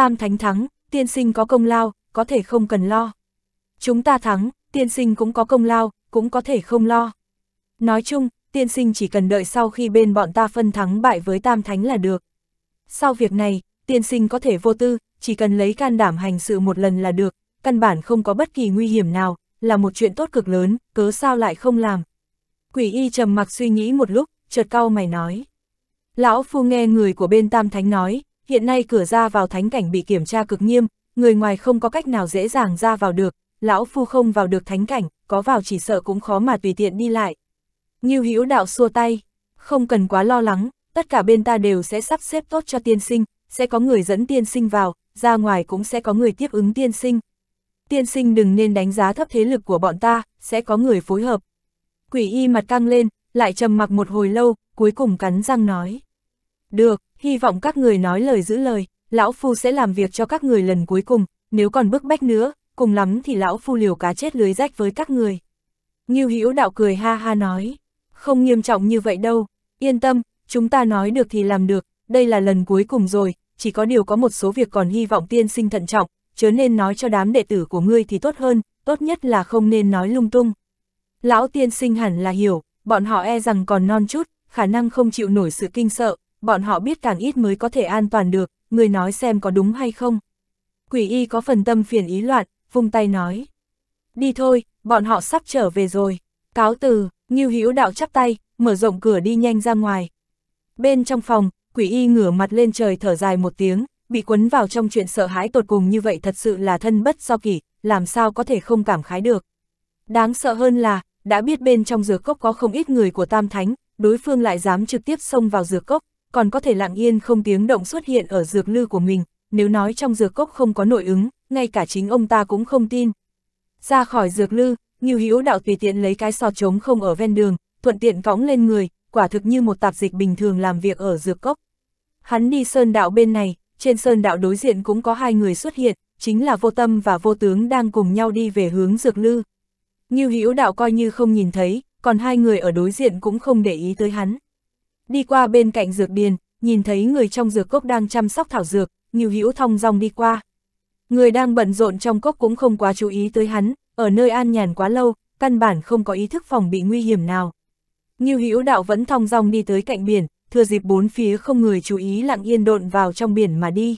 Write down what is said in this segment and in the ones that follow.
Tam Thánh thắng, tiên sinh có công lao, có thể không cần lo. Chúng ta thắng, tiên sinh cũng có công lao, cũng có thể không lo. Nói chung, tiên sinh chỉ cần đợi sau khi bên bọn ta phân thắng bại với Tam Thánh là được. Sau việc này, tiên sinh có thể vô tư, chỉ cần lấy can đảm hành sự một lần là được, căn bản không có bất kỳ nguy hiểm nào, là một chuyện tốt cực lớn, cớ sao lại không làm. Quỷ y trầm mặc suy nghĩ một lúc, chợt cau mày nói. Lão Phu nghe người của bên Tam Thánh nói, Hiện nay cửa ra vào thánh cảnh bị kiểm tra cực nghiêm, người ngoài không có cách nào dễ dàng ra vào được, lão phu không vào được thánh cảnh, có vào chỉ sợ cũng khó mà tùy tiện đi lại. Ngưu Hữu đạo xua tay, không cần quá lo lắng, tất cả bên ta đều sẽ sắp xếp tốt cho tiên sinh, sẽ có người dẫn tiên sinh vào, ra ngoài cũng sẽ có người tiếp ứng tiên sinh. Tiên sinh đừng nên đánh giá thấp thế lực của bọn ta, sẽ có người phối hợp. Quỷ y mặt căng lên, lại trầm mặc một hồi lâu, cuối cùng cắn răng nói. Được, hy vọng các người nói lời giữ lời, lão phu sẽ làm việc cho các người lần cuối cùng, nếu còn bức bách nữa, cùng lắm thì lão phu liều cá chết lưới rách với các người. Ngưu Hữu đạo cười ha ha nói, không nghiêm trọng như vậy đâu, yên tâm, chúng ta nói được thì làm được, đây là lần cuối cùng rồi, chỉ có điều có một số việc còn hy vọng tiên sinh thận trọng, chớ nên nói cho đám đệ tử của ngươi thì tốt hơn, tốt nhất là không nên nói lung tung. Lão tiên sinh hẳn là hiểu, bọn họ e rằng còn non chút, khả năng không chịu nổi sự kinh sợ, bọn họ biết càng ít mới có thể an toàn được, người nói xem có đúng hay không. Quỷ y có phần tâm phiền ý loạn, vung tay nói. Đi thôi, bọn họ sắp trở về rồi. Cáo từ, Ngưu Hữu Đạo chắp tay, mở rộng cửa đi nhanh ra ngoài. Bên trong phòng, quỷ y ngửa mặt lên trời thở dài một tiếng, bị quấn vào trong chuyện sợ hãi tột cùng như vậy thật sự là thân bất do kỷ, làm sao có thể không cảm khái được. Đáng sợ hơn là, đã biết bên trong dược cốc có không ít người của Tam Thánh, đối phương lại dám trực tiếp xông vào dược cốc, còn có thể lặng yên không tiếng động xuất hiện ở dược lư của mình, nếu nói trong dược cốc không có nội ứng, ngay cả chính ông ta cũng không tin. Ra khỏi dược lư, Ngưu Hữu Đạo tùy tiện lấy cái so trống không ở ven đường, thuận tiện cõng lên người, quả thực như một tạp dịch bình thường làm việc ở dược cốc. Hắn đi sơn đạo bên này, trên sơn đạo đối diện cũng có hai người xuất hiện, chính là vô tâm và vô tướng đang cùng nhau đi về hướng dược lư. Ngưu Hữu Đạo coi như không nhìn thấy, còn hai người ở đối diện cũng không để ý tới hắn đi qua bên cạnh dược điền, nhìn thấy người trong dược cốc đang chăm sóc thảo dược, Ngưu Hữu thong dong đi qua. Người đang bận rộn trong cốc cũng không quá chú ý tới hắn, ở nơi an nhàn quá lâu, căn bản không có ý thức phòng bị nguy hiểm nào. Ngưu Hữu đạo vẫn thong dong đi tới cạnh biển, thừa dịp bốn phía không người chú ý lặng yên độn vào trong biển mà đi.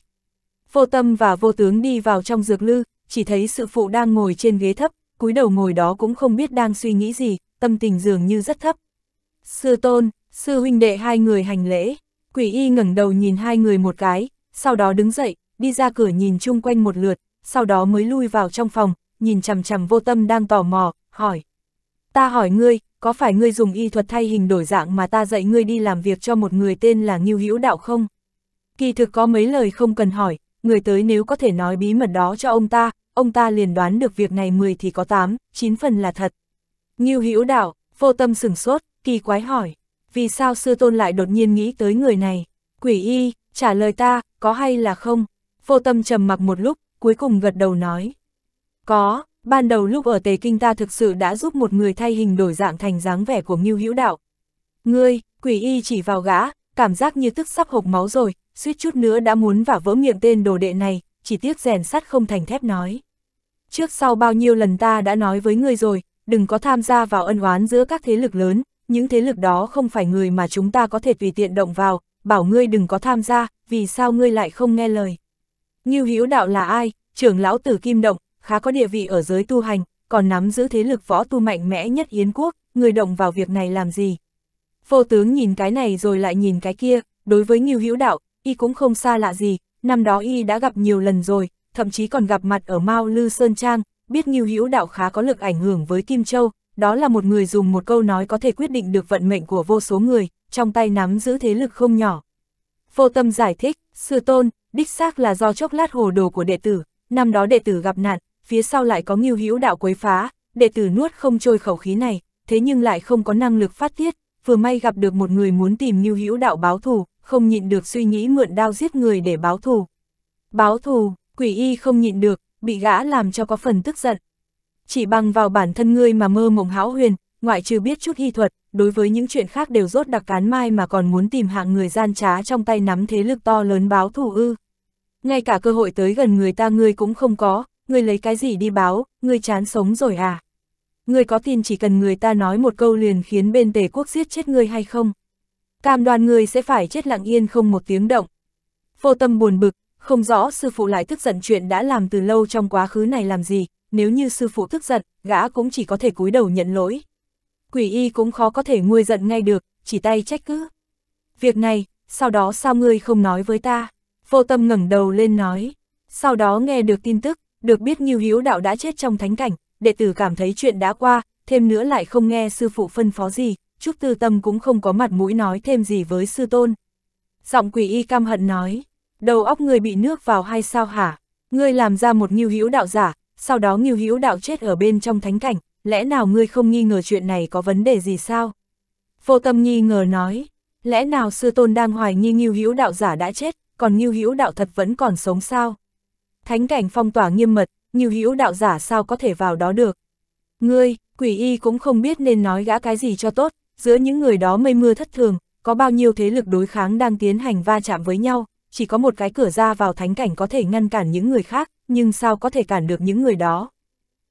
Vô Tâm và Vô Tướng đi vào trong dược lư, chỉ thấy sự phụ đang ngồi trên ghế thấp, cúi đầu ngồi đó cũng không biết đang suy nghĩ gì, tâm tình dường như rất thấp. Sư tôn, Sư huynh đệ hai người hành lễ, quỷ y ngẩng đầu nhìn hai người một cái, sau đó đứng dậy, đi ra cửa nhìn chung quanh một lượt, sau đó mới lui vào trong phòng, nhìn chằm chằm vô tâm đang tò mò, hỏi. Ta hỏi ngươi, có phải ngươi dùng y thuật thay hình đổi dạng mà ta dạy ngươi đi làm việc cho một người tên là Ngưu Hữu Đạo không? Kỳ thực có mấy lời không cần hỏi, người tới nếu có thể nói bí mật đó cho ông ta, ông ta liền đoán được việc này 10 thì có 8, 9 phần là thật. Ngưu Hữu Đạo, vô tâm sửng sốt, kỳ quái hỏi vì sao sư tôn lại đột nhiên nghĩ tới người này? Quỷ y, trả lời ta, có hay là không? Vô tâm trầm mặc một lúc, cuối cùng gật đầu nói. Có, ban đầu lúc ở Tề Kinh ta thực sự đã giúp một người thay hình đổi dạng thành dáng vẻ của Ngưu Hữu Đạo. Ngươi, quỷ y chỉ vào gã, cảm giác như tức sắp hộc máu rồi, suýt chút nữa đã muốn vả vỡ miệng tên đồ đệ này, chỉ tiếc rèn sắt không thành thép nói. Trước sau bao nhiêu lần ta đã nói với ngươi rồi, đừng có tham gia vào ân oán giữa các thế lực lớn, những thế lực đó không phải người mà chúng ta có thể tùy tiện động vào, bảo ngươi đừng có tham gia, vì sao ngươi lại không nghe lời. Ngưu Hữu Đạo là ai, trưởng lão tử Kim Động, khá có địa vị ở giới tu hành, còn nắm giữ thế lực võ tu mạnh mẽ nhất Yến Quốc, người động vào việc này làm gì. Vô tướng nhìn cái này rồi lại nhìn cái kia, đối với Ngưu Hữu Đạo, y cũng không xa lạ gì, năm đó y đã gặp nhiều lần rồi, thậm chí còn gặp mặt ở Mao Lư Sơn Trang, biết Ngưu Hữu Đạo khá có lực ảnh hưởng với Kim Châu, đó là một người dùng một câu nói có thể quyết định được vận mệnh của vô số người, trong tay nắm giữ thế lực không nhỏ. Vô tâm giải thích, sư tôn, đích xác là do chốc lát hồ đồ của đệ tử, năm đó đệ tử gặp nạn, phía sau lại có nghiêu hữu đạo quấy phá, đệ tử nuốt không trôi khẩu khí này, thế nhưng lại không có năng lực phát tiết, vừa may gặp được một người muốn tìm nghiêu hữu đạo báo thù, không nhịn được suy nghĩ mượn đao giết người để báo thù. Báo thù, quỷ y không nhịn được, bị gã làm cho có phần tức giận, chỉ bằng vào bản thân ngươi mà mơ mộng hão huyền, ngoại trừ biết chút hy thuật, đối với những chuyện khác đều rốt đặc cán mai mà còn muốn tìm hạng người gian trá trong tay nắm thế lực to lớn báo thù ư. Ngay cả cơ hội tới gần người ta ngươi cũng không có, ngươi lấy cái gì đi báo, ngươi chán sống rồi à? Ngươi có tin chỉ cần người ta nói một câu liền khiến bên tề quốc giết chết ngươi hay không? Cam đoan ngươi sẽ phải chết lặng yên không một tiếng động. Vô tâm buồn bực, không rõ sư phụ lại tức giận chuyện đã làm từ lâu trong quá khứ này làm gì, nếu như sư phụ tức giận, gã cũng chỉ có thể cúi đầu nhận lỗi. Quỷ y cũng khó có thể nguôi giận ngay được, chỉ tay trách cứ. Việc này, sau đó sao ngươi không nói với ta? Vô tâm ngẩng đầu lên nói. Sau đó nghe được tin tức, được biết Nghiêu Hiếu Đạo đã chết trong thánh cảnh, đệ tử cảm thấy chuyện đã qua, thêm nữa lại không nghe sư phụ phân phó gì, Trúc Tư Tâm cũng không có mặt mũi nói thêm gì với sư tôn. Giọng quỷ y cam hận nói, đầu óc người bị nước vào hay sao hả? Ngươi làm ra một nghiêu hiếu đạo giả, sau đó Ngưu Hữu Đạo chết ở bên trong thánh cảnh, lẽ nào ngươi không nghi ngờ chuyện này có vấn đề gì sao? Vô Tâm nghi ngờ nói, lẽ nào sư tôn đang hoài nghi Ngưu Hữu Đạo giả đã chết, còn Ngưu Hữu Đạo thật vẫn còn sống sao? Thánh cảnh phong tỏa nghiêm mật, Ngưu Hữu Đạo giả sao có thể vào đó được? Ngươi, quỷ y cũng không biết nên nói gã cái gì cho tốt, giữa những người đó mây mưa thất thường, có bao nhiêu thế lực đối kháng đang tiến hành va chạm với nhau, chỉ có một cái cửa ra vào thánh cảnh có thể ngăn cản những người khác, nhưng sao có thể cản được những người đó.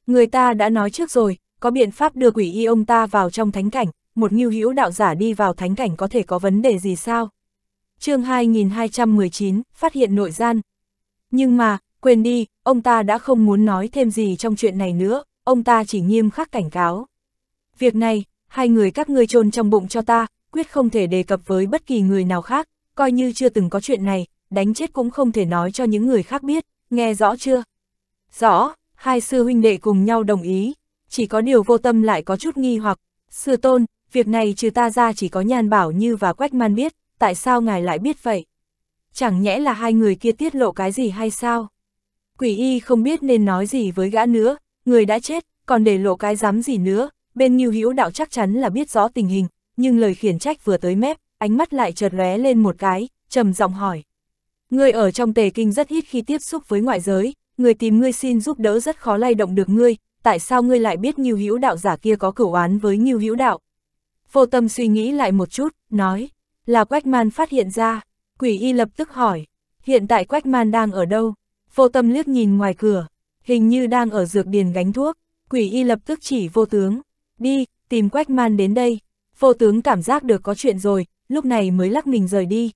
Người ta đã nói trước rồi, có biện pháp đưa quỷ y ông ta vào trong thánh cảnh, một nghiêu hữu đạo giả đi vào thánh cảnh có thể có vấn đề gì sao? chương 2219, phát hiện nội gian. Nhưng mà, quên đi, ông ta đã không muốn nói thêm gì trong chuyện này nữa, ông ta chỉ nghiêm khắc cảnh cáo. Việc này, hai người các ngươi chôn trong bụng cho ta, quyết không thể đề cập với bất kỳ người nào khác, coi như chưa từng có chuyện này, đánh chết cũng không thể nói cho những người khác biết, nghe rõ chưa? Rõ, hai sư huynh đệ cùng nhau đồng ý, chỉ có điều vô tâm lại có chút nghi hoặc, sư tôn, việc này trừ ta ra chỉ có nhan bảo như và quách man biết, tại sao ngài lại biết vậy? Chẳng nhẽ là hai người kia tiết lộ cái gì hay sao? Quỷ y không biết nên nói gì với gã nữa, người đã chết, còn để lộ cái dám gì nữa, bên Nhiêu Hữu đạo chắc chắn là biết rõ tình hình, nhưng lời khiển trách vừa tới mép, ánh mắt lại chợt lóe lên một cái, trầm giọng hỏi. Ngươi ở trong tề kinh rất ít khi tiếp xúc với ngoại giới, người tìm ngươi xin giúp đỡ rất khó lay động được ngươi, tại sao ngươi lại biết Ngưu Hữu đạo giả kia có cửu án với Ngưu Hữu đạo? Vô Tâm suy nghĩ lại một chút, nói, là Quách Man phát hiện ra, Quỷ Y lập tức hỏi, hiện tại Quách Man đang ở đâu? Vô Tâm liếc nhìn ngoài cửa, hình như đang ở dược điền gánh thuốc, Quỷ Y lập tức chỉ vô tướng, đi, tìm Quách Man đến đây. Vô tướng cảm giác được có chuyện rồi, lúc này mới lắc mình rời đi.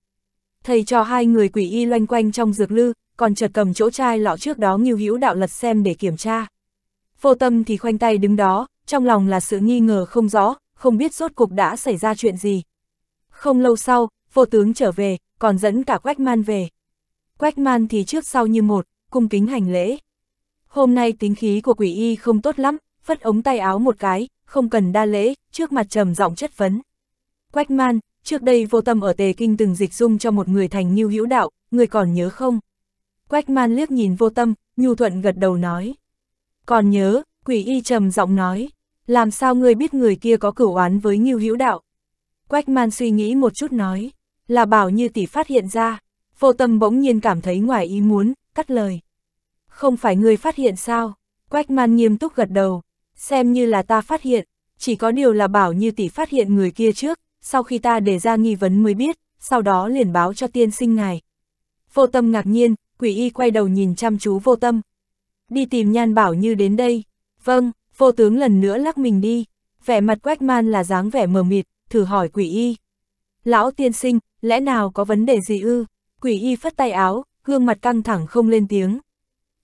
Thầy cho hai người quỷ y loanh quanh trong dược lư, còn chợt cầm chỗ chai lọ trước đó nghiêu hữu đạo lật xem để kiểm tra. Vô tâm thì khoanh tay đứng đó, trong lòng là sự nghi ngờ không rõ, không biết rốt cục đã xảy ra chuyện gì. Không lâu sau, vô tướng trở về, còn dẫn cả Quách Man về. Quách Man thì trước sau như một, cung kính hành lễ. Hôm nay tính khí của quỷ y không tốt lắm, phất ống tay áo một cái, không cần đa lễ, trước mặt trầm giọng chất vấn. Quách Man, trước đây vô tâm ở tề kinh từng dịch dung cho một người thành như hữu đạo, người còn nhớ không? Quách man liếc nhìn vô tâm, nhu thuận gật đầu nói. Còn nhớ, quỷ y trầm giọng nói, làm sao người biết người kia có cửu oán với Ngưu Hữu Đạo? Quách Man suy nghĩ một chút nói, là bảo như tỷ phát hiện ra, vô tâm bỗng nhiên cảm thấy ngoài ý muốn, cắt lời. Không phải người phát hiện sao? Quách Man nghiêm túc gật đầu, xem như là ta phát hiện, chỉ có điều là bảo như tỷ phát hiện người kia trước, sau khi ta đề ra nghi vấn mới biết, sau đó liền báo cho tiên sinh ngài. Vô tâm ngạc nhiên, quỷ y quay đầu nhìn chăm chú vô tâm. Đi tìm nhan bảo như đến đây. Vâng, vô tướng lần nữa lắc mình đi. Vẻ mặt quách man là dáng vẻ mờ mịt, thử hỏi quỷ y. Lão tiên sinh, lẽ nào có vấn đề gì ư? Quỷ y phất tay áo, gương mặt căng thẳng không lên tiếng.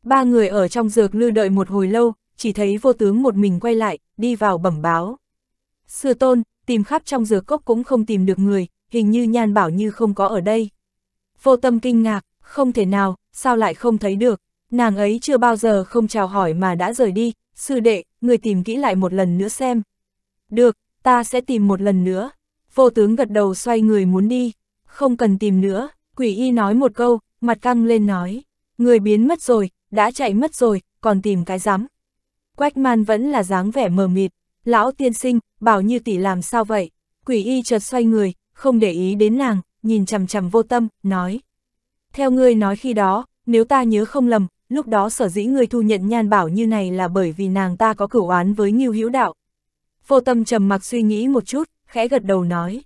Ba người ở trong dược lư đợi một hồi lâu, chỉ thấy vô tướng một mình quay lại, đi vào bẩm báo. Sư tôn, tìm khắp trong dược cốc cũng không tìm được người, hình như nhan bảo như không có ở đây. Vô tâm kinh ngạc, không thể nào, sao lại không thấy được, nàng ấy chưa bao giờ không chào hỏi mà đã rời đi, sư đệ, người tìm kỹ lại một lần nữa xem. Được, ta sẽ tìm một lần nữa. Vô tướng gật đầu xoay người muốn đi, không cần tìm nữa, quỷ y nói một câu, mặt căng lên nói, người biến mất rồi, đã chạy mất rồi, còn tìm cái rắm. Quách man vẫn là dáng vẻ mờ mịt, Lão tiên sinh, bảo như tỷ làm sao vậy? Quỷ y chợt xoay người, không để ý đến nàng, nhìn chằm chằm vô tâm, nói. Theo ngươi nói khi đó, nếu ta nhớ không lầm, lúc đó sở dĩ ngươi thu nhận nhan bảo như này là bởi vì nàng ta có cửu oán với nghiêu hữu đạo. Vô tâm trầm mặc suy nghĩ một chút, khẽ gật đầu nói.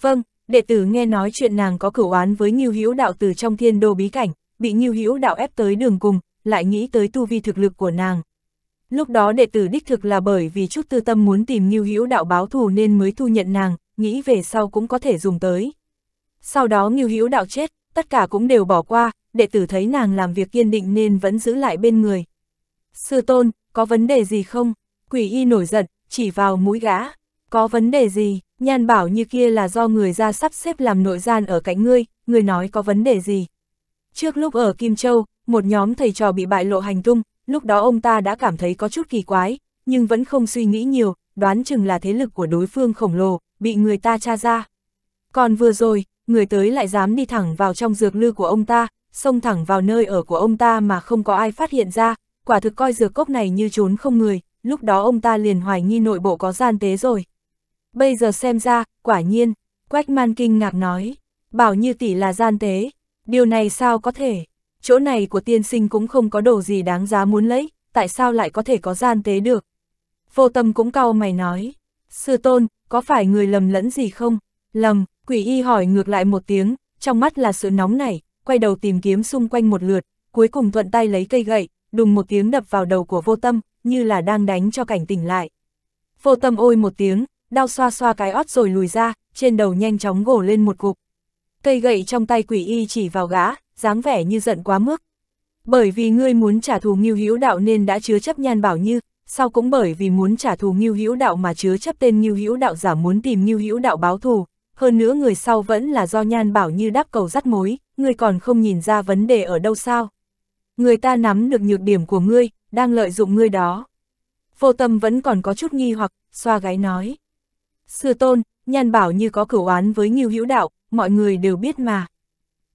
Vâng, đệ tử nghe nói chuyện nàng có cửu oán với nghiêu hữu đạo từ trong thiên đô bí cảnh, bị nghiêu hữu đạo ép tới đường cùng, lại nghĩ tới tu vi thực lực của nàng, Lúc đó đệ tử đích thực là bởi vì chút tư tâm muốn tìm Ngưu Hữu đạo báo thù nên mới thu nhận nàng, nghĩ về sau cũng có thể dùng tới. Sau đó Ngưu Hữu đạo chết, tất cả cũng đều bỏ qua, đệ tử thấy nàng làm việc kiên định nên vẫn giữ lại bên người. Sư tôn, có vấn đề gì không? Quỷ y nổi giận, chỉ vào mũi gã. Có vấn đề gì? Nhan bảo như kia là do người ra sắp xếp làm nội gian ở cạnh ngươi, ngươi nói có vấn đề gì? Trước lúc ở Kim Châu, một nhóm thầy trò bị bại lộ hành tung, lúc đó ông ta đã cảm thấy có chút kỳ quái, nhưng vẫn không suy nghĩ nhiều, đoán chừng là thế lực của đối phương khổng lồ, bị người ta tra ra. Còn vừa rồi, người tới lại dám đi thẳng vào trong dược lư của ông ta, xông thẳng vào nơi ở của ông ta mà không có ai phát hiện ra, quả thực coi dược cốc này như trốn không người, lúc đó ông ta liền hoài nghi nội bộ có gian tế rồi. Bây giờ xem ra, quả nhiên, Quách Man kinh ngạc nói, bảo như tỷ là gian tế, điều này sao có thể, chỗ này của tiên sinh cũng không có đồ gì đáng giá muốn lấy, tại sao lại có thể có gian tế được? Vô tâm cũng cau mày nói, sư tôn, có phải người lầm lẫn gì không? Lầm, quỷ y hỏi ngược lại một tiếng, trong mắt là sự nóng này, quay đầu tìm kiếm xung quanh một lượt, cuối cùng thuận tay lấy cây gậy, đùng một tiếng đập vào đầu của vô tâm, như là đang đánh cho cảnh tỉnh lại. Vô tâm ôi một tiếng, đau xoa xoa cái ót rồi lùi ra, trên đầu nhanh chóng gổ lên một cục. Cây gậy trong tay quỷ y chỉ vào gã, dáng vẻ như giận quá mức. Bởi vì ngươi muốn trả thù Ngưu Hữu Đạo nên đã chứa chấp Nhan Bảo Như, sau cũng bởi vì muốn trả thù Ngưu Hữu Đạo mà chứa chấp tên Ngưu Hữu Đạo giả muốn tìm Ngưu Hữu Đạo báo thù, hơn nữa người sau vẫn là do Nhan Bảo Như đáp cầu dắt mối, ngươi còn không nhìn ra vấn đề ở đâu sao? Người ta nắm được nhược điểm của ngươi, đang lợi dụng ngươi đó. Vô Tâm vẫn còn có chút nghi hoặc, xoa gáy nói: "Sư tôn, Nhan Bảo Như có cửu án với Ngưu Hữu Đạo, mọi người đều biết mà."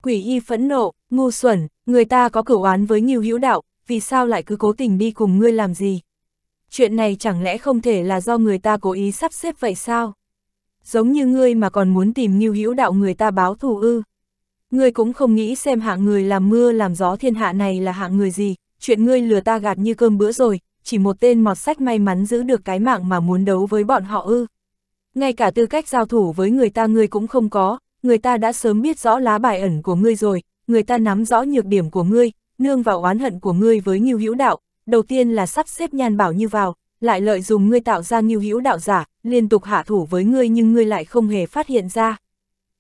quỷ y phẫn nộ, ngu xuẩn, người ta có cửu oán với nghiêu hữu đạo, vì sao lại cứ cố tình đi cùng ngươi làm gì? Chuyện này chẳng lẽ không thể là do người ta cố ý sắp xếp vậy sao? Giống như ngươi mà còn muốn tìm nghiêu hữu đạo người ta báo thù ư. Ngươi cũng không nghĩ xem hạng người làm mưa làm gió thiên hạ này là hạng người gì, chuyện ngươi lừa ta gạt như cơm bữa rồi, chỉ một tên mọt sách may mắn giữ được cái mạng mà muốn đấu với bọn họ ư. Ngay cả tư cách giao thủ với người ta ngươi cũng không có, người ta đã sớm biết rõ lá bài ẩn của ngươi rồi, người ta nắm rõ nhược điểm của ngươi, nương vào oán hận của ngươi với Ngưu Hữu Đạo, đầu tiên là sắp xếp Nhan Bảo Như vào, lại lợi dụng ngươi tạo ra Ngưu Hữu Đạo giả, liên tục hạ thủ với ngươi nhưng ngươi lại không hề phát hiện ra.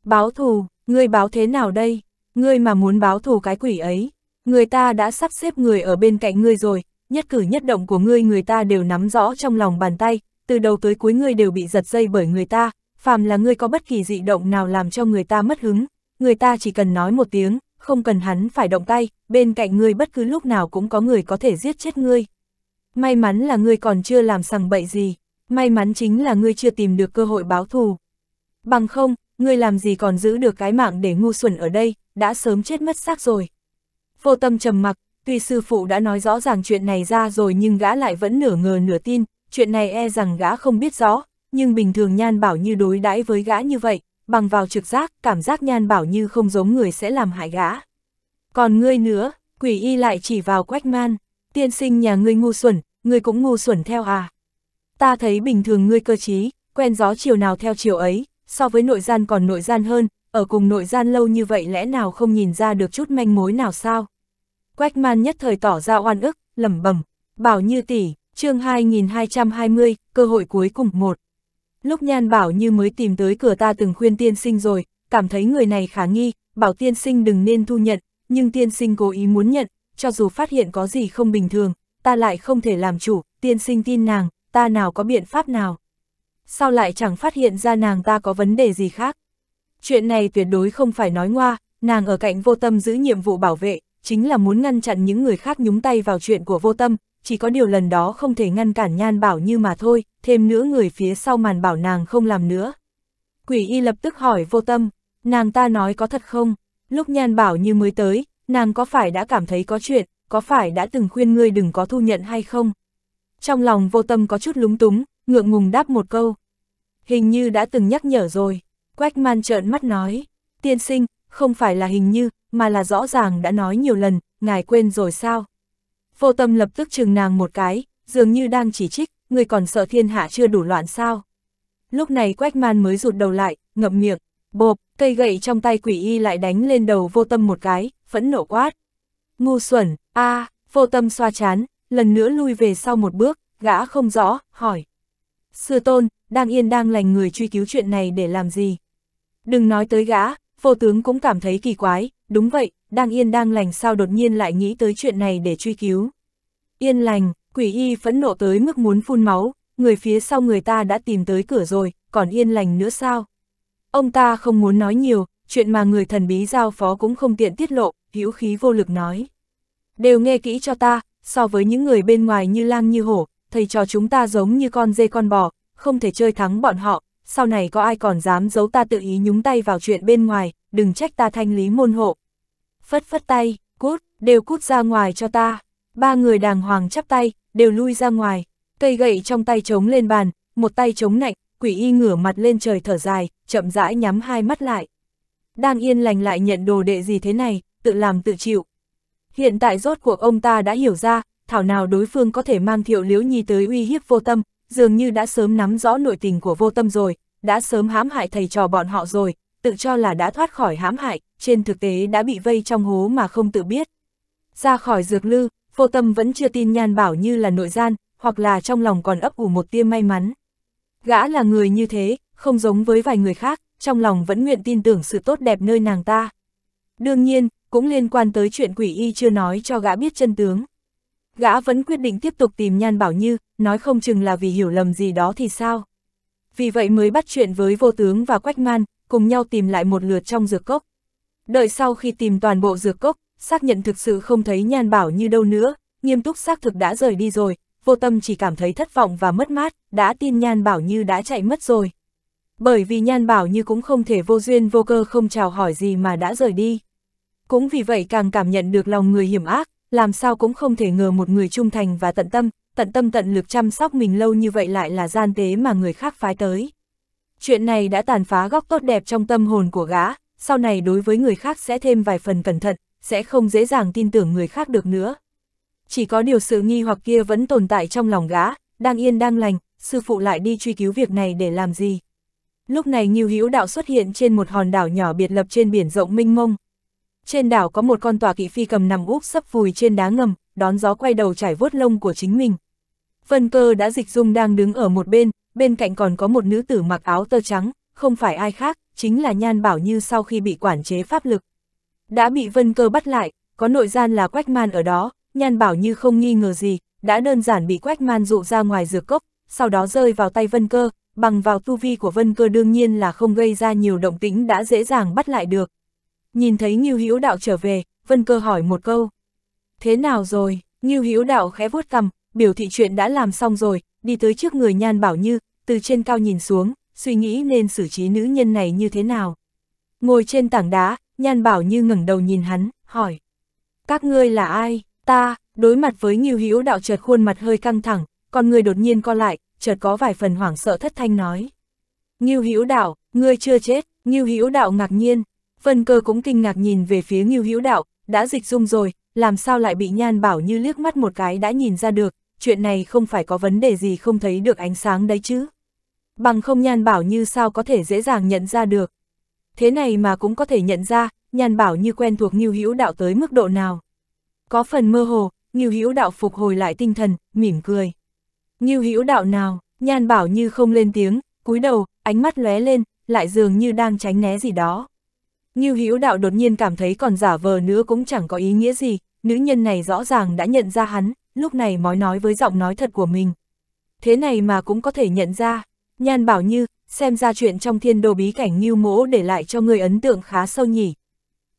Báo thù, ngươi báo thế nào đây? Ngươi mà muốn báo thù cái quỷ ấy, người ta đã sắp xếp người ở bên cạnh ngươi rồi, nhất cử nhất động của ngươi người ta đều nắm rõ trong lòng bàn tay, từ đầu tới cuối ngươi đều bị giật dây bởi người ta, phàm là ngươi có bất kỳ dị động nào làm cho người ta mất hứng, người ta chỉ cần nói một tiếng, không cần hắn phải động tay, bên cạnh ngươi bất cứ lúc nào cũng có người có thể giết chết ngươi. May mắn là ngươi còn chưa làm sằng bậy gì, may mắn chính là ngươi chưa tìm được cơ hội báo thù. Bằng không, ngươi làm gì còn giữ được cái mạng để ngu xuẩn ở đây, đã sớm chết mất xác rồi. Vô tâm trầm mặc, tuy sư phụ đã nói rõ ràng chuyện này ra rồi nhưng gã lại vẫn nửa ngờ nửa tin, chuyện này e rằng gã không biết rõ, nhưng bình thường Nhan Bảo Như đối đãi với gã như vậy, bằng vào trực giác, cảm giác Nhan Bảo Như không giống người sẽ làm hại gã. Còn ngươi nữa, quỷ y lại chỉ vào quách man, tiên sinh nhà ngươi ngu xuẩn, ngươi cũng ngu xuẩn theo à. Ta thấy bình thường ngươi cơ trí, quen gió chiều nào theo chiều ấy, so với nội gian còn nội gian hơn, ở cùng nội gian lâu như vậy lẽ nào không nhìn ra được chút manh mối nào sao? Quách man nhất thời tỏ ra oan ức, lẩm bẩm, bảo như tỷ, chương 2220, cơ hội cuối cùng một. Lúc nhan bảo như mới tìm tới cửa ta từng khuyên tiên sinh rồi, cảm thấy người này khả nghi, bảo tiên sinh đừng nên thu nhận, nhưng tiên sinh cố ý muốn nhận, cho dù phát hiện có gì không bình thường, ta lại không thể làm chủ, tiên sinh tin nàng, ta nào có biện pháp nào. Sao lại chẳng phát hiện ra nàng ta có vấn đề gì khác? Chuyện này tuyệt đối không phải nói ngoa, nàng ở cạnh vô tâm giữ nhiệm vụ bảo vệ, chính là muốn ngăn chặn những người khác nhúng tay vào chuyện của vô tâm, chỉ có điều lần đó không thể ngăn cản nhan bảo như mà thôi, thêm nữa người phía sau màn bảo nàng không làm nữa. Quỷ y lập tức hỏi vô tâm, nàng ta nói có thật không? Lúc nhan bảo như mới tới, nàng có phải đã cảm thấy có chuyện, có phải đã từng khuyên ngươi đừng có thu nhận hay không? Trong lòng vô tâm có chút lúng túng, ngượng ngùng đáp một câu. Hình như đã từng nhắc nhở rồi, Quách man trợn mắt nói, tiên sinh, không phải là hình như, mà là rõ ràng đã nói nhiều lần, ngài quên rồi sao? Vô tâm lập tức chừng nàng một cái, dường như đang chỉ trích, người còn sợ thiên hạ chưa đủ loạn sao. Lúc này Quách Man mới rụt đầu lại, ngậm miệng, bộp, cây gậy trong tay quỷ y lại đánh lên đầu vô tâm một cái, phẫn nộ quát. Ngu xuẩn, a à, vô tâm xoa chán, lần nữa lui về sau một bước, gã không rõ, hỏi. Sư tôn, đang yên đang lành người truy cứu chuyện này để làm gì? Đừng nói tới gã, vô tướng cũng cảm thấy kỳ quái, đúng vậy, đang yên đang lành sao đột nhiên lại nghĩ tới chuyện này để truy cứu. Yên lành, quỷ y phẫn nộ tới mức muốn phun máu, người phía sau người ta đã tìm tới cửa rồi, còn yên lành nữa sao? Ông ta không muốn nói nhiều, chuyện mà người thần bí giao phó cũng không tiện tiết lộ, hữu khí vô lực nói. Đều nghe kỹ cho ta, so với những người bên ngoài như lang như hổ, thầy trò chúng ta giống như con dê con bò, không thể chơi thắng bọn họ, sau này có ai còn dám giấu ta tự ý nhúng tay vào chuyện bên ngoài, đừng trách ta thanh lý môn hộ phất phất tay, cút, đều cút ra ngoài cho ta. Ba người đàng hoàng chắp tay, đều lui ra ngoài, cây gậy trong tay chống lên bàn, một tay chống nạnh, quỷ y ngửa mặt lên trời thở dài, chậm rãi nhắm hai mắt lại. Đang yên lành lại nhận đồ đệ gì thế này, tự làm tự chịu. Hiện tại rốt cuộc ông ta đã hiểu ra, thảo nào đối phương có thể mang thiệu liếu nhi tới uy hiếp vô tâm, dường như đã sớm nắm rõ nội tình của vô tâm rồi, đã sớm hãm hại thầy trò bọn họ rồi, tự cho là đã thoát khỏi hãm hại, trên thực tế đã bị vây trong hố mà không tự biết. Ra khỏi dược lư, vô tâm vẫn chưa tin nhan bảo như là nội gian, hoặc là trong lòng còn ấp ủ một tia may mắn. Gã là người như thế, không giống với vài người khác, trong lòng vẫn nguyện tin tưởng sự tốt đẹp nơi nàng ta. Đương nhiên, cũng liên quan tới chuyện quỷ y chưa nói cho gã biết chân tướng. Gã vẫn quyết định tiếp tục tìm Nhan Bảo Như, nói không chừng là vì hiểu lầm gì đó thì sao. Vì vậy mới bắt chuyện với vô tướng và Quách Man, cùng nhau tìm lại một lượt trong dược cốc. Đợi sau khi tìm toàn bộ dược cốc, xác nhận thực sự không thấy nhan bảo như đâu nữa, nghiêm túc xác thực đã rời đi rồi, vô tâm chỉ cảm thấy thất vọng và mất mát, đã tin nhan bảo như đã chạy mất rồi. Bởi vì nhan bảo như cũng không thể vô duyên vô cơ không chào hỏi gì mà đã rời đi. Cũng vì vậy càng cảm nhận được lòng người hiểm ác, làm sao cũng không thể ngờ một người trung thành và tận tâm, tận tâm tận lực chăm sóc mình lâu như vậy lại là gian tế mà người khác phái tới chuyện này đã tàn phá góc tốt đẹp trong tâm hồn của gã, sau này đối với người khác sẽ thêm vài phần cẩn thận, sẽ không dễ dàng tin tưởng người khác được nữa. Chỉ có điều sự nghi hoặc kia vẫn tồn tại trong lòng gã, đang yên đang lành, sư phụ lại đi truy cứu việc này để làm gì. Lúc này Ngưu Hữu Đạo xuất hiện trên một hòn đảo nhỏ biệt lập trên biển rộng mênh mông. Trên đảo có một con tòa kỵ phi cầm nằm úp sấp vùi trên đá ngầm, đón gió quay đầu trải vuốt lông của chính mình. Vân cơ đã dịch dung đang đứng ở một bên, bên cạnh còn có một nữ tử mặc áo tơ trắng, không phải ai khác, chính là Nhan Bảo Như sau khi bị quản chế pháp lực. Đã bị Vân Cơ bắt lại, có nội gian là Quách Man ở đó, Nhan Bảo Như không nghi ngờ gì, đã đơn giản bị Quách Man dụ ra ngoài dược cốc, sau đó rơi vào tay Vân Cơ, bằng vào tu vi của Vân Cơ đương nhiên là không gây ra nhiều động tĩnh đã dễ dàng bắt lại được. Nhìn thấy Ngưu Hữu Đạo trở về, Vân Cơ hỏi một câu. Thế nào rồi? Ngưu Hữu Đạo khẽ vuốt cằm, biểu thị chuyện đã làm xong rồi, đi tới trước người Nhan Bảo Như, từ trên cao nhìn xuống, suy nghĩ nên xử trí nữ nhân này như thế nào. Ngồi trên tảng đá, Nhan Bảo Như ngẩng đầu nhìn hắn, hỏi. Các ngươi là ai? Ta, đối mặt với Nghiêu Hữu đạo chợt khuôn mặt hơi căng thẳng, còn người đột nhiên co lại, chợt có vài phần hoảng sợ thất thanh nói. Nghiêu Hữu đạo, ngươi chưa chết, Nghiêu Hữu đạo ngạc nhiên. Vân cơ cũng kinh ngạc nhìn về phía Nghiêu Hữu đạo, đã dịch dung rồi, làm sao lại bị Nhan Bảo Như liếc mắt một cái đã nhìn ra được, chuyện này không phải có vấn đề gì không thấy được ánh sáng đấy chứ. Bằng không nhan bảo như sao có thể dễ dàng nhận ra được. Thế này mà cũng có thể nhận ra, nhan bảo như quen thuộc Nghiêu Hữu Đạo tới mức độ nào. Có phần mơ hồ, Nghiêu Hữu Đạo phục hồi lại tinh thần, mỉm cười. Nghiêu Hữu Đạo nào, nhan bảo như không lên tiếng, cúi đầu, ánh mắt lóe lên, lại dường như đang tránh né gì đó. Nghiêu Hữu Đạo đột nhiên cảm thấy còn giả vờ nữa cũng chẳng có ý nghĩa gì, nữ nhân này rõ ràng đã nhận ra hắn, lúc này mới nói với giọng nói thật của mình. Thế này mà cũng có thể nhận ra, nhan bảo như, xem ra chuyện trong thiên đồ bí cảnh như mỗ để lại cho người ấn tượng khá sâu nhỉ.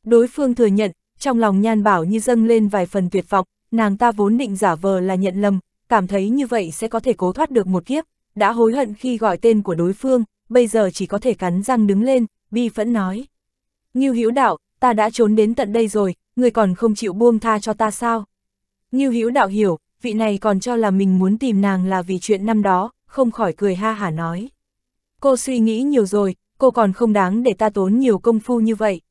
Đối phương thừa nhận, trong lòng nhan bảo như dâng lên vài phần tuyệt vọng, nàng ta vốn định giả vờ là nhận lầm, cảm thấy như vậy sẽ có thể cố thoát được một kiếp, đã hối hận khi gọi tên của đối phương, bây giờ chỉ có thể cắn răng đứng lên, bi phẫn nói. Nghiêu hữu đạo, ta đã trốn đến tận đây rồi, người còn không chịu buông tha cho ta sao? Ngưu Hữu đạo hiểu, vị này còn cho là mình muốn tìm nàng là vì chuyện năm đó, không khỏi cười ha hả nói. Cô suy nghĩ nhiều rồi, cô còn không đáng để ta tốn nhiều công phu như vậy.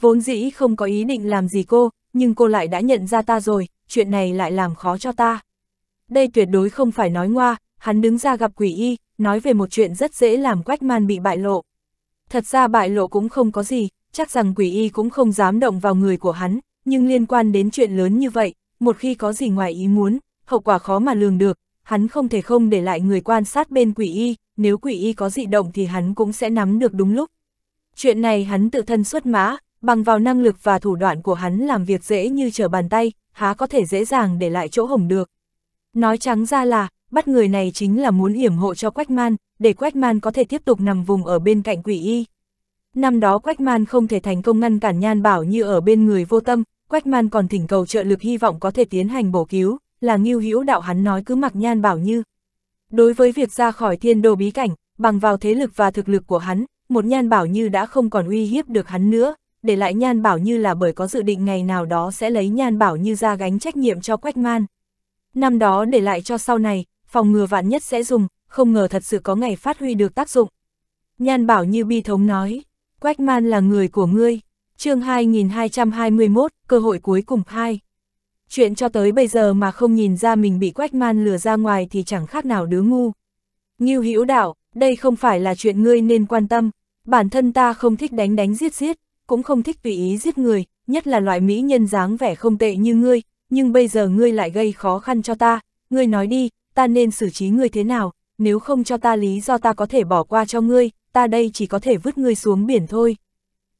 Vốn dĩ không có ý định làm gì cô, nhưng cô lại đã nhận ra ta rồi, chuyện này lại làm khó cho ta. Đây tuyệt đối không phải nói ngoa, hắn đứng ra gặp quỷ y, nói về một chuyện rất dễ làm quách man bị bại lộ. Thật ra bại lộ cũng không có gì, chắc rằng quỷ y cũng không dám động vào người của hắn, nhưng liên quan đến chuyện lớn như vậy, một khi có gì ngoài ý muốn, hậu quả khó mà lường được, hắn không thể không để lại người quan sát bên quỷ y, nếu quỷ y có dị động thì hắn cũng sẽ nắm được đúng lúc. Chuyện này hắn tự thân xuất mã, bằng vào năng lực và thủ đoạn của hắn làm việc dễ như trở bàn tay, há có thể dễ dàng để lại chỗ hổng được. Nói trắng ra là, bắt người này chính là muốn yểm hộ cho Quách Man, để Quách Man có thể tiếp tục nằm vùng ở bên cạnh quỷ y. Năm đó Quách Man không thể thành công ngăn cản nhan bảo như ở bên người vô tâm, Quách Man còn thỉnh cầu trợ lực hy vọng có thể tiến hành bổ cứu, là Ngưu hữu đạo hắn nói cứ mặc nhan bảo như. Đối với việc ra khỏi thiên Đồ bí cảnh, bằng vào thế lực và thực lực của hắn, một nhan bảo như đã không còn uy hiếp được hắn nữa, để lại nhan bảo như là bởi có dự định ngày nào đó sẽ lấy nhan bảo như ra gánh trách nhiệm cho Quách Man. Năm đó để lại cho sau này, phòng ngừa vạn nhất sẽ dùng, không ngờ thật sự có ngày phát huy được tác dụng. Nhan bảo như bi thống nói, Quách Man là người của ngươi, chương 2221, cơ hội cuối cùng hai. Chuyện cho tới bây giờ mà không nhìn ra mình bị quách man lừa ra ngoài thì chẳng khác nào đứa ngu. Ngưu hữu đạo, đây không phải là chuyện ngươi nên quan tâm, bản thân ta không thích đánh đánh giết giết, cũng không thích tùy ý giết người, nhất là loại mỹ nhân dáng vẻ không tệ như ngươi, nhưng bây giờ ngươi lại gây khó khăn cho ta, ngươi nói đi, ta nên xử trí ngươi thế nào, nếu không cho ta lý do ta có thể bỏ qua cho ngươi, ta đây chỉ có thể vứt ngươi xuống biển thôi.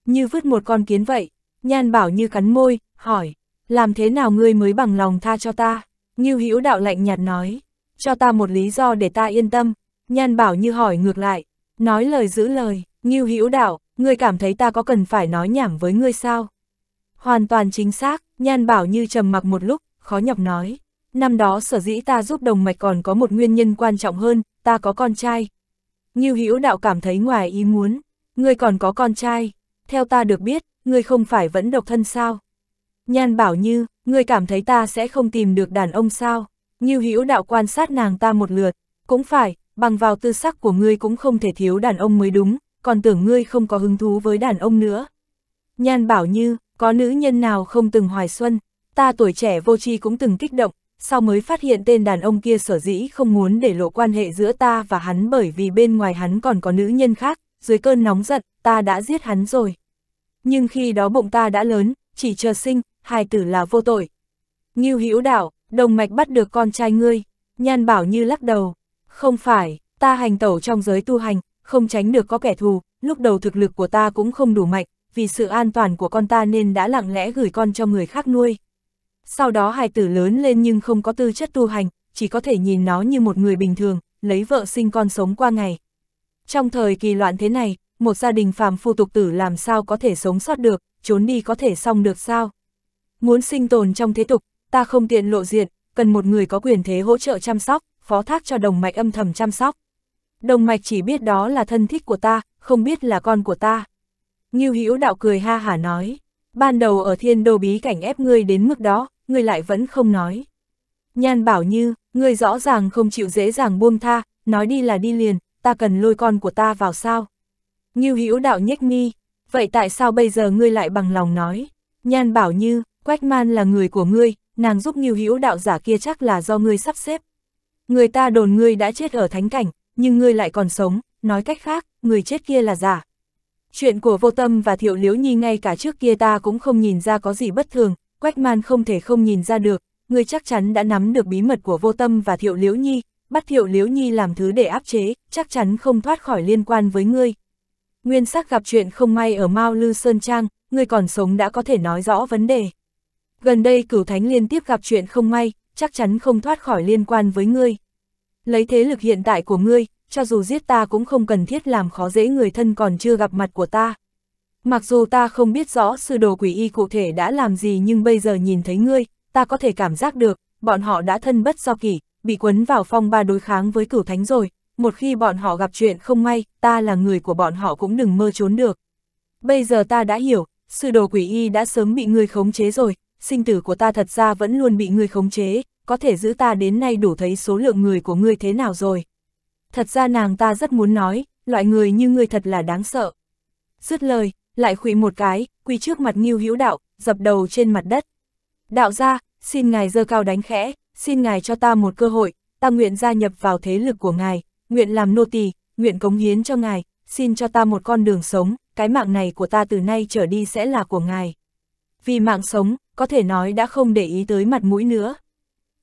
Như vứt một con kiến vậy, Nhan bảo như cắn môi, hỏi, làm thế nào ngươi mới bằng lòng tha cho ta? Như Hữu đạo lạnh nhạt nói, cho ta một lý do để ta yên tâm. Nhan bảo như hỏi ngược lại, nói lời giữ lời, Như Hữu đạo, ngươi cảm thấy ta có cần phải nói nhảm với ngươi sao? Hoàn toàn chính xác, Nhan bảo như trầm mặc một lúc, khó nhọc nói. Năm đó sở dĩ ta giúp đồng mạch còn có một nguyên nhân quan trọng hơn, ta có con trai. Như Hữu đạo cảm thấy ngoài ý muốn, ngươi còn có con trai. Theo ta được biết, ngươi không phải vẫn độc thân sao? Nhan bảo như, ngươi cảm thấy ta sẽ không tìm được đàn ông sao? Như hữu đạo quan sát nàng ta một lượt, cũng phải, bằng vào tư sắc của ngươi cũng không thể thiếu đàn ông mới đúng, còn tưởng ngươi không có hứng thú với đàn ông nữa. Nhan bảo như, có nữ nhân nào không từng hoài xuân, ta tuổi trẻ vô tri cũng từng kích động, sau mới phát hiện tên đàn ông kia sở dĩ không muốn để lộ quan hệ giữa ta và hắn bởi vì bên ngoài hắn còn có nữ nhân khác, dưới cơn nóng giận, ta đã giết hắn rồi nhưng khi đó bụng ta đã lớn, chỉ chờ sinh, hài tử là vô tội. Ngưu Hữu đảo đồng mạch bắt được con trai ngươi, Nhan Bảo Như lắc đầu, không phải, ta hành tẩu trong giới tu hành, không tránh được có kẻ thù, lúc đầu thực lực của ta cũng không đủ mạnh, vì sự an toàn của con ta nên đã lặng lẽ gửi con cho người khác nuôi. Sau đó hài tử lớn lên nhưng không có tư chất tu hành, chỉ có thể nhìn nó như một người bình thường, lấy vợ sinh con sống qua ngày. Trong thời kỳ loạn thế này, một gia đình phàm phu tục tử làm sao có thể sống sót được, trốn đi có thể xong được sao? Muốn sinh tồn trong thế tục, ta không tiện lộ diện, cần một người có quyền thế hỗ trợ chăm sóc, phó thác cho đồng mạch âm thầm chăm sóc. Đồng mạch chỉ biết đó là thân thích của ta, không biết là con của ta. Ngưu Hữu đạo cười ha hả nói, ban đầu ở thiên đô bí cảnh ép ngươi đến mức đó, ngươi lại vẫn không nói. Nhan bảo như, ngươi rõ ràng không chịu dễ dàng buông tha, nói đi là đi liền, ta cần lôi con của ta vào sao. Ngưu Hữu Đạo nhếch mi, vậy tại sao bây giờ ngươi lại bằng lòng nói? Nhan Bảo Như, Quách Man là người của ngươi, nàng giúp Ngưu Hữu Đạo giả kia chắc là do ngươi sắp xếp. Người ta đồn ngươi đã chết ở thánh cảnh, nhưng ngươi lại còn sống, nói cách khác, người chết kia là giả. Chuyện của vô tâm và thiệu liếu nhi ngay cả trước kia ta cũng không nhìn ra có gì bất thường, Quách Man không thể không nhìn ra được, ngươi chắc chắn đã nắm được bí mật của vô tâm và thiệu liếu nhi, bắt thiệu Liễu nhi làm thứ để áp chế, chắc chắn không thoát khỏi liên quan với ngươi nguyên sắc gặp chuyện không may ở Mao Lư Sơn Trang, người còn sống đã có thể nói rõ vấn đề. Gần đây cửu thánh liên tiếp gặp chuyện không may, chắc chắn không thoát khỏi liên quan với ngươi. Lấy thế lực hiện tại của ngươi, cho dù giết ta cũng không cần thiết làm khó dễ người thân còn chưa gặp mặt của ta. Mặc dù ta không biết rõ sư đồ quỷ y cụ thể đã làm gì nhưng bây giờ nhìn thấy ngươi, ta có thể cảm giác được, bọn họ đã thân bất do kỷ, bị quấn vào phong ba đối kháng với cửu thánh rồi, một khi bọn họ gặp chuyện không may, ta là người của bọn họ cũng đừng mơ trốn được. Bây giờ ta đã hiểu, sư đồ quỷ y đã sớm bị ngươi khống chế rồi, sinh tử của ta thật ra vẫn luôn bị ngươi khống chế, có thể giữ ta đến nay đủ thấy số lượng người của ngươi thế nào rồi. Thật ra nàng ta rất muốn nói, loại người như ngươi thật là đáng sợ. Dứt lời, lại khụy một cái, quỳ trước mặt Ngưu Hữu Đạo, dập đầu trên mặt đất. Đạo gia, xin ngài dơ cao đánh khẽ, xin ngài cho ta một cơ hội, ta nguyện gia nhập vào thế lực của ngài, nguyện làm nô tỳ, nguyện cống hiến cho ngài, xin cho ta một con đường sống, cái mạng này của ta từ nay trở đi sẽ là của ngài. Vì mạng sống, có thể nói đã không để ý tới mặt mũi nữa.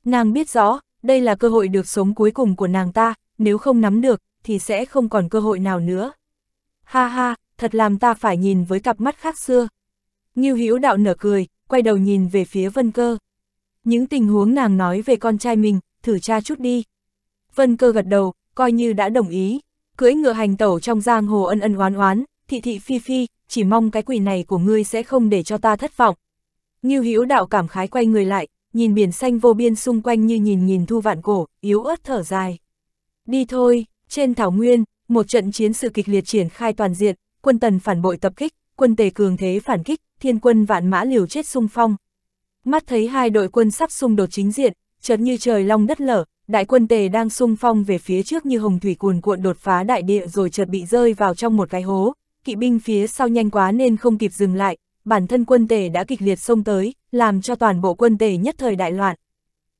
Nàng biết rõ, đây là cơ hội được sống cuối cùng của nàng ta, nếu không nắm được, thì sẽ không còn cơ hội nào nữa. Ha ha, thật làm ta phải nhìn với cặp mắt khác xưa. Nghiêu Hữu đạo nở cười, quay đầu nhìn về phía Vân Cơ. Những tình huống nàng nói về con trai mình, thử tra chút đi. Vân Cơ gật đầu, coi như đã đồng ý. Cưỡi ngựa hành tẩu trong giang hồ ân ân oán oán, thị thị phi phi, chỉ mong cái quỷ này của ngươi sẽ không để cho ta thất vọng. Như hữu đạo cảm khái quay người lại, nhìn biển xanh vô biên xung quanh như nhìn nhìn thu vạn cổ, yếu ớt thở dài. Đi thôi, trên thảo nguyên, một trận chiến sự kịch liệt triển khai toàn diện, quân tần phản bội tập kích, quân tề cường thế phản kích, thiên quân vạn mã liều chết xung phong. Mắt thấy hai đội quân sắp xung đột chính diện, chợt như trời long đất lở, đại quân tề đang sung phong về phía trước như hồng thủy cuồn cuộn đột phá đại địa rồi chợt bị rơi vào trong một cái hố, kỵ binh phía sau nhanh quá nên không kịp dừng lại, bản thân quân tề đã kịch liệt xông tới, làm cho toàn bộ quân tề nhất thời đại loạn.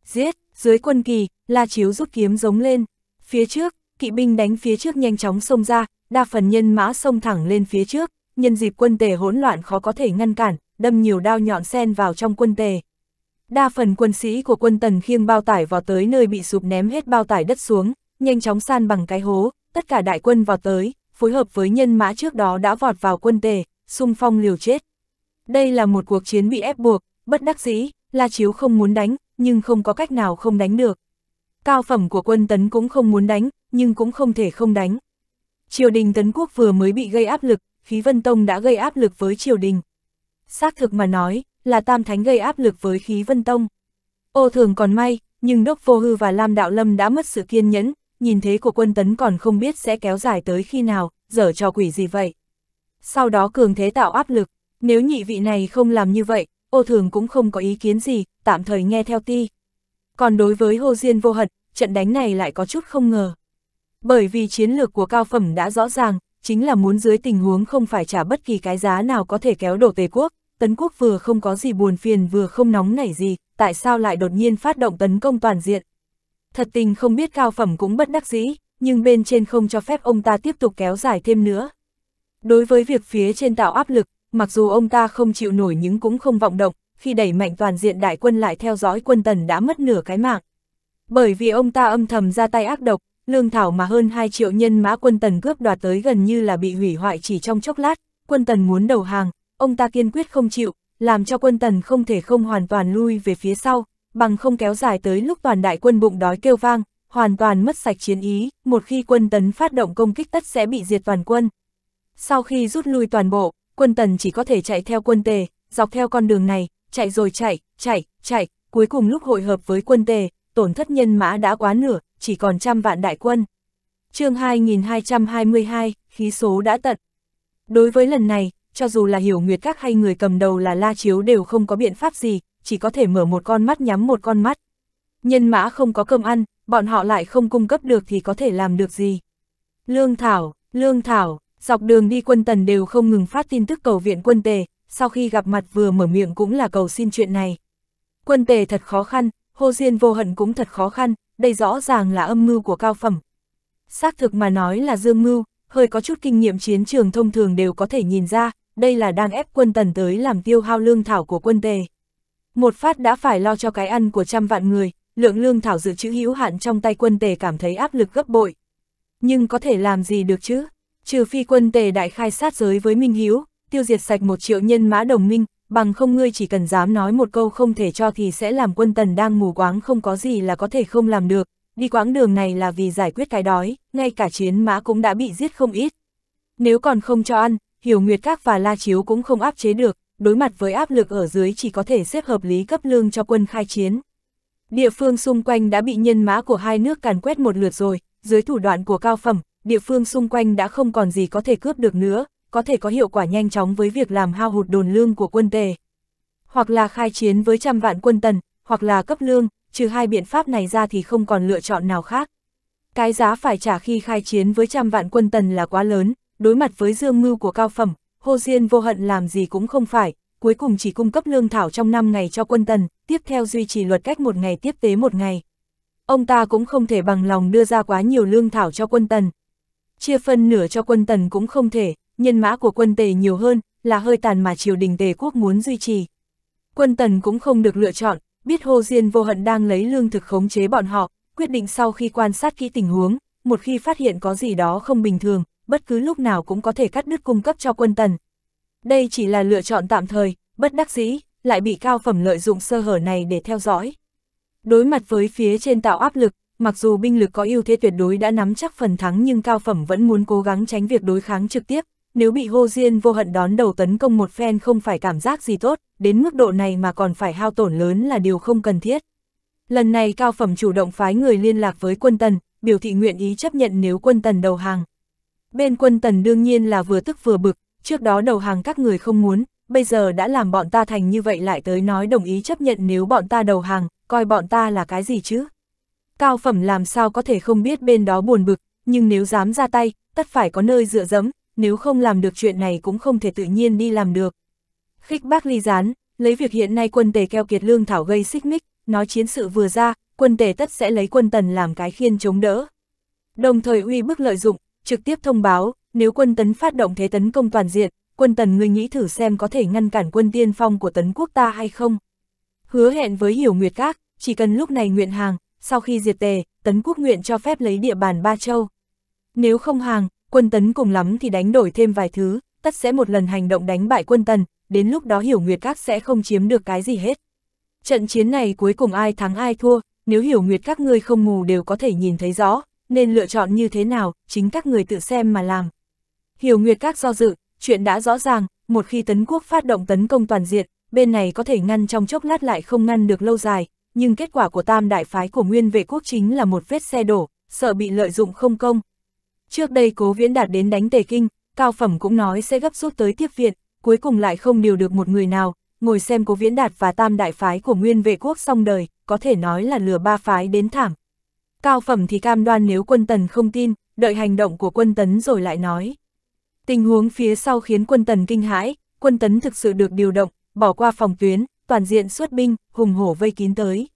Giết, dưới quân kỳ, La Chiếu rút kiếm giống lên, phía trước, kỵ binh đánh phía trước nhanh chóng xông ra, đa phần nhân mã xông thẳng lên phía trước, nhân dịp quân tề hỗn loạn khó có thể ngăn cản, đâm nhiều đao nhọn sen vào trong quân tề. Đa phần quân sĩ của quân tần khiêng bao tải vào tới nơi bị sụp ném hết bao tải đất xuống, nhanh chóng san bằng cái hố, tất cả đại quân vào tới, phối hợp với nhân mã trước đó đã vọt vào quân tề, xung phong liều chết. Đây là một cuộc chiến bị ép buộc, bất đắc dĩ, La Chiếu không muốn đánh, nhưng không có cách nào không đánh được. Cao phẩm của quân tấn cũng không muốn đánh, nhưng cũng không thể không đánh. Triều đình Tấn Quốc vừa mới bị gây áp lực, Khí Vân Tông đã gây áp lực với triều đình. Xác thực mà nói, là tam thánh gây áp lực với khí vân tông. Ô thường còn may, nhưng Đốc Vô Hư và Lam Đạo Lâm đã mất sự kiên nhẫn, nhìn thế của quân tấn còn không biết sẽ kéo dài tới khi nào, dở trò quỷ gì vậy. Sau đó cường thế tạo áp lực, nếu nhị vị này không làm như vậy, ô thường cũng không có ý kiến gì, tạm thời nghe theo ti. Còn đối với Hồ Diên vô hận, trận đánh này lại có chút không ngờ. Bởi vì chiến lược của cao phẩm đã rõ ràng, chính là muốn dưới tình huống không phải trả bất kỳ cái giá nào có thể kéo đổ tề quốc, Tấn Quốc vừa không có gì buồn phiền vừa không nóng nảy gì, tại sao lại đột nhiên phát động tấn công toàn diện. Thật tình không biết cao phẩm cũng bất đắc dĩ, nhưng bên trên không cho phép ông ta tiếp tục kéo dài thêm nữa. Đối với việc phía trên tạo áp lực, mặc dù ông ta không chịu nổi nhưng cũng không vọng động, khi đẩy mạnh toàn diện đại quân lại theo dõi quân tần đã mất nửa cái mạng. Bởi vì ông ta âm thầm ra tay ác độc, lương thảo mà hơn 2 triệu nhân mã quân tần cướp đoạt tới gần như là bị hủy hoại chỉ trong chốc lát, quân tần muốn đầu hàng, ông ta kiên quyết không chịu, làm cho quân tần không thể không hoàn toàn lui về phía sau, bằng không kéo dài tới lúc toàn đại quân bụng đói kêu vang, hoàn toàn mất sạch chiến ý, một khi quân tấn phát động công kích tất sẽ bị diệt toàn quân. Sau khi rút lui toàn bộ, quân tần chỉ có thể chạy theo quân tề, dọc theo con đường này, chạy rồi chạy, chạy, chạy, cuối cùng lúc hội hợp với quân tề, tổn thất nhân mã đã quá nửa, chỉ còn trăm vạn đại quân. chương 2222, khí số đã tận. Đối với lần này, cho dù là hiểu nguyệt các hay người cầm đầu là la chiếu đều không có biện pháp gì, chỉ có thể mở một con mắt nhắm một con mắt. Nhân mã không có cơm ăn, bọn họ lại không cung cấp được thì có thể làm được gì. Lương Thảo, Lương Thảo, dọc đường đi quân tần đều không ngừng phát tin tức cầu viện quân tề, sau khi gặp mặt vừa mở miệng cũng là cầu xin chuyện này. Quân tề thật khó khăn, hô diên vô hận cũng thật khó khăn, đây rõ ràng là âm mưu của cao phẩm. Xác thực mà nói là dương mưu, hơi có chút kinh nghiệm chiến trường thông thường đều có thể nhìn ra, đây là đang ép quân tần tới làm tiêu hao lương thảo của quân tề. Một phát đã phải lo cho cái ăn của trăm vạn người, lượng lương thảo dự trữ hữu hạn trong tay quân tề cảm thấy áp lực gấp bội. Nhưng có thể làm gì được chứ? Trừ phi quân tề đại khai sát giới với Minh Hiếu, tiêu diệt sạch một triệu nhân mã đồng minh, bằng không ngươi chỉ cần dám nói một câu không thể cho thì sẽ làm quân tần đang mù quáng không có gì là có thể không làm được. Đi quãng đường này là vì giải quyết cái đói, ngay cả chiến mã cũng đã bị giết không ít. Nếu còn không cho ăn, Hiểu Nguyệt Các và La Chiếu cũng không áp chế được, đối mặt với áp lực ở dưới chỉ có thể xếp hợp lý cấp lương cho quân khai chiến. Địa phương xung quanh đã bị nhân mã của hai nước càn quét một lượt rồi, dưới thủ đoạn của cao phẩm, địa phương xung quanh đã không còn gì có thể cướp được nữa, có thể có hiệu quả nhanh chóng với việc làm hao hụt đồn lương của quân tề. Hoặc là khai chiến với trăm vạn quân tần, hoặc là cấp lương, trừ hai biện pháp này ra thì không còn lựa chọn nào khác. Cái giá phải trả khi khai chiến với trăm vạn quân tần là quá lớn, đối mặt với dương mưu của cao phẩm, Hồ Diên vô hận làm gì cũng không phải, cuối cùng chỉ cung cấp lương thảo trong 5 ngày cho quân tần, tiếp theo duy trì luật cách một ngày tiếp tế một ngày. Ông ta cũng không thể bằng lòng đưa ra quá nhiều lương thảo cho quân tần. Chia phân nửa cho quân tần cũng không thể, nhân mã của quân tề nhiều hơn, là hơi tàn mà triều đình tề quốc muốn duy trì. Quân tần cũng không được lựa chọn, biết Hồ Diên vô hận đang lấy lương thực khống chế bọn họ, quyết định sau khi quan sát kỹ tình huống, một khi phát hiện có gì đó không bình thường, bất cứ lúc nào cũng có thể cắt đứt cung cấp cho quân tần. Đây chỉ là lựa chọn tạm thời, bất đắc dĩ, lại bị cao phẩm lợi dụng sơ hở này để theo dõi. Đối mặt với phía trên tạo áp lực, mặc dù binh lực có ưu thế tuyệt đối đã nắm chắc phần thắng nhưng cao phẩm vẫn muốn cố gắng tránh việc đối kháng trực tiếp, nếu bị hô diên vô hận đón đầu tấn công một phen không phải cảm giác gì tốt, đến mức độ này mà còn phải hao tổn lớn là điều không cần thiết. Lần này cao phẩm chủ động phái người liên lạc với quân tần, biểu thị nguyện ý chấp nhận nếu quân tần đầu hàng, Bên quân tần đương nhiên là vừa tức vừa bực, trước đó đầu hàng các người không muốn, bây giờ đã làm bọn ta thành như vậy lại tới nói đồng ý chấp nhận nếu bọn ta đầu hàng, coi bọn ta là cái gì chứ. Cao phẩm làm sao có thể không biết bên đó buồn bực, nhưng nếu dám ra tay, tất phải có nơi dựa dẫm, nếu không làm được chuyện này cũng không thể tự nhiên đi làm được. Khích bác ly gián, lấy việc hiện nay quân tề keo kiệt lương thảo gây xích mích, nói chiến sự vừa ra, quân tề tất sẽ lấy quân tần làm cái khiên chống đỡ. Đồng thời uy bức lợi dụng, trực tiếp thông báo, nếu quân tấn phát động thế tấn công toàn diện, quân tần ngươi nghĩ thử xem có thể ngăn cản quân tiên phong của tấn quốc ta hay không. Hứa hẹn với Hiểu Nguyệt Các, chỉ cần lúc này nguyện hàng, sau khi diệt tề, tấn quốc nguyện cho phép lấy địa bàn Ba Châu. Nếu không hàng, quân tấn cùng lắm thì đánh đổi thêm vài thứ, tất sẽ một lần hành động đánh bại quân tần, đến lúc đó Hiểu Nguyệt Các sẽ không chiếm được cái gì hết. Trận chiến này cuối cùng ai thắng ai thua, nếu Hiểu Nguyệt Các ngươi không ngủ đều có thể nhìn thấy rõ, nên lựa chọn như thế nào, chính các người tự xem mà làm. Hiểu Nguyệt các do dự, chuyện đã rõ ràng, một khi tấn quốc phát động tấn công toàn diện, bên này có thể ngăn trong chốc lát lại không ngăn được lâu dài, nhưng kết quả của tam đại phái của nguyên vệ quốc chính là một vết xe đổ, sợ bị lợi dụng không công. Trước đây cố viễn đạt đến đánh tề kinh, cao phẩm cũng nói sẽ gấp rút tới tiếp viện, cuối cùng lại không điều được một người nào, ngồi xem cố viễn đạt và tam đại phái của nguyên vệ quốc xong đời, có thể nói là lừa ba phái đến thảm. Cao phẩm thì cam đoan nếu quân tần không tin, đợi hành động của quân tấn rồi lại nói. Tình huống phía sau khiến quân tần kinh hãi, quân tấn thực sự được điều động, bỏ qua phòng tuyến, toàn diện xuất binh, hùng hổ vây kín tới.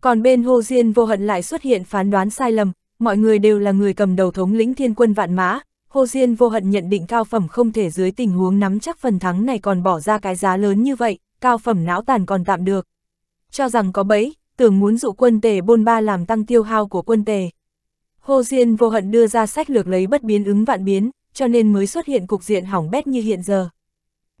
Còn bên Hồ Diên vô hận lại xuất hiện phán đoán sai lầm, mọi người đều là người cầm đầu thống lĩnh thiên quân vạn mã. Hồ Diên vô hận nhận định cao phẩm không thể dưới tình huống nắm chắc phần thắng này còn bỏ ra cái giá lớn như vậy, cao phẩm não tàn còn tạm được. Cho rằng có bẫy, tưởng muốn dụ quân tề bôn ba làm tăng tiêu hao của quân tề. Hồ Diên vô hận đưa ra sách lược lấy bất biến ứng vạn biến, cho nên mới xuất hiện cục diện hỏng bét như hiện giờ.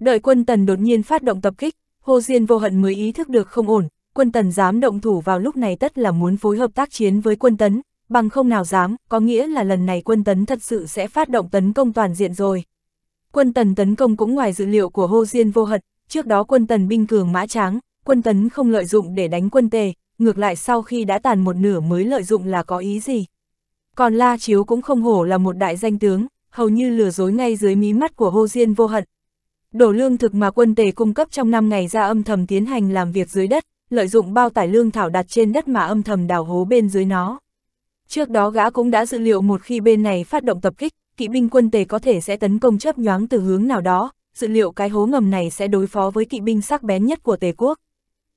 Đợi quân tần đột nhiên phát động tập kích, Hồ Diên vô hận mới ý thức được không ổn, quân tần dám động thủ vào lúc này tất là muốn phối hợp tác chiến với quân tấn, bằng không nào dám, có nghĩa là lần này quân tấn thật sự sẽ phát động tấn công toàn diện rồi. Quân tần tấn công cũng ngoài dự liệu của Hồ Diên vô hận, trước đó quân tần binh cường mã tráng, quân tấn không lợi dụng để đánh quân tề, ngược lại sau khi đã tàn một nửa mới lợi dụng là có ý gì. Còn La Chiếu cũng không hổ là một đại danh tướng, hầu như lừa dối ngay dưới mí mắt của Hồ Diên vô hận. Đổ lương thực mà quân tề cung cấp trong năm ngày ra âm thầm tiến hành làm việc dưới đất, lợi dụng bao tải lương thảo đặt trên đất mà âm thầm đào hố bên dưới nó. Trước đó gã cũng đã dự liệu một khi bên này phát động tập kích, kỵ binh quân tề có thể sẽ tấn công chấp nhoáng từ hướng nào đó, dự liệu cái hố ngầm này sẽ đối phó với kỵ binh sắc bén nhất của tề quốc.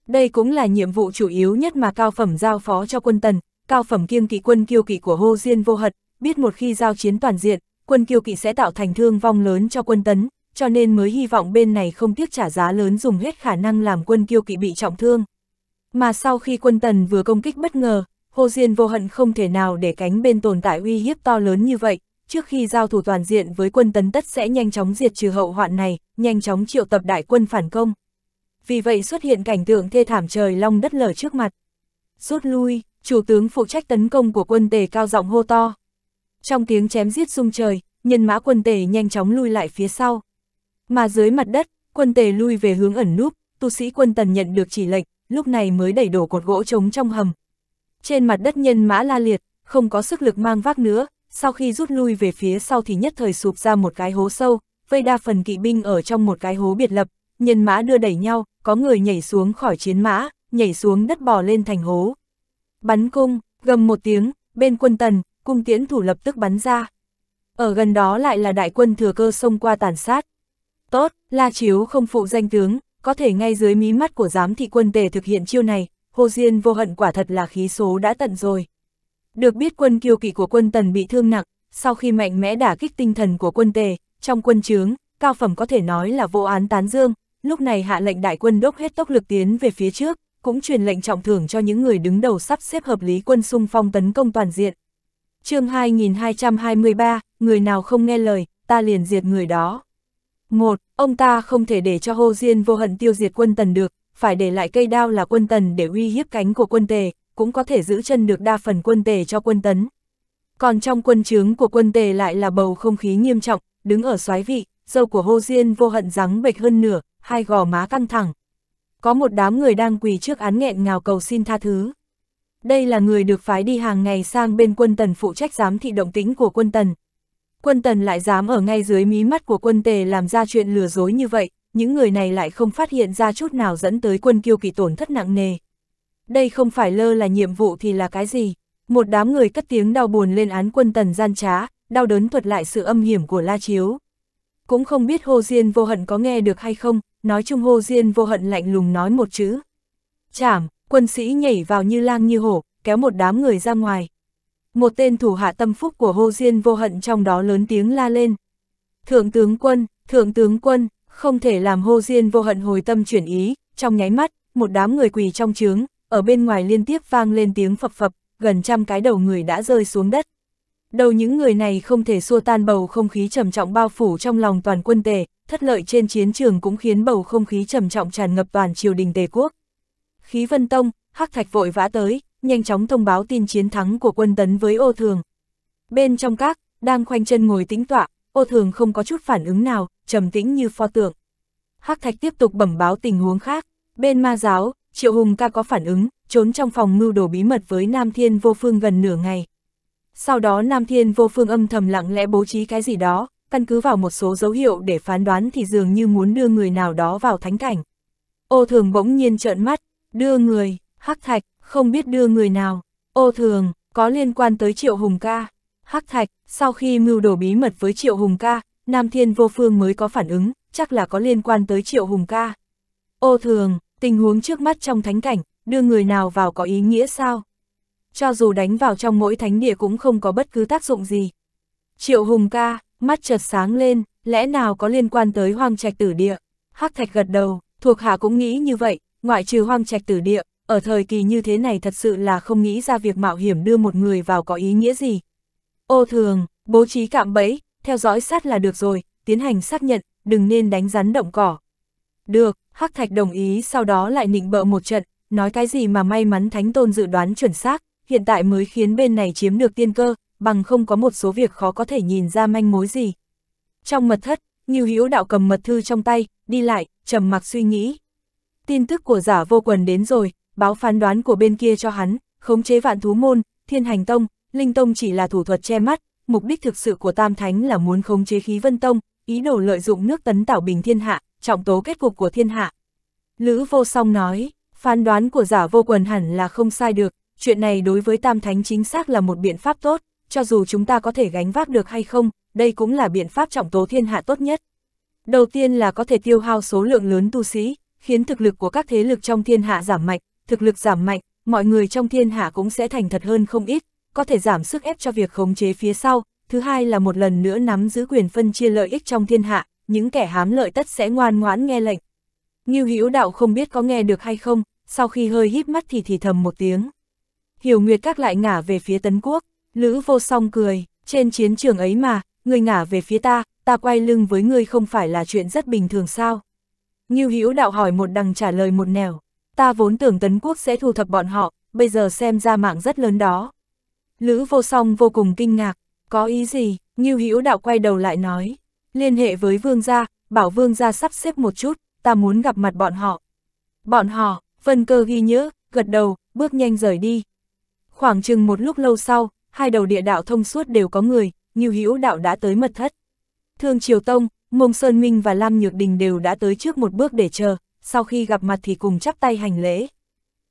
Đây cũng là nhiệm vụ chủ yếu nhất mà cao phẩm giao phó cho quân tần, cao phẩm kiêng kỵ quân kiêu kỵ của hô Diên vô hật, biết một khi giao chiến toàn diện, quân kiêu kỵ sẽ tạo thành thương vong lớn cho quân tấn, cho nên mới hy vọng bên này không tiếc trả giá lớn dùng hết khả năng làm quân kiêu kỵ bị trọng thương. Mà sau khi quân tần vừa công kích bất ngờ, hô Diên vô hận không thể nào để cánh bên tồn tại uy hiếp to lớn như vậy, trước khi giao thủ toàn diện với quân tấn tất sẽ nhanh chóng diệt trừ hậu hoạn này, nhanh chóng triệu tập đại quân phản công vì vậy xuất hiện cảnh tượng thê thảm trời long đất lở trước mặt. Rút lui, chủ tướng phụ trách tấn công của quân tề cao giọng hô to. Trong tiếng chém giết sung trời, nhân mã quân tề nhanh chóng lui lại phía sau. Mà dưới mặt đất, quân tề lui về hướng ẩn núp, tu sĩ quân tần nhận được chỉ lệnh, lúc này mới đẩy đổ cột gỗ trống trong hầm. Trên mặt đất nhân mã la liệt, không có sức lực mang vác nữa, sau khi rút lui về phía sau thì nhất thời sụp ra một cái hố sâu, vây đa phần kỵ binh ở trong một cái hố biệt lập, nhân mã đưa đẩy nhau, có người nhảy xuống khỏi chiến mã, nhảy xuống đất bò lên thành hố. Bắn cung, gầm một tiếng, bên quân tần, cung tiễn thủ lập tức bắn ra. Ở gần đó lại là đại quân thừa cơ xông qua tàn sát. Tốt, La Chiếu không phụ danh tướng, có thể ngay dưới mí mắt của giám thị quân tề thực hiện chiêu này, hô Diên vô hận quả thật là khí số đã tận rồi. Được biết quân kiêu kỵ của quân tần bị thương nặng, sau khi mạnh mẽ đả kích tinh thần của quân tề, trong quân chướng, cao phẩm có thể nói là vô án tán dương, lúc này hạ lệnh đại quân đốc hết tốc lực tiến về phía trước, cũng truyền lệnh trọng thưởng cho những người đứng đầu sắp xếp hợp lý quân xung phong tấn công toàn diện. chương 2223, người nào không nghe lời, ta liền diệt người đó. một Ông ta không thể để cho hô Diên vô hận tiêu diệt quân tần được, phải để lại cây đao là quân tần để uy hiếp cánh của quân tề, cũng có thể giữ chân được đa phần quân tề cho quân tấn. Còn trong quân chướng của quân tề lại là bầu không khí nghiêm trọng, đứng ở soái vị, dâu của hô Diên vô hận rắn bệch hơn nửa, hai gò má căng thẳng. Có một đám người đang quỳ trước án nghẹn ngào cầu xin tha thứ. Đây là người được phái đi hàng ngày sang bên quân tần phụ trách giám thị động tĩnh của quân tần. Quân tần lại dám ở ngay dưới mí mắt của quân tề làm ra chuyện lừa dối như vậy, những người này lại không phát hiện ra chút nào dẫn tới quân kiêu kỳ tổn thất nặng nề. Đây không phải lơ là nhiệm vụ thì là cái gì? Một đám người cất tiếng đau buồn lên án quân tần gian trá, đau đớn thuật lại sự âm hiểm của La Chiếu. Cũng không biết Hồ Diên vô hận có nghe được hay không, nói chung hô Diên vô hận lạnh lùng nói một chữ. Chảm, quân sĩ nhảy vào như lang như hổ, kéo một đám người ra ngoài. Một tên thủ hạ tâm phúc của hô Diên vô hận trong đó lớn tiếng la lên. Thượng tướng quân, thượng tướng quân, không thể làm hô Diên vô hận hồi tâm chuyển ý, trong nháy mắt, một đám người quỳ trong trướng, ở bên ngoài liên tiếp vang lên tiếng phập phập, gần trăm cái đầu người đã rơi xuống đất. Đầu những người này không thể xua tan bầu không khí trầm trọng bao phủ trong lòng toàn quân tề, thất lợi trên chiến trường cũng khiến bầu không khí trầm trọng tràn ngập toàn triều đình tề quốc. Khí vân tông, hắc thạch vội vã tới, nhanh chóng thông báo tin chiến thắng của quân tấn với ô thường. Bên trong các, đang khoanh chân ngồi tĩnh tọa, ô thường không có chút phản ứng nào, trầm tĩnh như pho tượng. Hắc thạch tiếp tục bẩm báo tình huống khác, bên ma giáo, triệu hùng ca có phản ứng, trốn trong phòng mưu đồ bí mật với Nam Thiên Vô Phương gần nửa ngày. Sau đó Nam Thiên Vô Phương âm thầm lặng lẽ bố trí cái gì đó, căn cứ vào một số dấu hiệu để phán đoán thì dường như muốn đưa người nào đó vào thánh cảnh. Ô thường bỗng nhiên trợn mắt, đưa người, hắc thạch, không biết đưa người nào. Ô thường, có liên quan tới Triệu Hùng ca. Hắc thạch, sau khi mưu đồ bí mật với Triệu Hùng ca, Nam Thiên Vô Phương mới có phản ứng, chắc là có liên quan tới Triệu Hùng ca. Ô thường, tình huống trước mắt trong thánh cảnh, đưa người nào vào có ý nghĩa sao? Cho dù đánh vào trong mỗi thánh địa cũng không có bất cứ tác dụng gì. Triệu Hùng ca, mắt chợt sáng lên, lẽ nào có liên quan tới hoang trạch tử địa? Hắc Thạch gật đầu, thuộc hạ cũng nghĩ như vậy, ngoại trừ hoang trạch tử địa, ở thời kỳ như thế này thật sự là không nghĩ ra việc mạo hiểm đưa một người vào có ý nghĩa gì. Ô thường, bố trí cạm bẫy, theo dõi sát là được rồi, tiến hành xác nhận, đừng nên đánh rắn động cỏ. Được, Hắc Thạch đồng ý sau đó lại nịnh bợ một trận, nói cái gì mà may mắn Thánh Tôn dự đoán chuẩn xác, hiện tại mới khiến bên này chiếm được tiên cơ, bằng không có một số việc khó có thể nhìn ra manh mối gì. Trong mật thất, Nhiêu Hữu Đạo cầm mật thư trong tay, đi lại, trầm mặc suy nghĩ. Tin tức của giả vô quần đến rồi, báo phán đoán của bên kia cho hắn, khống chế vạn thú môn, thiên hành tông, linh tông chỉ là thủ thuật che mắt, mục đích thực sự của Tam Thánh là muốn khống chế khí vân tông, ý đồ lợi dụng nước tấn tảo bình thiên hạ, trọng tố kết cục của thiên hạ. Lữ vô song nói, phán đoán của giả vô quần hẳn là không sai được, chuyện này đối với Tam Thánh chính xác là một biện pháp tốt cho dù chúng ta có thể gánh vác được hay không, đây cũng là biện pháp trọng tố thiên hạ tốt nhất. Đầu tiên là có thể tiêu hao số lượng lớn tu sĩ, khiến thực lực của các thế lực trong thiên hạ giảm mạnh, thực lực giảm mạnh, mọi người trong thiên hạ cũng sẽ thành thật hơn không ít, có thể giảm sức ép cho việc khống chế phía sau. Thứ hai là một lần nữa nắm giữ quyền phân chia lợi ích trong thiên hạ, những kẻ hám lợi tất sẽ ngoan ngoãn nghe lệnh. Ngưu Hữu Đạo không biết có nghe được hay không, sau khi hơi híp mắt thì thì thầm một tiếng. Hiểu Nguyệt các lại ngả về phía Tấn Quốc. Lữ vô song cười, trên chiến trường ấy mà, người ngả về phía ta, ta quay lưng với ngươi không phải là chuyện rất bình thường sao. Ngưu Hữu đạo hỏi một đằng trả lời một nẻo, ta vốn tưởng tấn quốc sẽ thu thập bọn họ, bây giờ xem ra mạng rất lớn đó. Lữ vô song vô cùng kinh ngạc, có ý gì, Ngưu Hữu đạo quay đầu lại nói, liên hệ với vương gia, bảo vương gia sắp xếp một chút, ta muốn gặp mặt bọn họ. Bọn họ, vân cơ ghi nhớ, gật đầu, bước nhanh rời đi. Khoảng chừng một lúc lâu sau, hai đầu địa đạo thông suốt đều có người, Ngưu Hữu đạo đã tới mật thất. Thương Triều Tông, Mông Sơn Minh và Lam Nhược Đình đều đã tới trước một bước để chờ, sau khi gặp mặt thì cùng chắp tay hành lễ.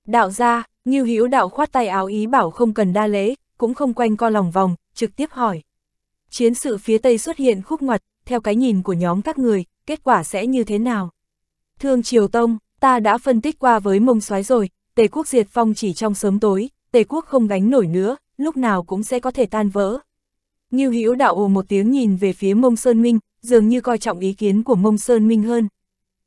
Đạo ra, Ngưu Hữu đạo khoát tay áo ý bảo không cần đa lễ, cũng không quanh co lòng vòng, trực tiếp hỏi. Chiến sự phía Tây xuất hiện khúc ngoặt, theo cái nhìn của nhóm các người, kết quả sẽ như thế nào? Thương Triều Tông, ta đã phân tích qua với mông soái rồi, Tề quốc diệt phong chỉ trong sớm tối, Tề quốc không gánh nổi nữa, lúc nào cũng sẽ có thể tan vỡ. Như Hữu đạo ồ một tiếng nhìn về phía Mông Sơn Minh, dường như coi trọng ý kiến của Mông Sơn Minh hơn.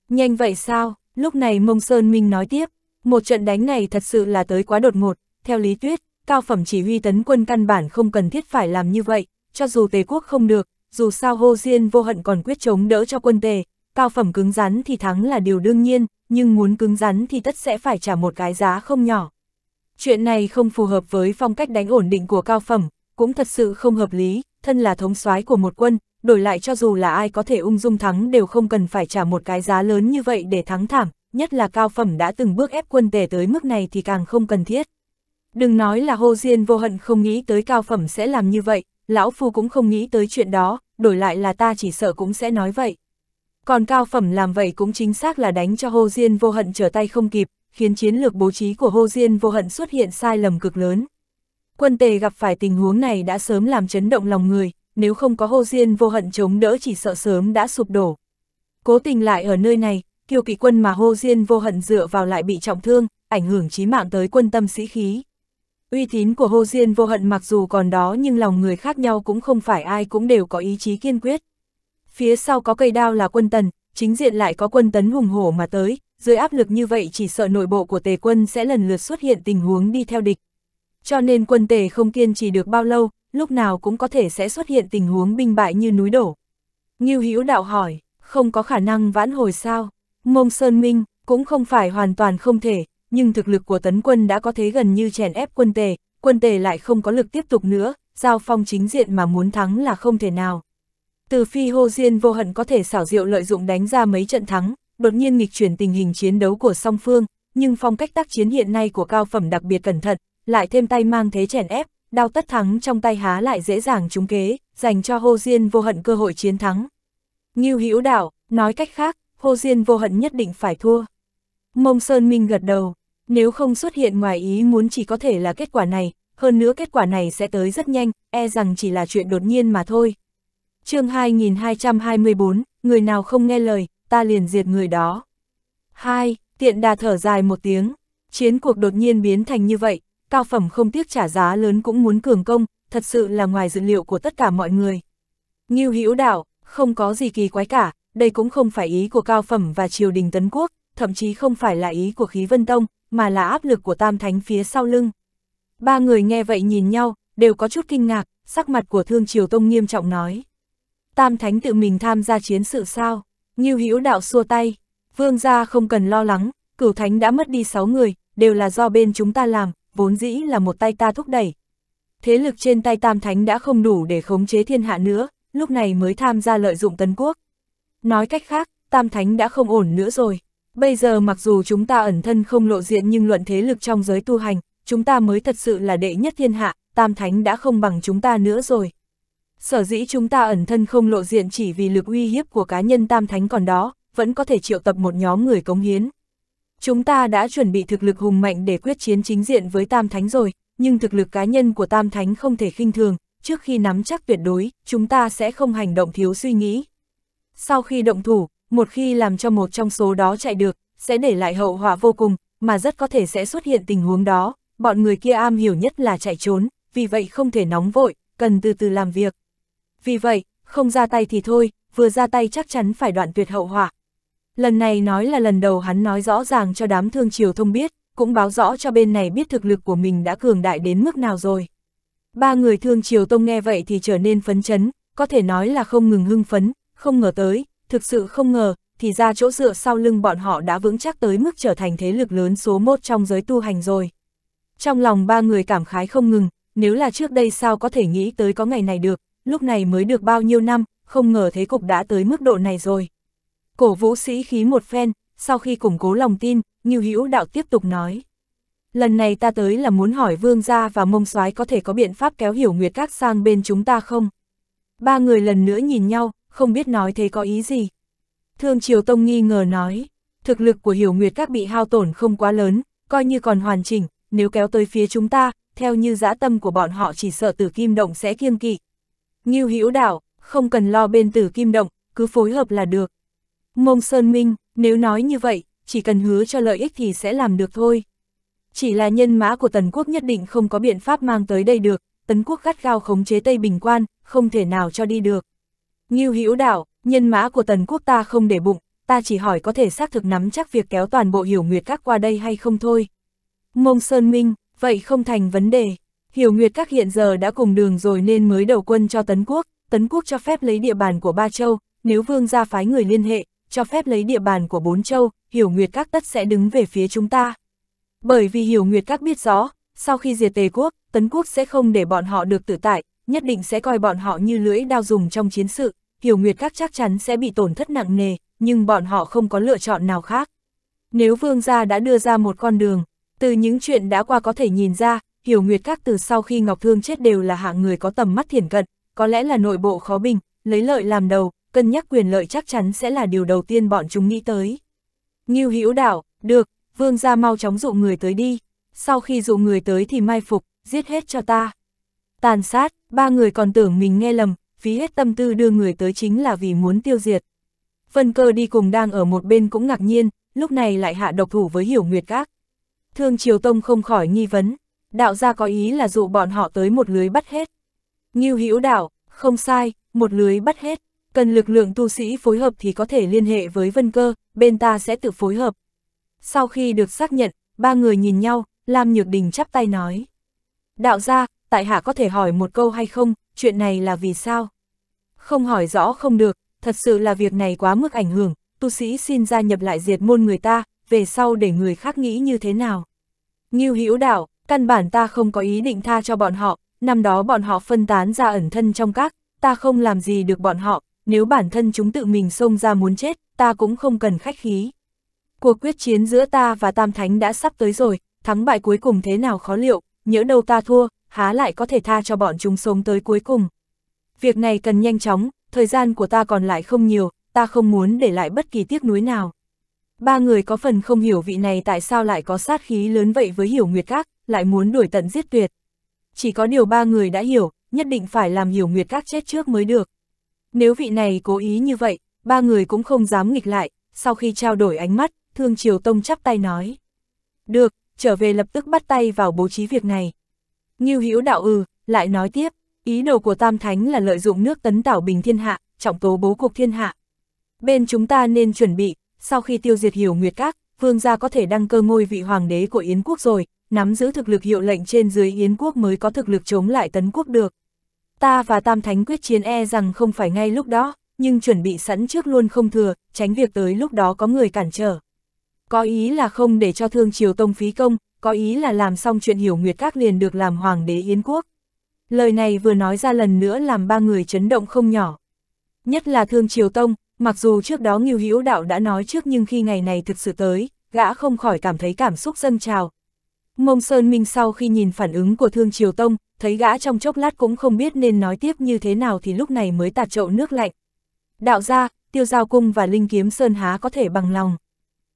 Nhanh vậy sao? Lúc này Mông Sơn Minh nói tiếp, một trận đánh này thật sự là tới quá đột ngột, theo lý tuyết, cao phẩm chỉ huy tấn quân căn bản không cần thiết phải làm như vậy, cho dù Tề quốc không được, dù sao Hô Diên vô hận còn quyết chống đỡ cho quân Tề, cao phẩm cứng rắn thì thắng là điều đương nhiên, nhưng muốn cứng rắn thì tất sẽ phải trả một cái giá không nhỏ. Chuyện này không phù hợp với phong cách đánh ổn định của cao phẩm, cũng thật sự không hợp lý, thân là thống soái của một quân, đổi lại cho dù là ai có thể ung dung thắng đều không cần phải trả một cái giá lớn như vậy để thắng thảm, nhất là cao phẩm đã từng bước ép quân tề tới mức này thì càng không cần thiết. Đừng nói là hô Diên vô hận không nghĩ tới cao phẩm sẽ làm như vậy, lão phu cũng không nghĩ tới chuyện đó, đổi lại là ta chỉ sợ cũng sẽ nói vậy. Còn cao phẩm làm vậy cũng chính xác là đánh cho hô Diên vô hận trở tay không kịp, khiến chiến lược bố trí của Hồ Diên vô hận xuất hiện sai lầm cực lớn. Quân tề gặp phải tình huống này đã sớm làm chấn động lòng người, nếu không có Hồ Diên vô hận chống đỡ chỉ sợ sớm đã sụp đổ. Cố tình lại ở nơi này, kiêu kỵ quân mà Hồ Diên vô hận dựa vào lại bị trọng thương, ảnh hưởng chí mạng tới quân tâm sĩ khí. Uy tín của Hồ Diên vô hận mặc dù còn đó nhưng lòng người khác nhau cũng không phải ai cũng đều có ý chí kiên quyết. Phía sau có cây đao là quân tần, chính diện lại có quân tấn hùng hổ mà tới, dưới áp lực như vậy chỉ sợ nội bộ của tề quân sẽ lần lượt xuất hiện tình huống đi theo địch. Cho nên quân tề không kiên trì được bao lâu, lúc nào cũng có thể sẽ xuất hiện tình huống binh bại như núi đổ. Ngưu Hữu đạo hỏi, không có khả năng vãn hồi sao? Mông Sơn Minh cũng không phải hoàn toàn không thể, nhưng thực lực của tấn quân đã có thế gần như chèn ép quân tề, quân tề lại không có lực tiếp tục nữa, giao phong chính diện mà muốn thắng là không thể nào. Từ phi hô diên vô hận có thể xảo diệu lợi dụng đánh ra mấy trận thắng, đột nhiên nghịch chuyển tình hình chiến đấu của song phương, nhưng phong cách tác chiến hiện nay của cao phẩm đặc biệt cẩn thận, lại thêm tay mang thế chèn ép, đao tất thắng trong tay há lại dễ dàng trúng kế, dành cho Hồ Diên vô hận cơ hội chiến thắng. Ngưu Hữu Đạo, nói cách khác, Hồ Diên vô hận nhất định phải thua. Mông Sơn Minh gật đầu, nếu không xuất hiện ngoài ý muốn chỉ có thể là kết quả này, hơn nữa kết quả này sẽ tới rất nhanh, e rằng chỉ là chuyện đột nhiên mà thôi. chương 2224, người nào không nghe lời, ta liền diệt người đó. Hai, tiện đà thở dài một tiếng, chiến cuộc đột nhiên biến thành như vậy, cao phẩm không tiếc trả giá lớn cũng muốn cường công, thật sự là ngoài dự liệu của tất cả mọi người. Ngưu hữu đạo, không có gì kỳ quái cả, đây cũng không phải ý của cao phẩm và triều đình tấn quốc, thậm chí không phải là ý của khí vân tông, mà là áp lực của tam thánh phía sau lưng. Ba người nghe vậy nhìn nhau, đều có chút kinh ngạc, sắc mặt của thương triều tông nghiêm trọng nói. Tam thánh tự mình tham gia chiến sự sao? Ngưu Hữu Đạo xua tay, vương gia không cần lo lắng, cửu thánh đã mất đi 6 người, đều là do bên chúng ta làm, vốn dĩ là một tay ta thúc đẩy. Thế lực trên tay tam thánh đã không đủ để khống chế thiên hạ nữa, lúc này mới tham gia lợi dụng Tân Quốc. Nói cách khác, tam thánh đã không ổn nữa rồi. Bây giờ mặc dù chúng ta ẩn thân không lộ diện nhưng luận thế lực trong giới tu hành, chúng ta mới thật sự là đệ nhất thiên hạ, tam thánh đã không bằng chúng ta nữa rồi. Sở dĩ chúng ta ẩn thân không lộ diện chỉ vì lực uy hiếp của cá nhân tam thánh còn đó, vẫn có thể triệu tập một nhóm người cống hiến. Chúng ta đã chuẩn bị thực lực hùng mạnh để quyết chiến chính diện với tam thánh rồi, nhưng thực lực cá nhân của tam thánh không thể khinh thường, trước khi nắm chắc tuyệt đối, chúng ta sẽ không hành động thiếu suy nghĩ. Sau khi động thủ, một khi làm cho một trong số đó chạy được, sẽ để lại hậu họa vô cùng, mà rất có thể sẽ xuất hiện tình huống đó, bọn người kia am hiểu nhất là chạy trốn, vì vậy không thể nóng vội, cần từ từ làm việc. Vì vậy, không ra tay thì thôi, vừa ra tay chắc chắn phải đoạn tuyệt hậu họa. Lần này nói là lần đầu hắn nói rõ ràng cho đám thương triều thông biết, cũng báo rõ cho bên này biết thực lực của mình đã cường đại đến mức nào rồi. Ba người thương triều tông nghe vậy thì trở nên phấn chấn, có thể nói là không ngừng hưng phấn, không ngờ tới, thực sự không ngờ, thì ra chỗ dựa sau lưng bọn họ đã vững chắc tới mức trở thành thế lực lớn số một trong giới tu hành rồi. Trong lòng ba người cảm khái không ngừng, nếu là trước đây sao có thể nghĩ tới có ngày này được, lúc này mới được bao nhiêu năm, không ngờ thế cục đã tới mức độ này rồi. Cổ vũ sĩ khí một phen, sau khi củng cố lòng tin, Ngưu Hữu Đạo tiếp tục nói. Lần này ta tới là muốn hỏi vương gia và mông soái có thể có biện pháp kéo hiểu nguyệt các sang bên chúng ta không? Ba người lần nữa nhìn nhau, không biết nói thế có ý gì. Thương Triều Tông nghi ngờ nói, thực lực của hiểu nguyệt các bị hao tổn không quá lớn, coi như còn hoàn chỉnh, nếu kéo tới phía chúng ta, theo như dã tâm của bọn họ chỉ sợ tử kim động sẽ kiêng kỵ, Ngưu Hữu Đảo, không cần lo bên Tử Kim Động, cứ phối hợp là được. Mông Sơn Minh, nếu nói như vậy, chỉ cần hứa cho lợi ích thì sẽ làm được thôi. Chỉ là nhân mã của Tần Quốc nhất định không có biện pháp mang tới đây được, Tần Quốc gắt gao khống chế Tây Bình Quan, không thể nào cho đi được. Ngưu Hữu Đảo, nhân mã của Tần Quốc ta không để bụng, ta chỉ hỏi có thể xác thực nắm chắc việc kéo toàn bộ hiểu nguyệt các qua đây hay không thôi. Mông Sơn Minh, vậy không thành vấn đề. Hiểu Nguyệt các hiện giờ đã cùng đường rồi nên mới đầu quân cho Tấn Quốc, Tấn Quốc cho phép lấy địa bàn của ba châu, nếu vương gia phái người liên hệ, cho phép lấy địa bàn của bốn châu, Hiểu Nguyệt các tất sẽ đứng về phía chúng ta. Bởi vì Hiểu Nguyệt các biết rõ, sau khi diệt Tề Quốc, Tấn Quốc sẽ không để bọn họ được tự tại, nhất định sẽ coi bọn họ như lưỡi đao dùng trong chiến sự, Hiểu Nguyệt các chắc chắn sẽ bị tổn thất nặng nề, nhưng bọn họ không có lựa chọn nào khác. Nếu vương gia đã đưa ra một con đường, từ những chuyện đã qua có thể nhìn ra, Hiểu Nguyệt Các từ sau khi Ngọc Thương chết đều là hạng người có tầm mắt thiển cận, có lẽ là nội bộ khó bình, lấy lợi làm đầu, cân nhắc quyền lợi chắc chắn sẽ là điều đầu tiên bọn chúng nghĩ tới. Ngưu Hữu Đạo, được, vương gia mau chóng dụ người tới đi, sau khi dụ người tới thì mai phục, giết hết cho ta. Tàn sát, ba người còn tưởng mình nghe lầm, phí hết tâm tư đưa người tới chính là vì muốn tiêu diệt. Phân cơ đi cùng đang ở một bên cũng ngạc nhiên, lúc này lại hạ độc thủ với Hiểu Nguyệt Các. Thương Triều Tông không khỏi nghi vấn, đạo gia có ý là dụ bọn họ tới một lưới bắt hết. Ngưu hữu đạo, không sai, một lưới bắt hết, cần lực lượng tu sĩ phối hợp thì có thể liên hệ với vân cơ, bên ta sẽ tự phối hợp. Sau khi được xác nhận, ba người nhìn nhau, Lam Nhược Đình chắp tay nói. Đạo gia, tại hạ có thể hỏi một câu hay không, chuyện này là vì sao? Không hỏi rõ không được, thật sự là việc này quá mức ảnh hưởng, tu sĩ xin gia nhập lại diệt môn người ta, về sau để người khác nghĩ như thế nào? Ngưu Hữu Đạo, căn bản ta không có ý định tha cho bọn họ, năm đó bọn họ phân tán ra ẩn thân trong các, ta không làm gì được bọn họ, nếu bản thân chúng tự mình xông ra muốn chết, ta cũng không cần khách khí. Cuộc quyết chiến giữa ta và Tam Thánh đã sắp tới rồi, thắng bại cuối cùng thế nào khó liệu, nhỡ đâu ta thua, há lại có thể tha cho bọn chúng sống tới cuối cùng. Việc này cần nhanh chóng, thời gian của ta còn lại không nhiều, ta không muốn để lại bất kỳ tiếc nuối nào. Ba người có phần không hiểu vị này tại sao lại có sát khí lớn vậy với hiểu nguyệt các, lại muốn đuổi tận giết tuyệt. Chỉ có điều ba người đã hiểu, nhất định phải làm hiểu nguyệt các chết trước mới được. Nếu vị này cố ý như vậy, ba người cũng không dám nghịch lại, sau khi trao đổi ánh mắt, Thương Triều Tông chắp tay nói. Được, trở về lập tức bắt tay vào bố trí việc này. Ngưu Hữu đạo ừ, lại nói tiếp, ý đồ của Tam Thánh là lợi dụng nước tấn tảo bình thiên hạ, trọng tố bố cục thiên hạ. Bên chúng ta nên chuẩn bị, sau khi tiêu diệt hiểu nguyệt các, vương gia có thể đăng cơ ngôi vị hoàng đế của Yến quốc rồi, nắm giữ thực lực hiệu lệnh trên dưới Yến quốc mới có thực lực chống lại tấn quốc được. Ta và Tam Thánh quyết chiến e rằng không phải ngay lúc đó, nhưng chuẩn bị sẵn trước luôn không thừa, tránh việc tới lúc đó có người cản trở. Có ý là không để cho thương triều tông phí công, có ý là làm xong chuyện hiểu nguyệt các liền được làm hoàng đế Yến quốc. Lời này vừa nói ra lần nữa làm ba người chấn động không nhỏ. Nhất là thương triều tông, Mặc dù trước đó Ngưu Hữu Đạo đã nói trước nhưng khi ngày này thực sự tới, gã không khỏi cảm thấy cảm xúc dâng trào. Mông Sơn Minh sau khi nhìn phản ứng của Thương Triều Tông, thấy gã trong chốc lát cũng không biết nên nói tiếp như thế nào thì lúc này mới tạt chậu nước lạnh. Đạo gia tiêu giao cung và linh kiếm Sơn Há có thể bằng lòng.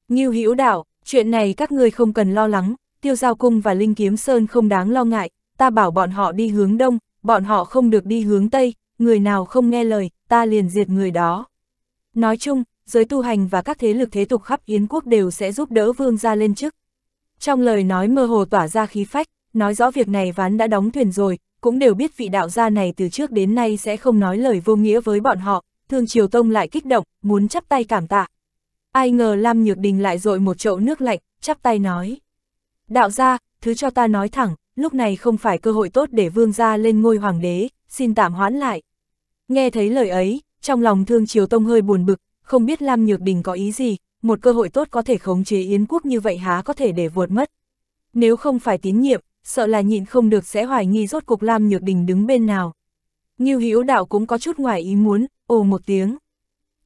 Ngưu Hữu Đạo, chuyện này các ngươi không cần lo lắng, tiêu giao cung và linh kiếm Sơn không đáng lo ngại, ta bảo bọn họ đi hướng đông, bọn họ không được đi hướng tây, người nào không nghe lời, ta liền diệt người đó. Nói chung, giới tu hành và các thế lực thế tục khắp Yến quốc đều sẽ giúp đỡ vương gia lên chức. Trong lời nói mơ hồ tỏa ra khí phách, nói rõ việc này ván đã đóng thuyền rồi, cũng đều biết vị đạo gia này từ trước đến nay sẽ không nói lời vô nghĩa với bọn họ, thương triều tông lại kích động, muốn chắp tay cảm tạ. Ai ngờ Lam Nhược Đình lại dội một chậu nước lạnh, chắp tay nói. Đạo gia, thứ cho ta nói thẳng, lúc này không phải cơ hội tốt để vương gia lên ngôi hoàng đế, xin tạm hoãn lại. Nghe thấy lời ấy, trong lòng Thương Triều Tông hơi buồn bực, không biết Lam Nhược Đình có ý gì, một cơ hội tốt có thể khống chế Yến quốc như vậy há có thể để vượt mất. Nếu không phải tín nhiệm, sợ là nhịn không được sẽ hoài nghi rốt cục Lam Nhược Đình đứng bên nào. như Hữu Đạo cũng có chút ngoài ý muốn, ồ một tiếng.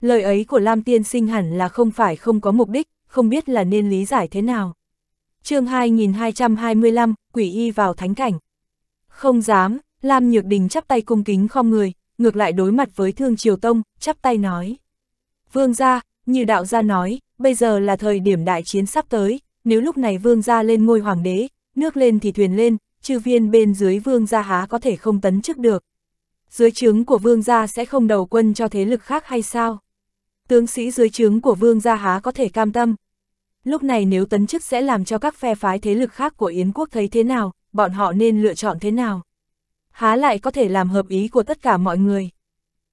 Lời ấy của Lam Tiên Sinh hẳn là không phải không có mục đích, không biết là nên lý giải thế nào. chương 2225, Quỷ Y vào Thánh Cảnh. Không dám, Lam Nhược Đình chắp tay cung kính khom người, ngược lại đối mặt với Thương Triều Tông, chắp tay nói. Vương gia, như đạo gia nói, bây giờ là thời điểm đại chiến sắp tới, nếu lúc này vương gia lên ngôi hoàng đế, nước lên thì thuyền lên, chư viên bên dưới vương gia há có thể không tấn chức được. Dưới trướng của vương gia sẽ không đầu quân cho thế lực khác hay sao? Tướng sĩ dưới trướng của vương gia há có thể cam tâm. Lúc này nếu tấn chức sẽ làm cho các phe phái thế lực khác của Yến quốc thấy thế nào, bọn họ nên lựa chọn thế nào? há lại có thể làm hợp ý của tất cả mọi người.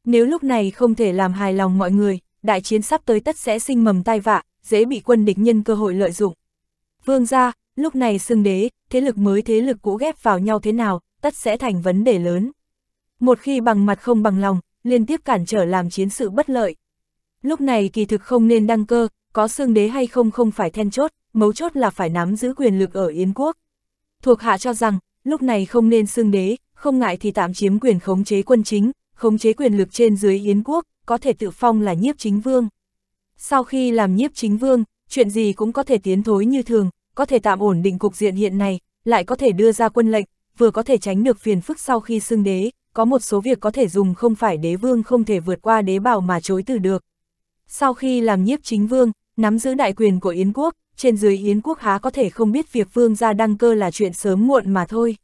Nếu lúc này không thể làm hài lòng mọi người, đại chiến sắp tới tất sẽ sinh mầm tai vạ, dễ bị quân địch nhân cơ hội lợi dụng. Vương gia, lúc này xưng đế, thế lực mới thế lực cũ ghép vào nhau thế nào, tất sẽ thành vấn đề lớn. Một khi bằng mặt không bằng lòng, liên tiếp cản trở làm chiến sự bất lợi. Lúc này kỳ thực không nên đăng cơ, có xương đế hay không không phải then chốt, mấu chốt là phải nắm giữ quyền lực ở Yến quốc. Thuộc hạ cho rằng, lúc này không nên xương đế, không ngại thì tạm chiếm quyền khống chế quân chính, khống chế quyền lực trên dưới Yến quốc, có thể tự phong là nhiếp chính vương. Sau khi làm nhiếp chính vương, chuyện gì cũng có thể tiến thối như thường, có thể tạm ổn định cục diện hiện nay, lại có thể đưa ra quân lệnh, vừa có thể tránh được phiền phức sau khi xưng đế, có một số việc có thể dùng không phải đế vương không thể vượt qua đế bảo mà chối từ được. Sau khi làm nhiếp chính vương, nắm giữ đại quyền của Yến quốc, trên dưới Yến quốc há có thể không biết việc vương gia đăng cơ là chuyện sớm muộn mà thôi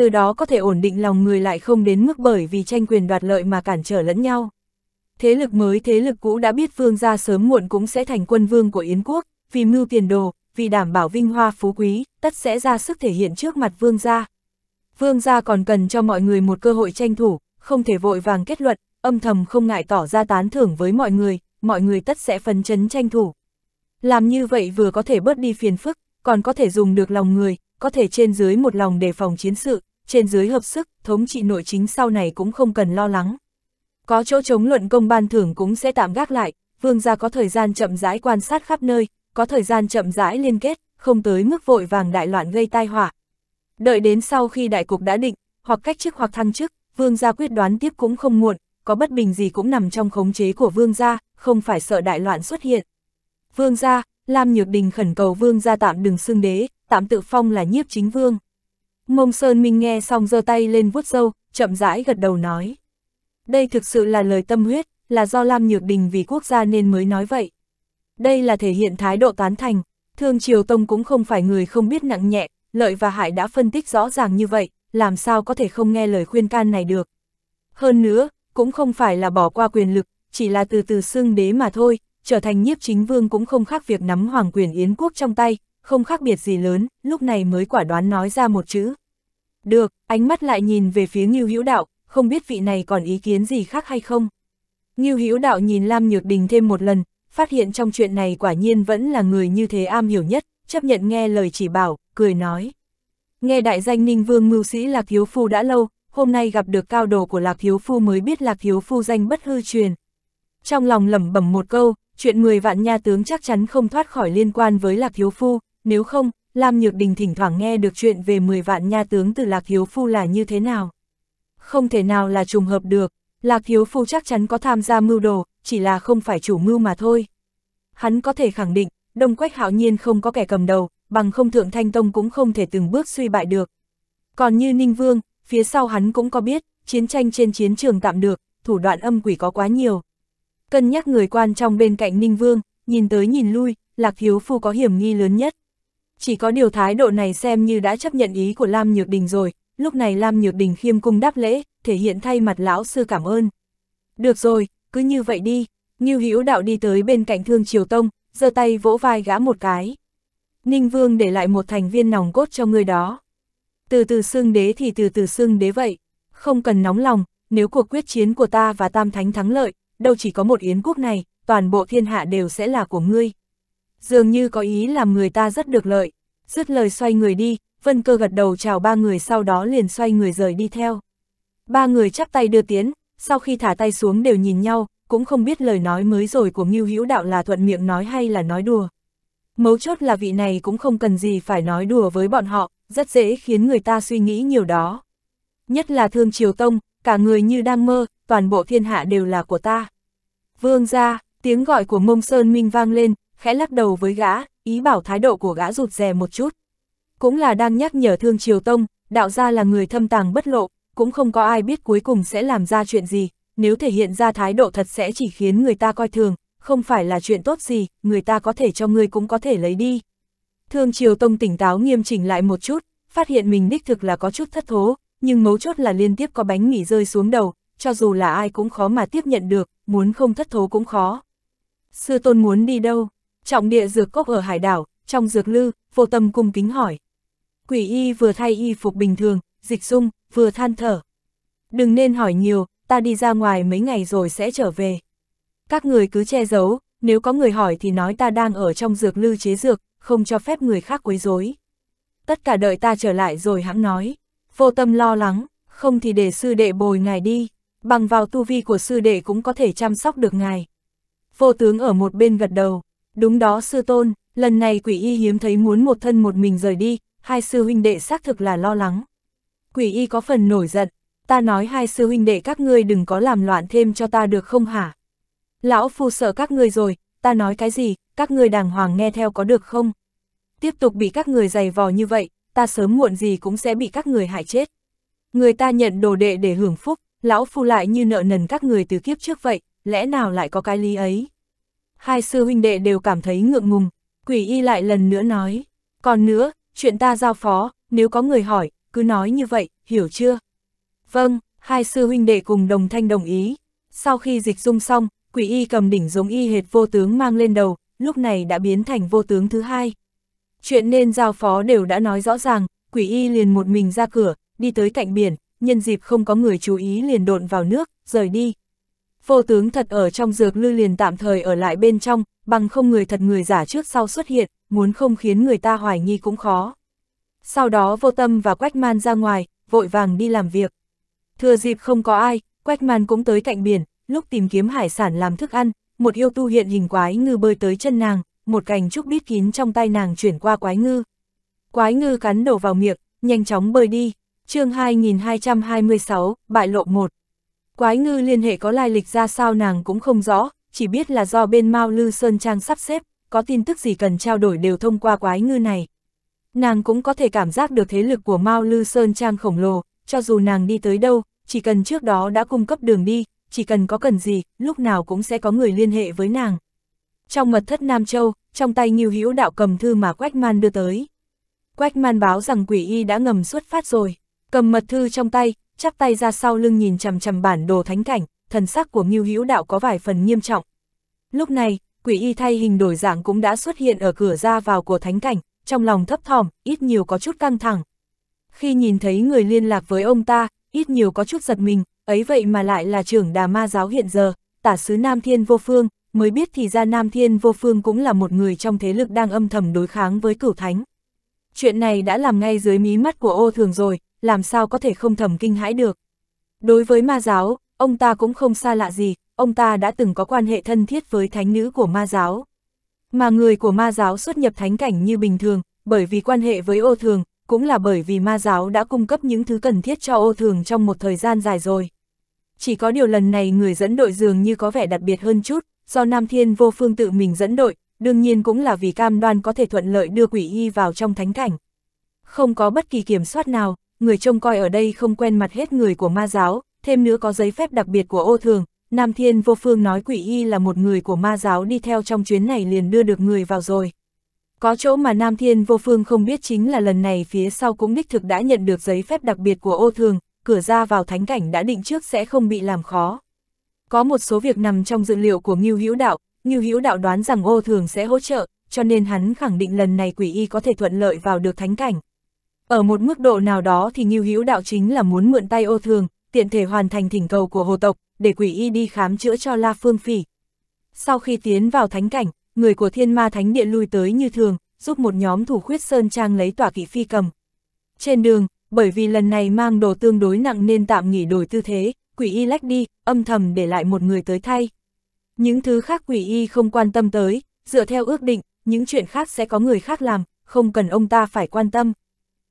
từ đó có thể ổn định lòng người lại không đến mức bởi vì tranh quyền đoạt lợi mà cản trở lẫn nhau. Thế lực mới thế lực cũ đã biết vương gia sớm muộn cũng sẽ thành quân vương của Yến quốc, vì mưu tiền đồ, vì đảm bảo vinh hoa phú quý, tất sẽ ra sức thể hiện trước mặt vương gia. Vương gia còn cần cho mọi người một cơ hội tranh thủ, không thể vội vàng kết luận, âm thầm không ngại tỏ ra tán thưởng với mọi người, mọi người tất sẽ phấn chấn tranh thủ. Làm như vậy vừa có thể bớt đi phiền phức, còn có thể dùng được lòng người, có thể trên dưới một lòng để phòng chiến sự, trên dưới hợp sức, thống trị nội chính sau này cũng không cần lo lắng. Có chỗ chống luận công ban thưởng cũng sẽ tạm gác lại, vương gia có thời gian chậm rãi quan sát khắp nơi, có thời gian chậm rãi liên kết, không tới mức vội vàng đại loạn gây tai họa. Đợi đến sau khi đại cục đã định, hoặc cách chức hoặc thăng chức, vương gia quyết đoán tiếp cũng không muộn, có bất bình gì cũng nằm trong khống chế của vương gia, không phải sợ đại loạn xuất hiện. Vương gia, Lam Nhược Đình khẩn cầu vương gia tạm đừng xưng đế, tạm tự phong là nhiếp chính vương. Mông Sơn Minh nghe xong giơ tay lên vuốt râu, chậm rãi gật đầu nói. Đây thực sự là lời tâm huyết, là do Lam Nhược Đình vì quốc gia nên mới nói vậy. Đây là thể hiện thái độ tán thành, Thương Triều Tông cũng không phải người không biết nặng nhẹ, lợi và hại đã phân tích rõ ràng như vậy, làm sao có thể không nghe lời khuyên can này được. Hơn nữa, cũng không phải là bỏ qua quyền lực, chỉ là từ từ xưng đế mà thôi, trở thành nhiếp chính vương cũng không khác việc nắm hoàng quyền yến quốc trong tay, không khác biệt gì lớn, lúc này mới quả đoán nói ra một chữ, được, ánh mắt lại nhìn về phía Ngưu Hữu Đạo, không biết vị này còn ý kiến gì khác hay không. Ngưu Hữu Đạo nhìn Lam Nhược Đình thêm một lần, phát hiện trong chuyện này quả nhiên vẫn là người như thế am hiểu nhất, chấp nhận nghe lời chỉ bảo, cười nói. Nghe đại danh Ninh Vương mưu sĩ Lạc thiếu Phu đã lâu, hôm nay gặp được cao đồ của Lạc thiếu Phu mới biết Lạc thiếu Phu danh bất hư truyền. Trong lòng lẩm bẩm một câu, chuyện 10 vạn nha tướng chắc chắn không thoát khỏi liên quan với Lạc thiếu Phu, nếu không, Lam Nhược Đình thỉnh thoảng nghe được chuyện về 10 vạn nha tướng từ Lạc Hiếu Phu là như thế nào. Không thể nào là trùng hợp được, Lạc Hiếu Phu chắc chắn có tham gia mưu đồ, chỉ là không phải chủ mưu mà thôi. Hắn có thể khẳng định, Đông Quách Hạo Nhiên không có kẻ cầm đầu, bằng không Thượng Thanh Tông cũng không thể từng bước suy bại được. Còn như Ninh Vương, phía sau hắn cũng có biết, chiến tranh trên chiến trường tạm được, thủ đoạn âm quỷ có quá nhiều. Cân nhắc người quan trong bên cạnh Ninh Vương, nhìn tới nhìn lui, Lạc Hiếu Phu có hiểm nghi lớn nhất. Chỉ có điều thái độ này xem như đã chấp nhận ý của Lam Nhược Đình rồi, lúc này Lam Nhược Đình khiêm cung đáp lễ, thể hiện thay mặt lão sư cảm ơn. Được rồi, cứ như vậy đi, Như Hữu Đạo đi tới bên cạnh Thương Triều Tông, giơ tay vỗ vai gã một cái. Ninh Vương để lại một thành viên nòng cốt cho người đó. Từ từ xương đế thì từ từ xương đế vậy, không cần nóng lòng, nếu cuộc quyết chiến của ta và Tam Thánh thắng lợi, đâu chỉ có một yến quốc này, toàn bộ thiên hạ đều sẽ là của ngươi dường như có ý làm người ta rất được lợi. Dứt lời xoay người đi, Vân Cơ gật đầu chào ba người sau đó liền xoay người rời đi theo. Ba người chắp tay đưa tiến, sau khi thả tay xuống đều nhìn nhau, cũng không biết lời nói mới rồi của Ngưu Hữu Đạo là thuận miệng nói hay là nói đùa. Mấu chốt là vị này cũng không cần gì phải nói đùa với bọn họ, rất dễ khiến người ta suy nghĩ nhiều đó. Nhất là Thương Triều Tông, cả người như đang mơ, toàn bộ thiên hạ đều là của ta. Vương ra, tiếng gọi của Mông Sơn Minh vang lên, khẽ lắc đầu với gã, ý bảo thái độ của gã rụt rè một chút. Cũng là đang nhắc nhở Thương Triều Tông, đạo gia là người thâm tàng bất lộ, cũng không có ai biết cuối cùng sẽ làm ra chuyện gì, nếu thể hiện ra thái độ thật sẽ chỉ khiến người ta coi thường, không phải là chuyện tốt gì, người ta có thể cho ngươi cũng có thể lấy đi. Thương Triều Tông tỉnh táo nghiêm chỉnh lại một chút, phát hiện mình đích thực là có chút thất thố, nhưng mấu chốt là liên tiếp có bánh mì rơi xuống đầu, cho dù là ai cũng khó mà tiếp nhận được, muốn không thất thố cũng khó. Sư tôn muốn đi đâu? trọng địa dược cốc ở hải đảo, trong dược lư, vô tâm cung kính hỏi. Quỷ y vừa thay y phục bình thường, dịch dung, vừa than thở. Đừng nên hỏi nhiều, ta đi ra ngoài mấy ngày rồi sẽ trở về. Các người cứ che giấu, nếu có người hỏi thì nói ta đang ở trong dược lư chế dược, không cho phép người khác quấy rối. Tất cả đợi ta trở lại rồi hãng nói. Vô tâm lo lắng, không thì để sư đệ bồi ngài đi, bằng vào tu vi của sư đệ cũng có thể chăm sóc được ngài. Vô tướng ở một bên gật đầu, Đúng đó sư tôn, lần này quỷ y hiếm thấy muốn một thân một mình rời đi, hai sư huynh đệ xác thực là lo lắng. Quỷ y có phần nổi giận, ta nói hai sư huynh đệ các ngươi đừng có làm loạn thêm cho ta được không hả? Lão phu sợ các ngươi rồi, ta nói cái gì, các ngươi đàng hoàng nghe theo có được không? Tiếp tục bị các người giày vò như vậy, ta sớm muộn gì cũng sẽ bị các người hại chết. Người ta nhận đồ đệ để hưởng phúc, lão phu lại như nợ nần các người từ kiếp trước vậy, lẽ nào lại có cái lý ấy? hai sư huynh đệ đều cảm thấy ngượng ngùng, quỷ y lại lần nữa nói, còn nữa, chuyện ta giao phó, nếu có người hỏi, cứ nói như vậy, hiểu chưa? Vâng, hai sư huynh đệ cùng đồng thanh đồng ý. Sau khi dịch dung xong, quỷ y cầm đỉnh giống y hệt vô tướng mang lên đầu, lúc này đã biến thành vô tướng thứ hai. Chuyện nên giao phó đều đã nói rõ ràng, quỷ y liền một mình ra cửa, đi tới cạnh biển, nhân dịp không có người chú ý liền độn vào nước, rời đi. Phô tướng thật ở trong dược lư liền tạm thời ở lại bên trong, bằng không người thật người giả trước sau xuất hiện, muốn không khiến người ta hoài nghi cũng khó. Sau đó vô tâm và Quách Man ra ngoài, vội vàng đi làm việc. Thừa dịp không có ai, Quách Man cũng tới cạnh biển, lúc tìm kiếm hải sản làm thức ăn, một yêu tu hiện hình quái ngư bơi tới chân nàng, một cành trúc đít kín trong tay nàng chuyển qua quái ngư. Quái ngư cắn đầu vào miệng, nhanh chóng bơi đi. chương 2226, bại lộ 1 Quái ngư liên hệ có lai lịch ra sao nàng cũng không rõ, chỉ biết là do bên Mao Lư Sơn Trang sắp xếp, có tin tức gì cần trao đổi đều thông qua quái ngư này. Nàng cũng có thể cảm giác được thế lực của Mao Lư Sơn Trang khổng lồ, cho dù nàng đi tới đâu, chỉ cần trước đó đã cung cấp đường đi, chỉ cần có cần gì, lúc nào cũng sẽ có người liên hệ với nàng. Trong mật thất Nam Châu, trong tay Nghiêu Hữu đạo cầm thư mà Quách Man đưa tới. Quách Man báo rằng quỷ y đã ngầm xuất phát rồi, cầm mật thư trong tay, chắp tay ra sau lưng nhìn chằm chằm bản đồ thánh cảnh, thần sắc của Ngưu Hữu Đạo có vài phần nghiêm trọng. Lúc này, quỷ y thay hình đổi dạng cũng đã xuất hiện ở cửa ra vào của thánh cảnh, trong lòng thấp thỏm, ít nhiều có chút căng thẳng. Khi nhìn thấy người liên lạc với ông ta, ít nhiều có chút giật mình, ấy vậy mà lại là trưởng đà ma giáo hiện giờ, tả sứ Nam Thiên Vô Phương, mới biết thì ra Nam Thiên Vô Phương cũng là một người trong thế lực đang âm thầm đối kháng với cửu thánh. Chuyện này đã làm ngay dưới mí mắt của ô thường rồi, làm sao có thể không thầm kinh hãi được. Đối với ma giáo, ông ta cũng không xa lạ gì, ông ta đã từng có quan hệ thân thiết với thánh nữ của ma giáo. Mà người của ma giáo xuất nhập thánh cảnh như bình thường, bởi vì quan hệ với ô thường, cũng là bởi vì ma giáo đã cung cấp những thứ cần thiết cho ô thường trong một thời gian dài rồi. Chỉ có điều lần này người dẫn đội dường như có vẻ đặc biệt hơn chút, do Nam Thiên vô phương tự mình dẫn đội, đương nhiên cũng là vì cam đoan có thể thuận lợi đưa quỷ y vào trong thánh cảnh. Không có bất kỳ kiểm soát nào, người trông coi ở đây không quen mặt hết người của ma giáo, thêm nữa có giấy phép đặc biệt của ô thường, Nam Thiên Vô Phương nói quỷ y là một người của ma giáo đi theo trong chuyến này liền đưa được người vào rồi. Có chỗ mà Nam Thiên Vô Phương không biết chính là lần này phía sau cũng đích thực đã nhận được giấy phép đặc biệt của ô thường, cửa ra vào thánh cảnh đã định trước sẽ không bị làm khó. Có một số việc nằm trong dự liệu của Ngưu Hữu Đạo, Ngưu Hữu Đạo đoán rằng ô thường sẽ hỗ trợ, cho nên hắn khẳng định lần này quỷ y có thể thuận lợi vào được thánh cảnh. Ở một mức độ nào đó thì Ngưu Hữu Đạo chính là muốn mượn tay ô thường, tiện thể hoàn thành thỉnh cầu của hồ tộc, để quỷ y đi khám chữa cho La Phương Phỉ. Sau khi tiến vào thánh cảnh, người của thiên ma thánh điện lui tới như thường, giúp một nhóm thủ khuyết Sơn Trang lấy tỏa kỵ phi cầm. Trên đường, bởi vì lần này mang đồ tương đối nặng nên tạm nghỉ đổi tư thế, quỷ y lách đi, âm thầm để lại một người tới thay. Những thứ khác quỷ y không quan tâm tới, dựa theo ước định, những chuyện khác sẽ có người khác làm, không cần ông ta phải quan tâm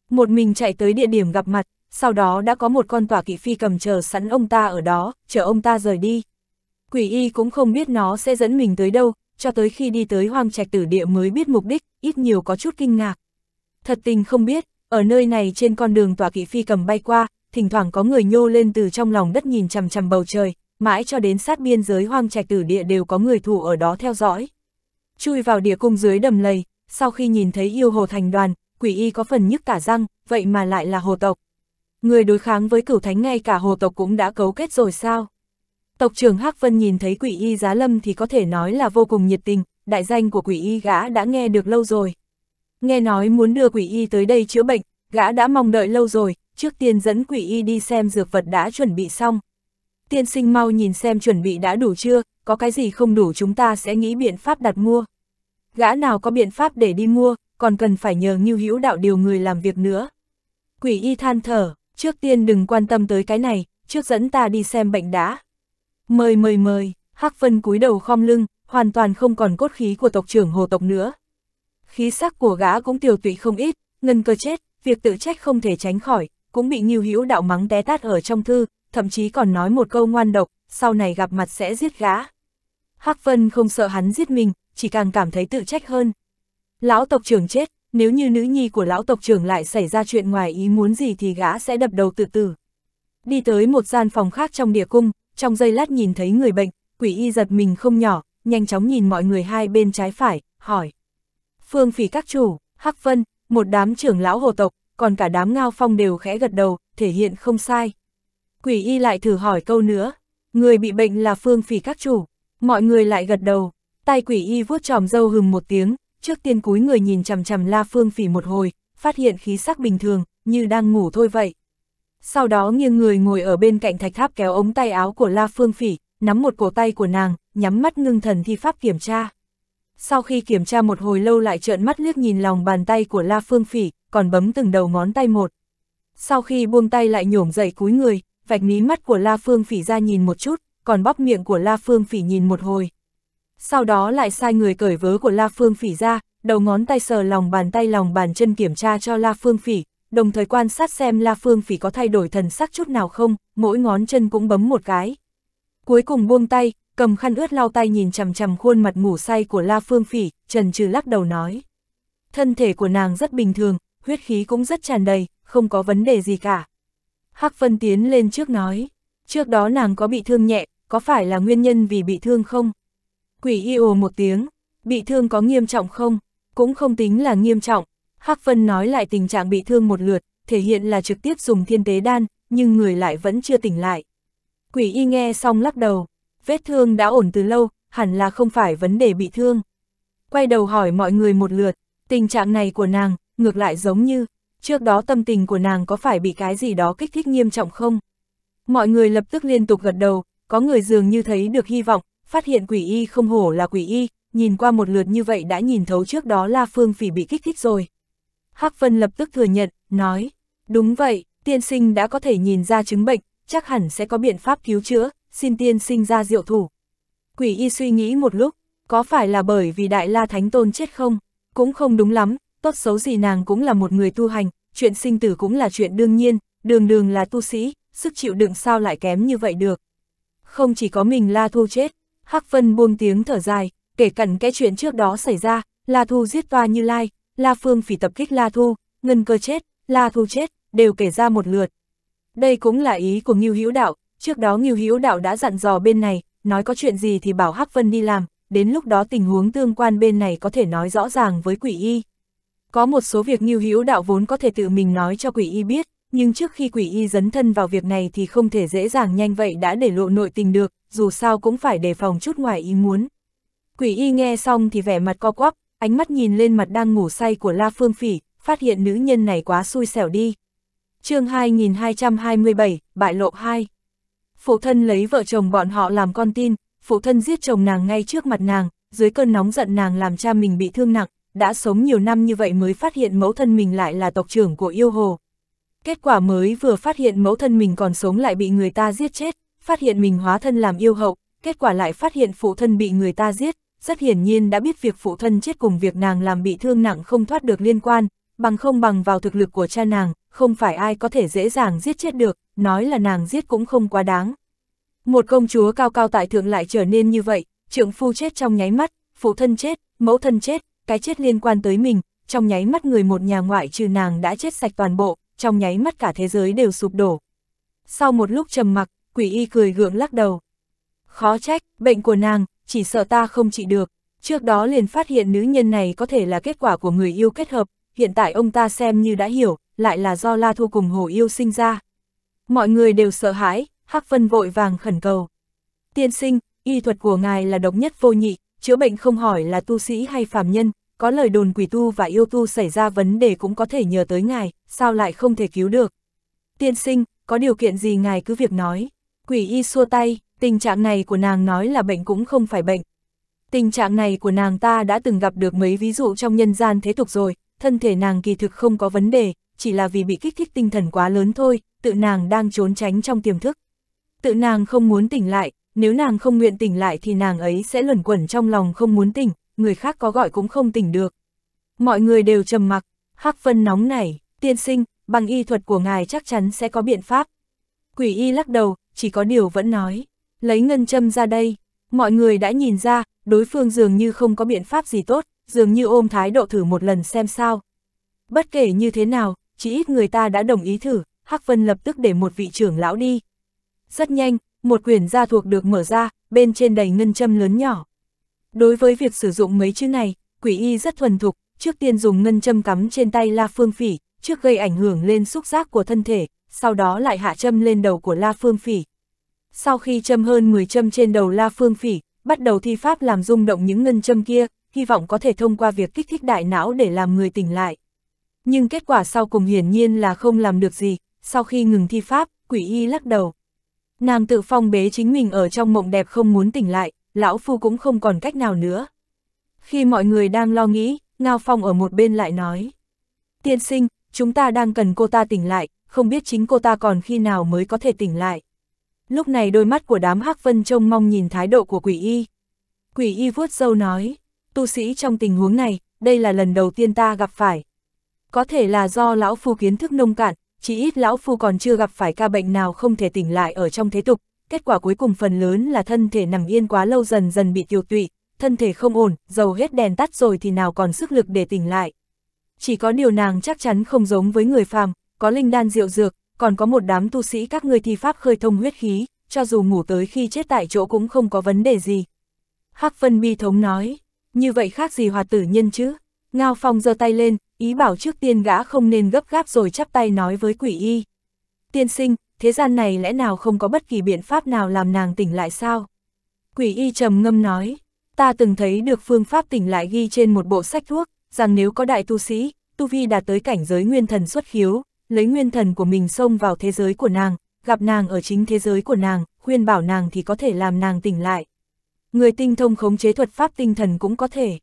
một mình chạy tới địa điểm gặp mặt, sau đó đã có một con tỏa kỵ phi cầm chờ sẵn ông ta ở đó, chờ ông ta rời đi. Quỷ y cũng không biết nó sẽ dẫn mình tới đâu, cho tới khi đi tới hoang trạch tử địa mới biết mục đích, ít nhiều có chút kinh ngạc. Thật tình không biết, ở nơi này trên con đường tỏa kỵ phi cầm bay qua, thỉnh thoảng có người nhô lên từ trong lòng đất nhìn chằm chằm bầu trời, mãi cho đến sát biên giới hoang trạch tử địa đều có người thủ ở đó theo dõi. Chui vào địa cung dưới đầm lầy, sau khi nhìn thấy yêu hồ thành đoàn, quỷ y có phần nhức cả răng, vậy mà lại là hồ tộc. Người đối kháng với cửu thánh ngay cả hồ tộc cũng đã cấu kết rồi sao? Tộc trưởng Hắc Vân nhìn thấy quỷ y giá lâm thì có thể nói là vô cùng nhiệt tình, đại danh của quỷ y gã đã nghe được lâu rồi. Nghe nói muốn đưa quỷ y tới đây chữa bệnh, gã đã mong đợi lâu rồi, trước tiên dẫn quỷ y đi xem dược vật đã chuẩn bị xong. Tiên sinh mau nhìn xem chuẩn bị đã đủ chưa, có cái gì không đủ chúng ta sẽ nghĩ biện pháp đặt mua. Gã nào có biện pháp để đi mua, còn cần phải nhờ Ngưu Hữu Đạo điều người làm việc nữa. Quỷ y than thở, trước tiên đừng quan tâm tới cái này, trước dẫn ta đi xem bệnh đã. Mời mời mời, Hắc Vân cúi đầu khom lưng, hoàn toàn không còn cốt khí của tộc trưởng hồ tộc nữa. Khí sắc của gã cũng tiêu tụy không ít, ngân cơ chết, việc tự trách không thể tránh khỏi, cũng bị Ngưu Hữu Đạo mắng té tát ở trong thư, thậm chí còn nói một câu ngoan độc, sau này gặp mặt sẽ giết gã. Hắc Vân không sợ hắn giết mình, chỉ càng cảm thấy tự trách hơn. Lão tộc trưởng chết, nếu như nữ nhi của lão tộc trưởng lại xảy ra chuyện ngoài ý muốn gì thì gã sẽ đập đầu tự tử. Đi tới một gian phòng khác trong địa cung, trong giây lát nhìn thấy người bệnh, quỷ y giật mình không nhỏ, nhanh chóng nhìn mọi người hai bên trái phải, hỏi. Phương phỉ các chủ, Hắc Vân, một đám trưởng lão hồ tộc, còn cả đám ngao phong đều khẽ gật đầu, thể hiện không sai. Quỷ y lại thử hỏi câu nữa, người bị bệnh là phương phỉ các chủ, mọi người lại gật đầu, tay quỷ y vuốt tròm dâu hừm một tiếng, trước tiên cúi người nhìn chằm chằm La Phương Phỉ một hồi, phát hiện khí sắc bình thường, như đang ngủ thôi vậy. Sau đó nghiêng người ngồi ở bên cạnh thạch tháp kéo ống tay áo của La Phương Phỉ, nắm một cổ tay của nàng, nhắm mắt ngưng thần thi pháp kiểm tra. Sau khi kiểm tra một hồi lâu lại trợn mắt liếc nhìn lòng bàn tay của La Phương Phỉ, còn bấm từng đầu ngón tay một. Sau khi buông tay lại nhổm dậy cúi người, vạch mí mắt của La Phương Phỉ ra nhìn một chút, còn bóp miệng của La Phương Phỉ nhìn một hồi sau đó lại sai người cởi vớ của La Phương Phỉ ra, đầu ngón tay sờ lòng bàn tay lòng bàn chân kiểm tra cho La Phương Phỉ, đồng thời quan sát xem La Phương Phỉ có thay đổi thần sắc chút nào không, mỗi ngón chân cũng bấm một cái. Cuối cùng buông tay, cầm khăn ướt lau tay nhìn chằm chằm khuôn mặt ngủ say của La Phương Phỉ, trần trừ lắc đầu nói. Thân thể của nàng rất bình thường, huyết khí cũng rất tràn đầy, không có vấn đề gì cả. Hắc Vân tiến lên trước nói, trước đó nàng có bị thương nhẹ, có phải là nguyên nhân vì bị thương không? Quỷ y ồ một tiếng, bị thương có nghiêm trọng không? Cũng không tính là nghiêm trọng. Hắc Vân nói lại tình trạng bị thương một lượt, thể hiện là trực tiếp dùng thiên tế đan, nhưng người lại vẫn chưa tỉnh lại. Quỷ y nghe xong lắc đầu, vết thương đã ổn từ lâu, hẳn là không phải vấn đề bị thương. Quay đầu hỏi mọi người một lượt, tình trạng này của nàng, ngược lại giống như, trước đó tâm tình của nàng có phải bị cái gì đó kích thích nghiêm trọng không? Mọi người lập tức liên tục gật đầu, có người dường như thấy được hy vọng, phát hiện quỷ y không hổ là quỷ y, nhìn qua một lượt như vậy đã nhìn thấu trước đó La Phương Phỉ bị kích thích rồi. Hắc Vân lập tức thừa nhận, nói, đúng vậy, tiên sinh đã có thể nhìn ra chứng bệnh, chắc hẳn sẽ có biện pháp cứu chữa, xin tiên sinh ra diệu thủ. Quỷ y suy nghĩ một lúc, có phải là bởi vì Đại La Thánh Tôn chết không? Cũng không đúng lắm, tốt xấu gì nàng cũng là một người tu hành, chuyện sinh tử cũng là chuyện đương nhiên, đường đường là tu sĩ, sức chịu đựng sao lại kém như vậy được. Không chỉ có mình La Thu chết, Hắc Vân buông tiếng thở dài, kể cẩn cái chuyện trước đó xảy ra, La Thu giết toa như lai, La Phương phỉ tập kích La Thu, ngân cơ chết, La Thu chết, đều kể ra một lượt. Đây cũng là ý của Ngưu Hữu Đạo, trước đó Ngưu Hữu Đạo đã dặn dò bên này, nói có chuyện gì thì bảo Hắc Vân đi làm, đến lúc đó tình huống tương quan bên này có thể nói rõ ràng với quỷ y. Có một số việc Ngưu Hữu Đạo vốn có thể tự mình nói cho quỷ y biết, nhưng trước khi quỷ y dấn thân vào việc này thì không thể dễ dàng nhanh vậy đã để lộ nội tình được, dù sao cũng phải đề phòng chút ngoài ý muốn. Quỷ y nghe xong thì vẻ mặt co quắp, ánh mắt nhìn lên mặt đang ngủ say của La Phương Phỉ, phát hiện nữ nhân này quá xui xẻo đi. chương 2227, Bại Lộ 2 Phụ thân lấy vợ chồng bọn họ làm con tin, phụ thân giết chồng nàng ngay trước mặt nàng, dưới cơn nóng giận nàng làm cha mình bị thương nặng, đã sống nhiều năm như vậy mới phát hiện mẫu thân mình lại là tộc trưởng của yêu hồ, Kết quả mới vừa phát hiện mẫu thân mình còn sống lại bị người ta giết chết, phát hiện mình hóa thân làm yêu hậu, kết quả lại phát hiện phụ thân bị người ta giết, rất hiển nhiên đã biết việc phụ thân chết cùng việc nàng làm bị thương nặng không thoát được liên quan, bằng không bằng vào thực lực của cha nàng, không phải ai có thể dễ dàng giết chết được, nói là nàng giết cũng không quá đáng. Một công chúa cao cao tại thượng lại trở nên như vậy, trượng phu chết trong nháy mắt, phụ thân chết, mẫu thân chết, cái chết liên quan tới mình, trong nháy mắt người một nhà ngoại trừ nàng đã chết sạch toàn bộ, trong nháy mắt cả thế giới đều sụp đổ. Sau một lúc trầm mặc, quỷ y cười gượng lắc đầu. Khó trách, bệnh của nàng, chỉ sợ ta không trị được. Trước đó liền phát hiện nữ nhân này có thể là kết quả của người yêu kết hợp, hiện tại ông ta xem như đã hiểu, lại là do La Thu cùng Hồ Yêu sinh ra. Mọi người đều sợ hãi, Hắc Vân vội vàng khẩn cầu. Tiên sinh, y thuật của ngài là độc nhất vô nhị, chữa bệnh không hỏi là tu sĩ hay phàm nhân, có lời đồn quỷ tu và yêu tu xảy ra vấn đề cũng có thể nhờ tới ngài, sao lại không thể cứu được. Tiên sinh, có điều kiện gì ngài cứ việc nói. Quỷ y xua tay, tình trạng này của nàng nói là bệnh cũng không phải bệnh. Tình trạng này của nàng ta đã từng gặp được mấy ví dụ trong nhân gian thế tục rồi, thân thể nàng kỳ thực không có vấn đề, chỉ là vì bị kích thích tinh thần quá lớn thôi, tự nàng đang trốn tránh trong tiềm thức. Tự nàng không muốn tỉnh lại, nếu nàng không nguyện tỉnh lại thì nàng ấy sẽ luẩn quẩn trong lòng không muốn tỉnh, người khác có gọi cũng không tỉnh được. Mọi người đều trầm mặc, Hắc Vân nóng nảy, tiên sinh, bằng y thuật của ngài chắc chắn sẽ có biện pháp. Quỷ y lắc đầu, chỉ có điều vẫn nói, lấy ngân châm ra đây, mọi người đã nhìn ra, đối phương dường như không có biện pháp gì tốt, dường như ôm thái độ thử một lần xem sao. Bất kể như thế nào, chỉ ít người ta đã đồng ý thử, Hắc Vân lập tức để một vị trưởng lão đi. Rất nhanh, một quyển gia thuộc được mở ra, bên trên đầy ngân châm lớn nhỏ, Đối với việc sử dụng mấy chữ này, quỷ y rất thuần thục, trước tiên dùng ngân châm cắm trên tay La Phương Phỉ, trước gây ảnh hưởng lên xúc giác của thân thể, sau đó lại hạ châm lên đầu của La Phương Phỉ. Sau khi châm hơn 10 châm trên đầu La Phương Phỉ, bắt đầu thi pháp làm rung động những ngân châm kia, hy vọng có thể thông qua việc kích thích đại não để làm người tỉnh lại. Nhưng kết quả sau cùng hiển nhiên là không làm được gì, sau khi ngừng thi pháp, quỷ y lắc đầu. Nàng tự phong bế chính mình ở trong mộng đẹp không muốn tỉnh lại, lão phu cũng không còn cách nào nữa. Khi mọi người đang lo nghĩ, Ngao Phong ở một bên lại nói. Tiên sinh, chúng ta đang cần cô ta tỉnh lại, không biết chính cô ta còn khi nào mới có thể tỉnh lại. Lúc này đôi mắt của đám hắc vân trông mong nhìn thái độ của quỷ y. Quỷ y vuốt sâu nói, tu sĩ trong tình huống này, đây là lần đầu tiên ta gặp phải. Có thể là do lão phu kiến thức nông cạn, chỉ ít lão phu còn chưa gặp phải ca bệnh nào không thể tỉnh lại ở trong thế tục, kết quả cuối cùng phần lớn là thân thể nằm yên quá lâu dần dần bị tiêu tụy, thân thể không ổn, dầu hết đèn tắt rồi thì nào còn sức lực để tỉnh lại. Chỉ có điều nàng chắc chắn không giống với người phàm, có linh đan diệu dược, còn có một đám tu sĩ các ngươi thi pháp khơi thông huyết khí, cho dù ngủ tới khi chết tại chỗ cũng không có vấn đề gì. Hắc Phân bi thống nói, như vậy khác gì hòa tử nhân chứ? Ngao Phong giơ tay lên, ý bảo trước tiên gã không nên gấp gáp rồi chắp tay nói với quỷ y. Tiên sinh, thế gian này lẽ nào không có bất kỳ biện pháp nào làm nàng tỉnh lại sao? Quỷ y trầm ngâm nói, ta từng thấy được phương pháp tỉnh lại ghi trên một bộ sách thuốc, rằng nếu có đại tu sĩ, tu vi đạt tới cảnh giới nguyên thần xuất khiếu, lấy nguyên thần của mình xông vào thế giới của nàng, gặp nàng ở chính thế giới của nàng, khuyên bảo nàng thì có thể làm nàng tỉnh lại. Người tinh thông khống chế thuật pháp tinh thần cũng có thể.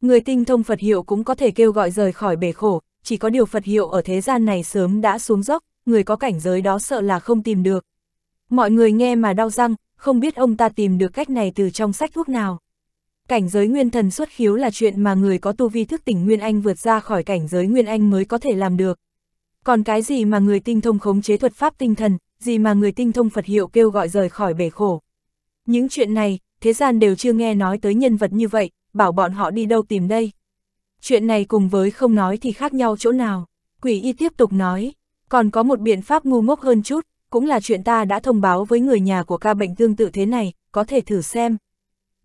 Người tinh thông Phật hiệu cũng có thể kêu gọi rời khỏi bể khổ, chỉ có điều Phật hiệu ở thế gian này sớm đã xuống dốc, người có cảnh giới đó sợ là không tìm được. Mọi người nghe mà đau răng, không biết ông ta tìm được cách này từ trong sách thuốc nào. Cảnh giới nguyên thần xuất khiếu là chuyện mà người có tu vi thức tỉnh nguyên anh vượt ra khỏi cảnh giới nguyên anh mới có thể làm được. Còn cái gì mà người tinh thông khống chế thuật pháp tinh thần, gì mà người tinh thông Phật hiệu kêu gọi rời khỏi bể khổ. Những chuyện này, thế gian đều chưa nghe nói tới nhân vật như vậy, bảo bọn họ đi đâu tìm đây. Chuyện này cùng với không nói thì khác nhau chỗ nào. Quỷ y tiếp tục nói, còn có một biện pháp ngu ngốc hơn chút, cũng là chuyện ta đã thông báo với người nhà của ca bệnh tương tự thế này, có thể thử xem.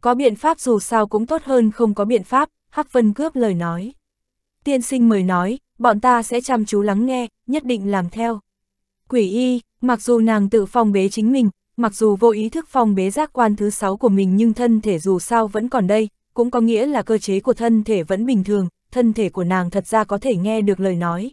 Có biện pháp dù sao cũng tốt hơn không có biện pháp, Hắc Vân cướp lời nói. Tiên sinh mời nói, bọn ta sẽ chăm chú lắng nghe, nhất định làm theo. Quỷ y, mặc dù nàng tự phong bế chính mình, mặc dù vô ý thức phong bế giác quan thứ sáu của mình nhưng thân thể dù sao vẫn còn đây, cũng có nghĩa là cơ chế của thân thể vẫn bình thường, thân thể của nàng thật ra có thể nghe được lời nói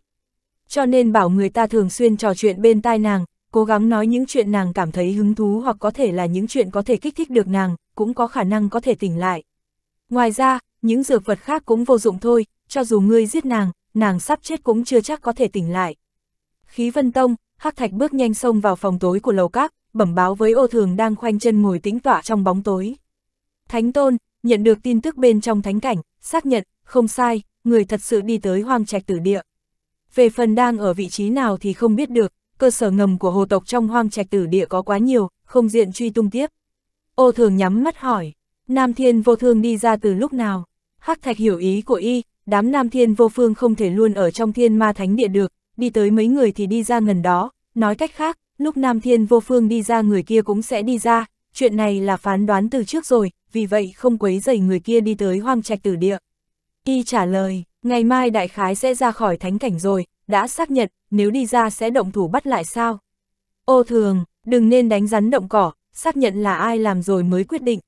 cho nên bảo người ta thường xuyên trò chuyện bên tai nàng, cố gắng nói những chuyện nàng cảm thấy hứng thú hoặc có thể là những chuyện có thể kích thích được nàng, cũng có khả năng có thể tỉnh lại. Ngoài ra, những dược vật khác cũng vô dụng thôi, cho dù ngươi giết nàng, nàng sắp chết cũng chưa chắc có thể tỉnh lại. Khí Vân Tông, Hắc Thạch bước nhanh xông vào phòng tối của lầu các, bẩm báo với ô thường đang khoanh chân ngồi tĩnh tọa trong bóng tối. Thánh Tôn, nhận được tin tức bên trong thánh cảnh, xác nhận, không sai, người thật sự đi tới hoang trạch tử địa về phần đang ở vị trí nào thì không biết được, cơ sở ngầm của hồ tộc trong hoang trạch tử địa có quá nhiều, không diện truy tung tiếp. Ô thường nhắm mắt hỏi, Nam Thiên Vô Thương đi ra từ lúc nào? Hắc Thạch hiểu ý của y, đám Nam Thiên Vô Phương không thể luôn ở trong Thiên Ma Thánh Địa được, đi tới mấy người thì đi ra ngần đó, nói cách khác, lúc Nam Thiên Vô Phương đi ra người kia cũng sẽ đi ra, chuyện này là phán đoán từ trước rồi, vì vậy không quấy dày người kia đi tới hoang trạch tử địa. Y trả lời, Ngày mai đại khái sẽ ra khỏi thánh cảnh rồi, đã xác nhận, nếu đi ra sẽ động thủ bắt lại sao? Ô thường, đừng nên đánh rắn động cỏ, xác nhận là ai làm rồi mới quyết định.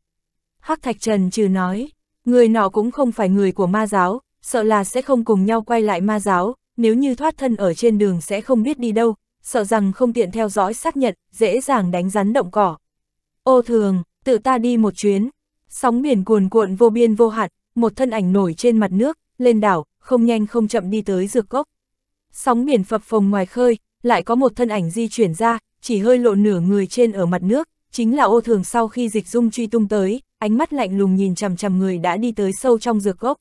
Hắc Thạch Trần trừ nói, người nọ cũng không phải người của ma giáo, sợ là sẽ không cùng nhau quay lại ma giáo, nếu như thoát thân ở trên đường sẽ không biết đi đâu, sợ rằng không tiện theo dõi xác nhận, dễ dàng đánh rắn động cỏ. Ô thường, tự ta đi một chuyến, sóng biển cuồn cuộn vô biên vô hạn, một thân ảnh nổi trên mặt nước, lên đảo, không nhanh không chậm đi tới dược cốc. Sóng biển phập phồng ngoài khơi, lại có một thân ảnh di chuyển ra, chỉ hơi lộ nửa người trên ở mặt nước, chính là ô thường sau khi dịch dung truy tung tới, ánh mắt lạnh lùng nhìn chằm chằm người đã đi tới sâu trong dược gốc.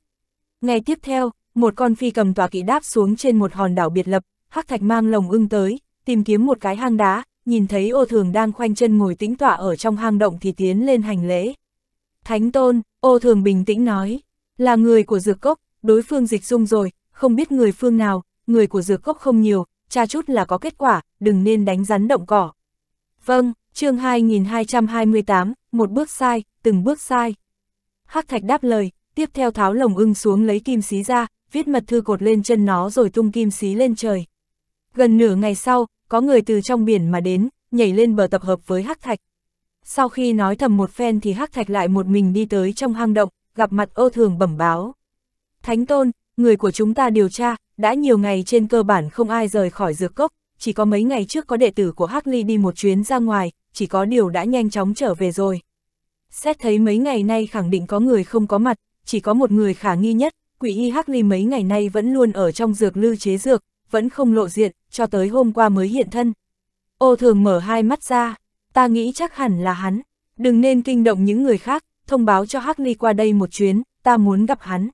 Ngay tiếp theo, một con phi cầm tòa kỵ đáp xuống trên một hòn đảo biệt lập, hắc thạch mang lồng ưng tới, tìm kiếm một cái hang đá, nhìn thấy ô thường đang khoanh chân ngồi tĩnh tọa ở trong hang động thì tiến lên hành lễ. Thánh tôn, ô thường bình tĩnh nói, là người của dược cốc, đối phương dịch dung rồi, không biết người phương nào, người của dược gốc không nhiều, tra chút là có kết quả, đừng nên đánh rắn động cỏ. Vâng, chương 2228, một bước sai, từng bước sai. Hắc Thạch đáp lời, tiếp theo tháo lồng ưng xuống lấy kim xí ra, viết mật thư cột lên chân nó rồi tung kim xí lên trời. Gần nửa ngày sau, có người từ trong biển mà đến, nhảy lên bờ tập hợp với Hắc Thạch. Sau khi nói thầm một phen thì Hắc Thạch lại một mình đi tới trong hang động, gặp mặt ô thường bẩm báo. Thánh Tôn, người của chúng ta điều tra, đã nhiều ngày trên cơ bản không ai rời khỏi dược cốc, chỉ có mấy ngày trước có đệ tử của Hắc Ly đi một chuyến ra ngoài, chỉ có điều đã nhanh chóng trở về rồi. Xét thấy mấy ngày nay khẳng định có người không có mặt, chỉ có một người khả nghi nhất, quỷ y Hắc Ly mấy ngày nay vẫn luôn ở trong dược lưu chế dược, vẫn không lộ diện, cho tới hôm qua mới hiện thân. Ô thường mở hai mắt ra, ta nghĩ chắc hẳn là hắn, đừng nên kinh động những người khác, thông báo cho Hắc Ly qua đây một chuyến, ta muốn gặp hắn.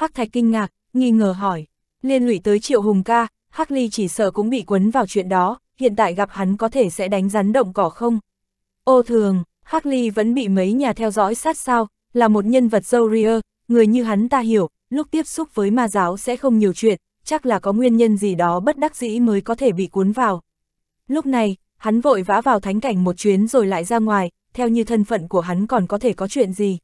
Hắc Thạch kinh ngạc, nghi ngờ hỏi. Liên lụy tới Triệu Hùng ca, Hắc Ly chỉ sợ cũng bị quấn vào chuyện đó, hiện tại gặp hắn có thể sẽ đánh rắn động cỏ không? Ô thường, Hắc Ly vẫn bị mấy nhà theo dõi sát sao, là một nhân vật dâu ria, người như hắn ta hiểu, lúc tiếp xúc với ma giáo sẽ không nhiều chuyện, chắc là có nguyên nhân gì đó bất đắc dĩ mới có thể bị cuốn vào. Lúc này, hắn vội vã vào thánh cảnh một chuyến rồi lại ra ngoài, theo như thân phận của hắn còn có thể có chuyện gì.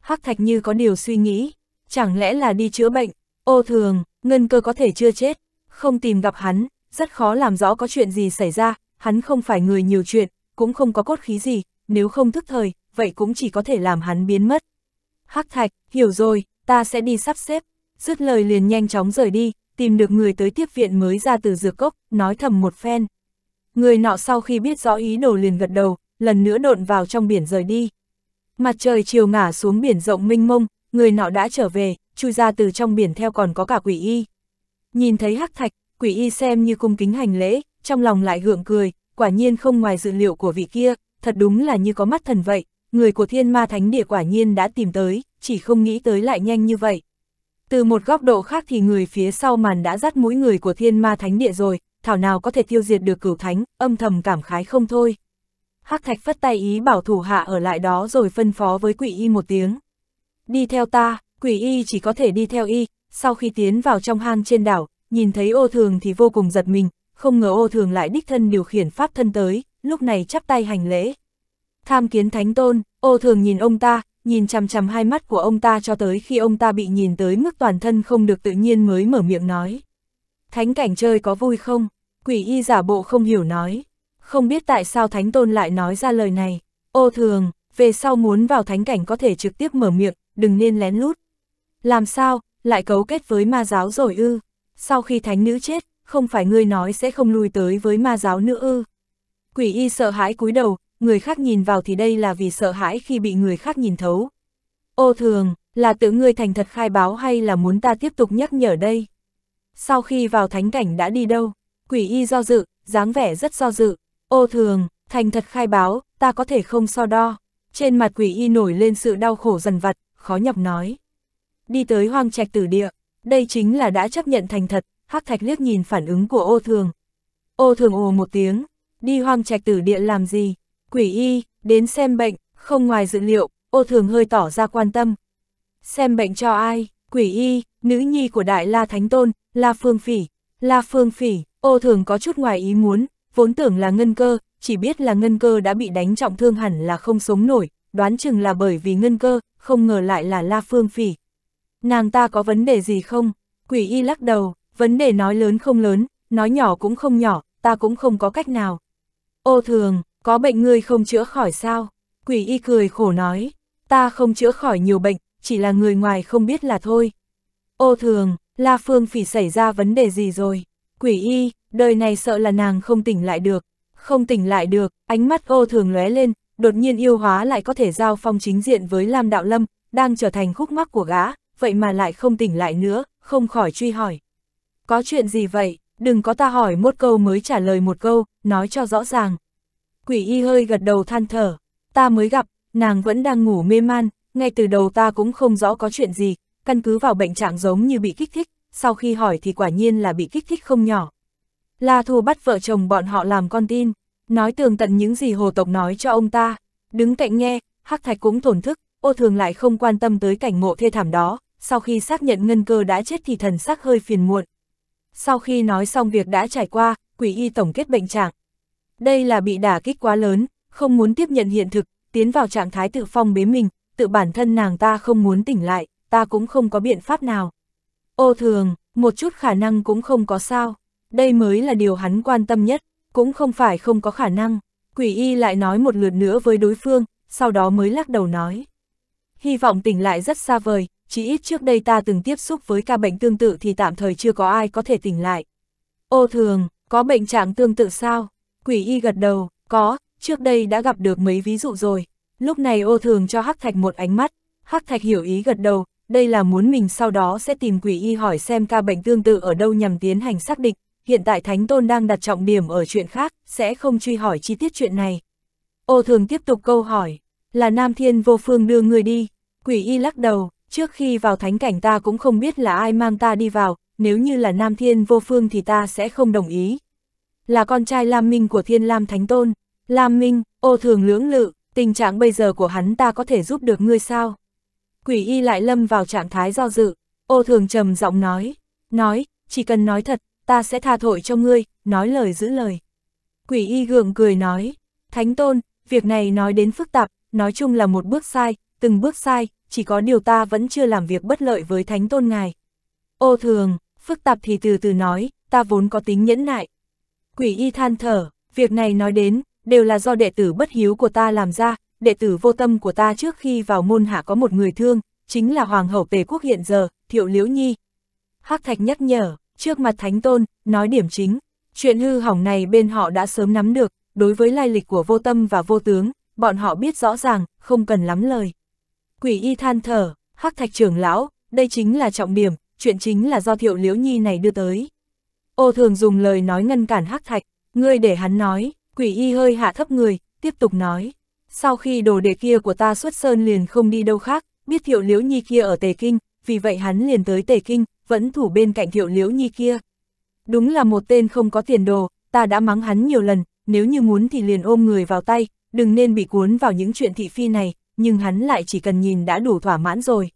Hắc Thạch như có điều suy nghĩ, Chẳng lẽ là đi chữa bệnh? Ô thường, ngân cơ có thể chưa chết. Không tìm gặp hắn, rất khó làm rõ có chuyện gì xảy ra. Hắn không phải người nhiều chuyện, cũng không có cốt khí gì. Nếu không thức thời, vậy cũng chỉ có thể làm hắn biến mất. Hắc thạch, hiểu rồi, ta sẽ đi sắp xếp. Dứt lời liền nhanh chóng rời đi, tìm được người tới tiếp viện mới ra từ dược cốc, nói thầm một phen. Người nọ sau khi biết rõ ý đồ liền gật đầu, lần nữa độn vào trong biển rời đi. Mặt trời chiều ngả xuống biển rộng minh mông, người nọ đã trở về, chui ra từ trong biển theo còn có cả quỷ y. Nhìn thấy hắc thạch, quỷ y xem như cung kính hành lễ, trong lòng lại hưởng cười, quả nhiên không ngoài dự liệu của vị kia, thật đúng là như có mắt thần vậy, người của thiên ma thánh địa quả nhiên đã tìm tới, chỉ không nghĩ tới lại nhanh như vậy. Từ một góc độ khác thì người phía sau màn đã dắt mũi người của thiên ma thánh địa rồi, thảo nào có thể tiêu diệt được cửu thánh, âm thầm cảm khái không thôi. Hắc thạch phất tay ý bảo thủ hạ ở lại đó rồi phân phó với quỷ y một tiếng đi theo ta, quỷ y chỉ có thể đi theo y, sau khi tiến vào trong hang trên đảo, nhìn thấy ô thường thì vô cùng giật mình, không ngờ ô thường lại đích thân điều khiển pháp thân tới, lúc này chắp tay hành lễ. Tham kiến thánh tôn, ô thường nhìn ông ta, nhìn chằm chằm hai mắt của ông ta cho tới khi ông ta bị nhìn tới mức toàn thân không được tự nhiên mới mở miệng nói. Thánh cảnh chơi có vui không? Quỷ y giả bộ không hiểu nói. Không biết tại sao thánh tôn lại nói ra lời này. Ô thường, về sau muốn vào thánh cảnh có thể trực tiếp mở miệng, đừng nên lén lút. Làm sao, lại cấu kết với ma giáo rồi ư? Sau khi thánh nữ chết, không phải ngươi nói sẽ không lùi tới với ma giáo nữa ư? Quỷ y sợ hãi cúi đầu, người khác nhìn vào thì đây là vì sợ hãi khi bị người khác nhìn thấu. Ô thường, là tự ngươi thành thật khai báo hay là muốn ta tiếp tục nhắc nhở đây? Sau khi vào thánh cảnh đã đi đâu? Quỷ y do dự, dáng vẻ rất do dự. Ô thường, thành thật khai báo, ta có thể không so đo. Trên mặt quỷ y nổi lên sự đau khổ dần vặt, khó nhọc nói. Đi tới hoang trạch tử địa, đây chính là đã chấp nhận thành thật, Hắc Thạch liếc nhìn phản ứng của ô thường. Ô thường ồ một tiếng, đi hoang trạch tử địa làm gì, quỷ y, đến xem bệnh, không ngoài dự liệu, ô thường hơi tỏ ra quan tâm. Xem bệnh cho ai, quỷ y, nữ nhi của Đại La Thánh Tôn, La Phương Phỉ, La Phương Phỉ, ô thường có chút ngoài ý muốn, vốn tưởng là ngân cơ, chỉ biết là ngân cơ đã bị đánh trọng thương hẳn là không sống nổi, đoán chừng là bởi vì ngân cơ, không ngờ lại là La Phương Phỉ. Nàng ta có vấn đề gì không? Quỷ y lắc đầu, vấn đề nói lớn không lớn, nói nhỏ cũng không nhỏ, ta cũng không có cách nào. Ô thường, có bệnh ngươi không chữa khỏi sao? Quỷ y cười khổ nói, ta không chữa khỏi nhiều bệnh, chỉ là người ngoài không biết là thôi. Ô thường, La Phương Phỉ xảy ra vấn đề gì rồi? Quỷ y, đời này sợ là nàng không tỉnh lại được. Không tỉnh lại được, ánh mắt ô thường lóe lên, đột nhiên yêu hóa lại có thể giao phong chính diện với Lam Đạo Lâm, đang trở thành khúc mắc của gã, vậy mà lại không tỉnh lại nữa, không khỏi truy hỏi. Có chuyện gì vậy, đừng có ta hỏi một câu mới trả lời một câu, nói cho rõ ràng. Quỷ y hơi gật đầu than thở, ta mới gặp, nàng vẫn đang ngủ mê man, ngay từ đầu ta cũng không rõ có chuyện gì, căn cứ vào bệnh trạng giống như bị kích thích, sau khi hỏi thì quả nhiên là bị kích thích không nhỏ. La Thu bắt vợ chồng bọn họ làm con tin. Nói tường tận những gì hồ tộc nói cho ông ta, đứng cạnh nghe, hắc thạch cũng thổn thức, ô thường lại không quan tâm tới cảnh ngộ thê thảm đó, sau khi xác nhận ngân cơ đã chết thì thần sắc hơi phiền muộn. Sau khi nói xong việc đã trải qua, quỷ y tổng kết bệnh trạng. Đây là bị đả kích quá lớn, không muốn tiếp nhận hiện thực, tiến vào trạng thái tự phong bế mình, tự bản thân nàng ta không muốn tỉnh lại, ta cũng không có biện pháp nào. Ô thường, một chút khả năng cũng không có sao, đây mới là điều hắn quan tâm nhất. Cũng không phải không có khả năng, quỷ y lại nói một lượt nữa với đối phương, sau đó mới lắc đầu nói. Hy vọng tỉnh lại rất xa vời, chỉ ít trước đây ta từng tiếp xúc với ca bệnh tương tự thì tạm thời chưa có ai có thể tỉnh lại. Ô thường, có bệnh trạng tương tự sao? Quỷ y gật đầu, có, trước đây đã gặp được mấy ví dụ rồi. Lúc này ô thường cho Hắc Thạch một ánh mắt, Hắc Thạch hiểu ý gật đầu, đây là muốn mình sau đó sẽ tìm quỷ y hỏi xem ca bệnh tương tự ở đâu nhằm tiến hành xác định, hiện tại Thánh Tôn đang đặt trọng điểm ở chuyện khác, sẽ không truy hỏi chi tiết chuyện này. Ô thường tiếp tục câu hỏi, là Nam Thiên vô phương đưa người đi, quỷ y lắc đầu, trước khi vào thánh cảnh ta cũng không biết là ai mang ta đi vào, nếu như là Nam Thiên vô phương thì ta sẽ không đồng ý. Là con trai Lam Minh của Thiên Lam Thánh Tôn, Lam Minh, ô thường lưỡng lự, tình trạng bây giờ của hắn ta có thể giúp được ngươi sao? Quỷ y lại lâm vào trạng thái do dự, ô thường trầm giọng nói, nói, chỉ cần nói thật, ta sẽ tha thổi cho ngươi, nói lời giữ lời. Quỷ y gượng cười nói, Thánh Tôn, việc này nói đến phức tạp, nói chung là một bước sai, từng bước sai, chỉ có điều ta vẫn chưa làm việc bất lợi với Thánh Tôn ngài. Ô thường, phức tạp thì từ từ nói, ta vốn có tính nhẫn nại. Quỷ y than thở, việc này nói đến, đều là do đệ tử bất hiếu của ta làm ra, đệ tử vô tâm của ta trước khi vào môn hạ có một người thương, chính là Hoàng hậu Tề Quốc hiện giờ, Thiệu Liễu Nhi. Hắc Thạch nhắc nhở, Trước mặt Thánh Tôn, nói điểm chính, chuyện hư hỏng này bên họ đã sớm nắm được, đối với lai lịch của vô tâm và vô tướng, bọn họ biết rõ ràng, không cần lắm lời. Quỷ y than thở, hắc thạch trưởng lão, đây chính là trọng điểm, chuyện chính là do thiệu liễu nhi này đưa tới. Ô thường dùng lời nói ngăn cản hắc thạch, ngươi để hắn nói, quỷ y hơi hạ thấp người, tiếp tục nói. Sau khi đồ đệ kia của ta xuất sơn liền không đi đâu khác, biết thiệu liễu nhi kia ở Tề Kinh, vì vậy hắn liền tới Tề Kinh, vẫn thủ bên cạnh thiệu liễu nhi kia. Đúng là một tên không có tiền đồ, ta đã mắng hắn nhiều lần, nếu như muốn thì liền ôm người vào tay, đừng nên bị cuốn vào những chuyện thị phi này, nhưng hắn lại chỉ cần nhìn đã đủ thỏa mãn rồi.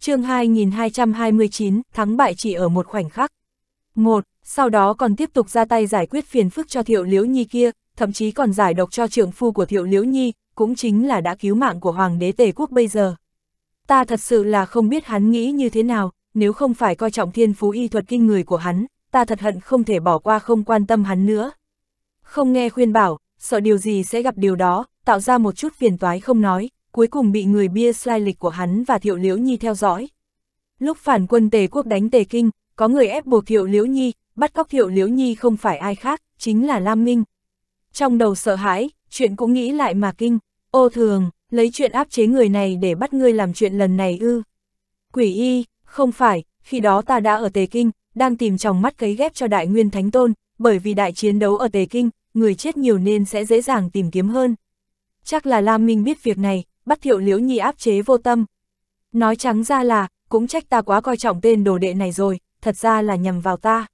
chương 2229, thắng bại chỉ ở một khoảnh khắc. một Sau đó còn tiếp tục ra tay giải quyết phiền phức cho Thiệu Liễu Nhi kia, thậm chí còn giải độc cho trưởng phu của Thiệu Liễu Nhi, cũng chính là đã cứu mạng của Hoàng đế Tề Quốc bây giờ ta thật sự là không biết hắn nghĩ như thế nào, nếu không phải coi trọng thiên phú y thuật kinh người của hắn, ta thật hận không thể bỏ qua không quan tâm hắn nữa. Không nghe khuyên bảo, sợ điều gì sẽ gặp điều đó, tạo ra một chút phiền toái không nói, cuối cùng bị người bia slide lịch của hắn và Thiệu Liễu Nhi theo dõi. Lúc phản quân Tề quốc đánh Tề Kinh, có người ép buộc Thiệu Liễu Nhi, bắt cóc Thiệu Liễu Nhi không phải ai khác, chính là Lam Minh. Trong đầu sợ hãi, chuyện cũng nghĩ lại mà kinh, ô thường, lấy chuyện áp chế người này để bắt ngươi làm chuyện lần này ư. Quỷ y, không phải, khi đó ta đã ở Tề Kinh, đang tìm chồng mắt cấy ghép cho Đại Nguyên Thánh Tôn, bởi vì đại chiến đấu ở Tề Kinh, người chết nhiều nên sẽ dễ dàng tìm kiếm hơn. Chắc là Lam Minh biết việc này, bắt thiệu liễu nhi áp chế vô tâm. Nói trắng ra là, cũng trách ta quá coi trọng tên đồ đệ này rồi, thật ra là nhầm vào ta.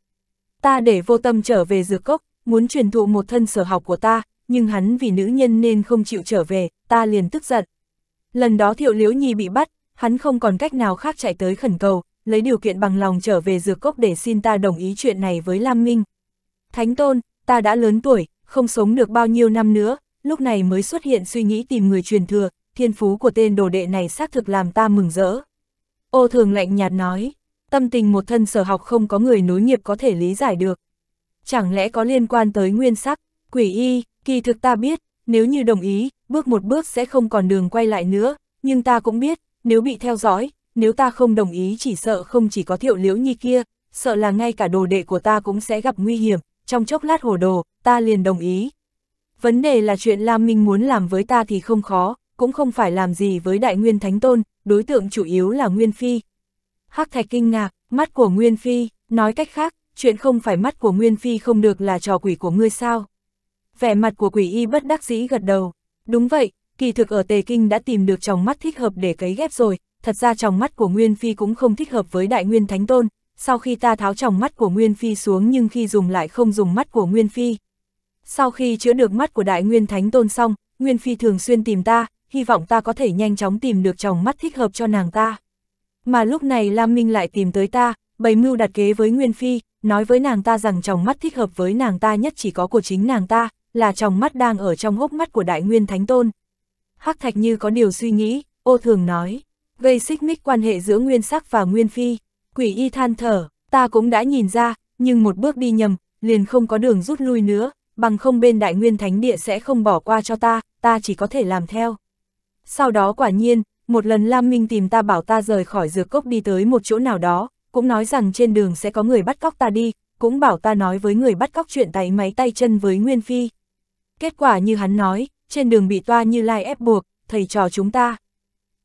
Ta để vô tâm trở về dược cốc, muốn truyền thụ một thân sở học của ta, nhưng hắn vì nữ nhân nên không chịu trở về, ta liền tức giận. Lần đó thiệu liễu nhi bị bắt, hắn không còn cách nào khác chạy tới khẩn cầu, lấy điều kiện bằng lòng trở về dược cốc để xin ta đồng ý chuyện này với Lam Minh. Thánh tôn, ta đã lớn tuổi, không sống được bao nhiêu năm nữa, lúc này mới xuất hiện suy nghĩ tìm người truyền thừa, thiên phú của tên đồ đệ này xác thực làm ta mừng rỡ. Ô thường lạnh nhạt nói, tâm tình một thân sở học không có người nối nghiệp có thể lý giải được. Chẳng lẽ có liên quan tới nguyên sắc, quỷ y, kỳ thực ta biết, nếu như đồng ý, bước một bước sẽ không còn đường quay lại nữa, nhưng ta cũng biết, nếu bị theo dõi, nếu ta không đồng ý chỉ sợ không chỉ có thiệu liễu nhi kia, sợ là ngay cả đồ đệ của ta cũng sẽ gặp nguy hiểm, trong chốc lát hồ đồ, ta liền đồng ý. Vấn đề là chuyện Lam Minh muốn làm với ta thì không khó, cũng không phải làm gì với đại nguyên thánh tôn, đối tượng chủ yếu là Nguyên Phi. hắc thạch kinh ngạc, mắt của Nguyên Phi, nói cách khác, chuyện không phải mắt của Nguyên Phi không được là trò quỷ của ngươi sao vẻ mặt của quỷ y bất đắc dĩ gật đầu. Đúng vậy, kỳ thực ở Tề Kinh đã tìm được trong mắt thích hợp để cấy ghép rồi, thật ra trong mắt của Nguyên Phi cũng không thích hợp với Đại Nguyên Thánh Tôn, sau khi ta tháo trong mắt của Nguyên Phi xuống nhưng khi dùng lại không dùng mắt của Nguyên Phi. Sau khi chữa được mắt của Đại Nguyên Thánh Tôn xong, Nguyên Phi thường xuyên tìm ta, hy vọng ta có thể nhanh chóng tìm được trong mắt thích hợp cho nàng ta. Mà lúc này Lam Minh lại tìm tới ta, bày mưu đặt kế với Nguyên Phi, nói với nàng ta rằng trong mắt thích hợp với nàng ta nhất chỉ có của chính nàng ta, là trong mắt đang ở trong hốc mắt của Đại Nguyên Thánh Tôn. Hắc Thạch như có điều suy nghĩ, ô thường nói, gây xích mích quan hệ giữa Nguyên Sắc và Nguyên Phi, quỷ y than thở, ta cũng đã nhìn ra, nhưng một bước đi nhầm, liền không có đường rút lui nữa, bằng không bên Đại Nguyên Thánh Địa sẽ không bỏ qua cho ta, ta chỉ có thể làm theo. Sau đó quả nhiên, một lần Lam Minh tìm ta bảo ta rời khỏi dược cốc đi tới một chỗ nào đó, cũng nói rằng trên đường sẽ có người bắt cóc ta đi, cũng bảo ta nói với người bắt cóc chuyện tay máy tay chân với Nguyên Phi. Kết quả như hắn nói, trên đường bị toa như lai ép buộc, thầy trò chúng ta.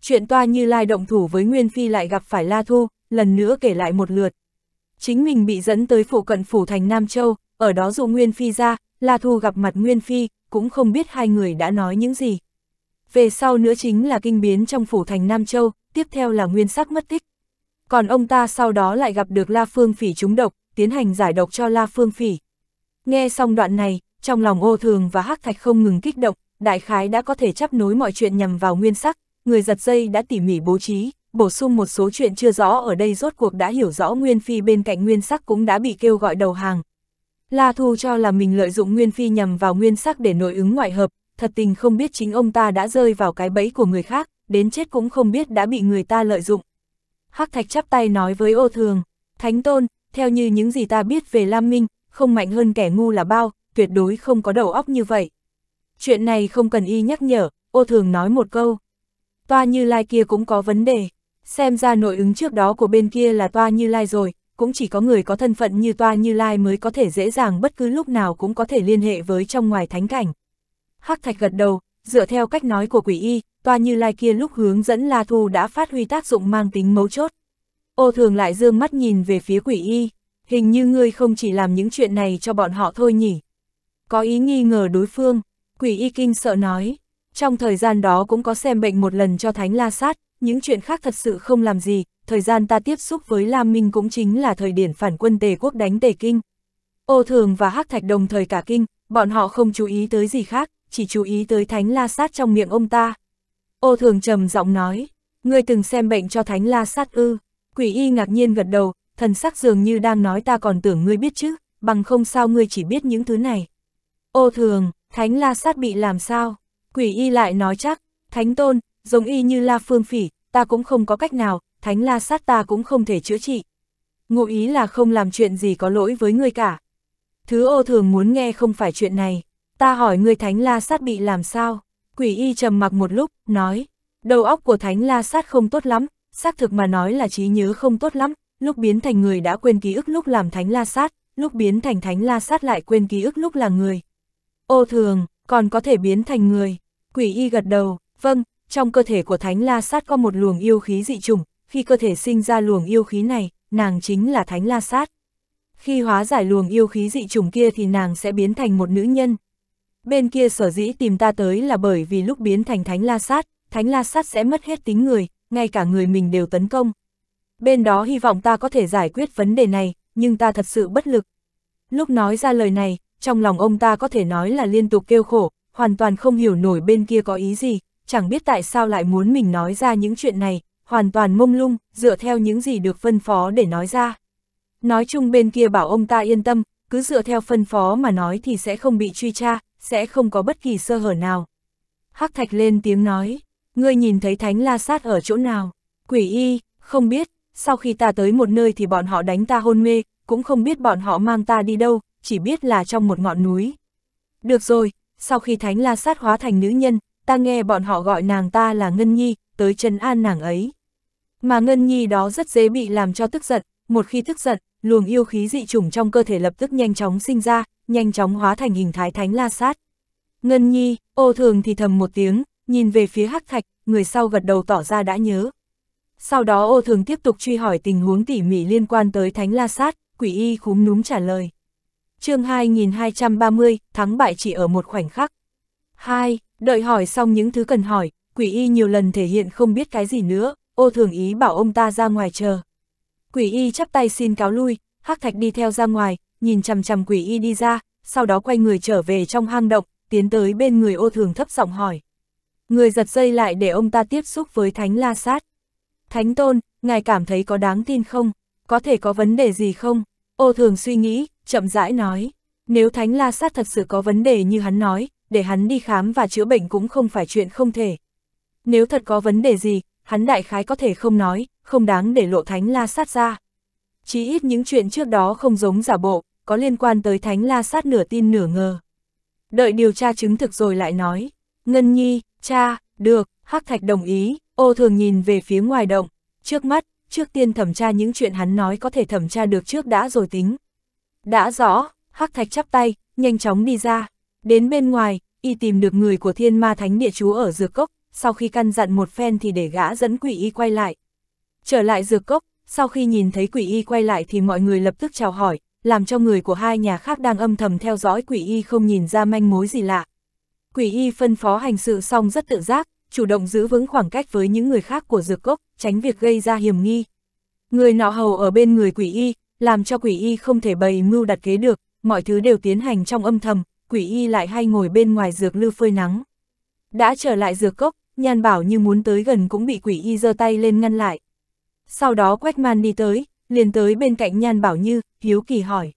Chuyện toa như lai động thủ với Nguyên Phi lại gặp phải La Thu, lần nữa kể lại một lượt. Chính mình bị dẫn tới phụ cận phủ thành Nam Châu, ở đó dụ Nguyên Phi ra, La Thu gặp mặt Nguyên Phi, cũng không biết hai người đã nói những gì. Về sau nữa chính là kinh biến trong phủ thành Nam Châu, tiếp theo là nguyên sắc mất tích. Còn ông ta sau đó lại gặp được La Phương Phỉ trúng độc, tiến hành giải độc cho La Phương Phỉ. Nghe xong đoạn này, trong lòng ô thường và hắc thạch không ngừng kích động, đại khái đã có thể chấp nối mọi chuyện nhằm vào nguyên sắc, người giật dây đã tỉ mỉ bố trí, bổ sung một số chuyện chưa rõ ở đây rốt cuộc đã hiểu rõ Nguyên Phi bên cạnh Nguyên Sắc cũng đã bị kêu gọi đầu hàng. La Thu cho là mình lợi dụng Nguyên Phi nhằm vào Nguyên Sắc để nội ứng ngoại hợp, thật tình không biết chính ông ta đã rơi vào cái bẫy của người khác, đến chết cũng không biết đã bị người ta lợi dụng. Hắc Thạch chắp tay nói với ô thường, Thánh Tôn, theo như những gì ta biết về Lam Minh, không mạnh hơn kẻ ngu là bao, tuyệt đối không có đầu óc như vậy. Chuyện này không cần y nhắc nhở, ô thường nói một câu. Toa Như Lai kia cũng có vấn đề, xem ra nội ứng trước đó của bên kia là Toa Như Lai rồi, cũng chỉ có người có thân phận như Toa Như Lai mới có thể dễ dàng bất cứ lúc nào cũng có thể liên hệ với trong ngoài thánh cảnh. Hắc Thạch gật đầu, dựa theo cách nói của quỷ y, Toa Như Lai kia lúc hướng dẫn La Thu đã phát huy tác dụng mang tính mấu chốt. Ô thường lại dương mắt nhìn về phía quỷ y, hình như ngươi không chỉ làm những chuyện này cho bọn họ thôi nhỉ có ý nghi ngờ đối phương, quỷ y kinh sợ nói. Trong thời gian đó cũng có xem bệnh một lần cho Thánh La Sát, những chuyện khác thật sự không làm gì, thời gian ta tiếp xúc với Lam Minh cũng chính là thời điểm phản quân Tề quốc đánh Tề Kinh. Ô Thường và Hắc Thạch đồng thời cả kinh, bọn họ không chú ý tới gì khác, chỉ chú ý tới Thánh La Sát trong miệng ông ta. Ô Thường trầm giọng nói, ngươi từng xem bệnh cho Thánh La Sát ư, quỷ y ngạc nhiên gật đầu, thần sắc dường như đang nói ta còn tưởng ngươi biết chứ, bằng không sao ngươi chỉ biết những thứ này. Ô thường, thánh la sát bị làm sao? Quỷ y lại nói chắc, thánh tôn, giống y như la phương phỉ, ta cũng không có cách nào, thánh la sát ta cũng không thể chữa trị. Ngụ ý là không làm chuyện gì có lỗi với ngươi cả. Thứ ô thường muốn nghe không phải chuyện này. Ta hỏi ngươi thánh la sát bị làm sao? Quỷ y trầm mặc một lúc, nói. Đầu óc của thánh la sát không tốt lắm, xác thực mà nói là trí nhớ không tốt lắm. Lúc biến thành người đã quên ký ức lúc làm thánh la sát, lúc biến thành thánh la sát lại quên ký ức lúc là người, ô thường, còn có thể biến thành người. Quỷ y gật đầu, vâng, trong cơ thể của Thánh La Sát có một luồng yêu khí dị trùng, khi cơ thể sinh ra luồng yêu khí này, nàng chính là Thánh La Sát. Khi hóa giải luồng yêu khí dị trùng kia thì nàng sẽ biến thành một nữ nhân. Bên kia sở dĩ tìm ta tới là bởi vì lúc biến thành Thánh La Sát, Thánh La Sát sẽ mất hết tính người, ngay cả người mình đều tấn công. Bên đó hy vọng ta có thể giải quyết vấn đề này, nhưng ta thật sự bất lực. Lúc nói ra lời này, trong lòng ông ta có thể nói là liên tục kêu khổ, hoàn toàn không hiểu nổi bên kia có ý gì, chẳng biết tại sao lại muốn mình nói ra những chuyện này, hoàn toàn mông lung, dựa theo những gì được phân phó để nói ra. Nói chung bên kia bảo ông ta yên tâm, cứ dựa theo phân phó mà nói thì sẽ không bị truy tra, sẽ không có bất kỳ sơ hở nào. Hắc Thạch lên tiếng nói, ngươi nhìn thấy Thánh La Sát ở chỗ nào? Quỷ y, không biết, sau khi ta tới một nơi thì bọn họ đánh ta hôn mê, cũng không biết bọn họ mang ta đi đâu, chỉ biết là trong một ngọn núi. Được rồi, sau khi Thánh La Sát hóa thành nữ nhân, ta nghe bọn họ gọi nàng ta là Ngân Nhi, tới trấn an nàng ấy. Mà Ngân Nhi đó rất dễ bị làm cho tức giận, một khi tức giận, luồng yêu khí dị chủng trong cơ thể lập tức nhanh chóng sinh ra, nhanh chóng hóa thành hình thái Thánh La Sát. Ngân Nhi, ô thường thì thầm một tiếng, nhìn về phía Hắc Thạch, người sau gật đầu tỏ ra đã nhớ. Sau đó ô thường tiếp tục truy hỏi tình huống tỉ mỉ liên quan tới Thánh La Sát, quỷ y khúm núm trả lời chương 2230, thắng bại chỉ ở một khoảnh khắc. 2. Đợi hỏi xong những thứ cần hỏi, quỷ y nhiều lần thể hiện không biết cái gì nữa, ô thường ý bảo ông ta ra ngoài chờ. Quỷ y chắp tay xin cáo lui, hắc thạch đi theo ra ngoài, nhìn chằm chằm quỷ y đi ra, sau đó quay người trở về trong hang động, tiến tới bên người ô thường thấp giọng hỏi. Người giật dây lại để ông ta tiếp xúc với thánh la sát. Thánh tôn, ngài cảm thấy có đáng tin không? Có thể có vấn đề gì không? Ô thường suy nghĩ, chậm rãi nói, nếu Thánh La Sát thật sự có vấn đề như hắn nói, để hắn đi khám và chữa bệnh cũng không phải chuyện không thể. Nếu thật có vấn đề gì, hắn đại khái có thể không nói, không đáng để lộ Thánh La Sát ra. Chí ít những chuyện trước đó không giống giả bộ, có liên quan tới Thánh La Sát nửa tin nửa ngờ. Đợi điều tra chứng thực rồi lại nói, Ngân Nhi, cha, được, Hắc Thạch đồng ý, ô thường nhìn về phía ngoài động, trước mắt, trước tiên thẩm tra những chuyện hắn nói có thể thẩm tra được trước đã rồi tính. Đã rõ, Hắc Thạch chắp tay, nhanh chóng đi ra. Đến bên ngoài, y tìm được người của thiên ma thánh địa chú ở dược cốc, sau khi căn dặn một phen thì để gã dẫn quỷ y quay lại. Trở lại dược cốc, sau khi nhìn thấy quỷ y quay lại thì mọi người lập tức chào hỏi, làm cho người của hai nhà khác đang âm thầm theo dõi quỷ y không nhìn ra manh mối gì lạ. Quỷ y phân phó hành sự xong rất tự giác, chủ động giữ vững khoảng cách với những người khác của dược cốc, tránh việc gây ra hiểm nghi. Người nọ hầu ở bên người quỷ y, làm cho quỷ y không thể bày mưu đặt kế được, mọi thứ đều tiến hành trong âm thầm, quỷ y lại hay ngồi bên ngoài dược lư phơi nắng. Đã trở lại dược cốc, nhan bảo như muốn tới gần cũng bị quỷ y giơ tay lên ngăn lại. Sau đó quét man đi tới, liền tới bên cạnh nhan bảo như, hiếu kỳ hỏi.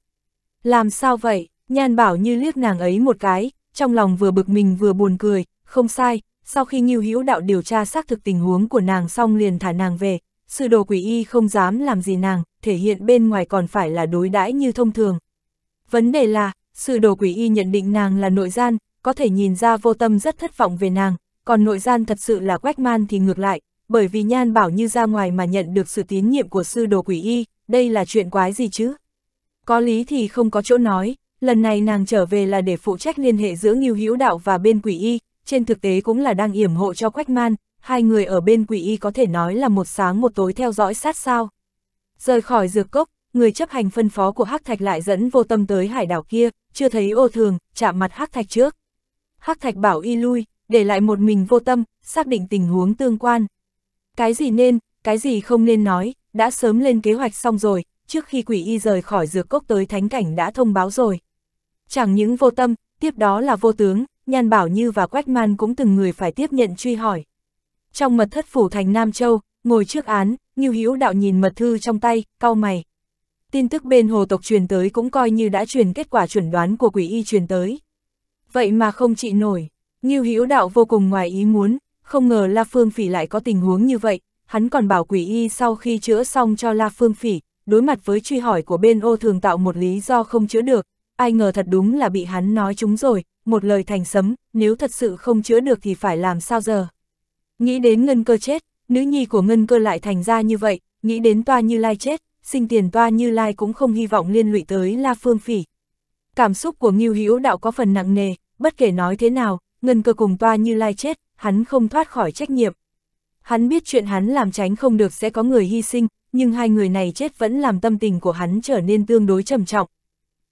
Làm sao vậy, nhan bảo như liếc nàng ấy một cái, trong lòng vừa bực mình vừa buồn cười, không sai, sau khi nghiêu hiếu đạo điều tra xác thực tình huống của nàng xong liền thả nàng về, sư đồ quỷ y không dám làm gì nàng, thể hiện bên ngoài còn phải là đối đãi như thông thường. Vấn đề là, sư đồ quỷ y nhận định nàng là nội gian, có thể nhìn ra vô tâm rất thất vọng về nàng, còn nội gian thật sự là quách man thì ngược lại, bởi vì nhan bảo như ra ngoài mà nhận được sự tín nhiệm của sư đồ quỷ y, đây là chuyện quái gì chứ? Có lý thì không có chỗ nói, lần này nàng trở về là để phụ trách liên hệ giữa nghiêu hữu đạo và bên quỷ y, trên thực tế cũng là đang yểm hộ cho quách man, hai người ở bên quỷ y có thể nói là một sáng một tối theo dõi sát sao. Rời khỏi dược cốc, người chấp hành phân phó của Hắc Thạch lại dẫn vô tâm tới hải đảo kia, chưa thấy ô thường, chạm mặt Hắc Thạch trước. Hắc Thạch bảo y lui, để lại một mình vô tâm, xác định tình huống tương quan. Cái gì nên, cái gì không nên nói, đã sớm lên kế hoạch xong rồi, trước khi quỷ y rời khỏi dược cốc tới thánh cảnh đã thông báo rồi. Chẳng những vô tâm, tiếp đó là vô tướng, nhan bảo như và quách man cũng từng người phải tiếp nhận truy hỏi. Trong mật thất phủ thành Nam Châu, ngồi trước án, Ngưu Hữu Đạo nhìn mật thư trong tay, cau mày. Tin tức bên hồ tộc truyền tới cũng coi như đã truyền kết quả chuẩn đoán của quỷ y truyền tới. Vậy mà không trị nổi, Ngưu Hữu Đạo vô cùng ngoài ý muốn, không ngờ La Phương Phỉ lại có tình huống như vậy, hắn còn bảo quỷ y sau khi chữa xong cho La Phương Phỉ, đối mặt với truy hỏi của bên ô thường tạo một lý do không chữa được, ai ngờ thật đúng là bị hắn nói chúng rồi, một lời thành sấm, nếu thật sự không chữa được thì phải làm sao giờ. Nghĩ đến ngân cơ chết, nữ nhi của ngân cơ lại thành ra như vậy, nghĩ đến toa như lai chết, sinh tiền toa như lai cũng không hy vọng liên lụy tới La Phương Phỉ. Cảm xúc của Ngưu Hữu Đạo có phần nặng nề, bất kể nói thế nào, ngân cơ cùng toa như lai chết, hắn không thoát khỏi trách nhiệm. Hắn biết chuyện hắn làm tránh không được sẽ có người hy sinh, nhưng hai người này chết vẫn làm tâm tình của hắn trở nên tương đối trầm trọng.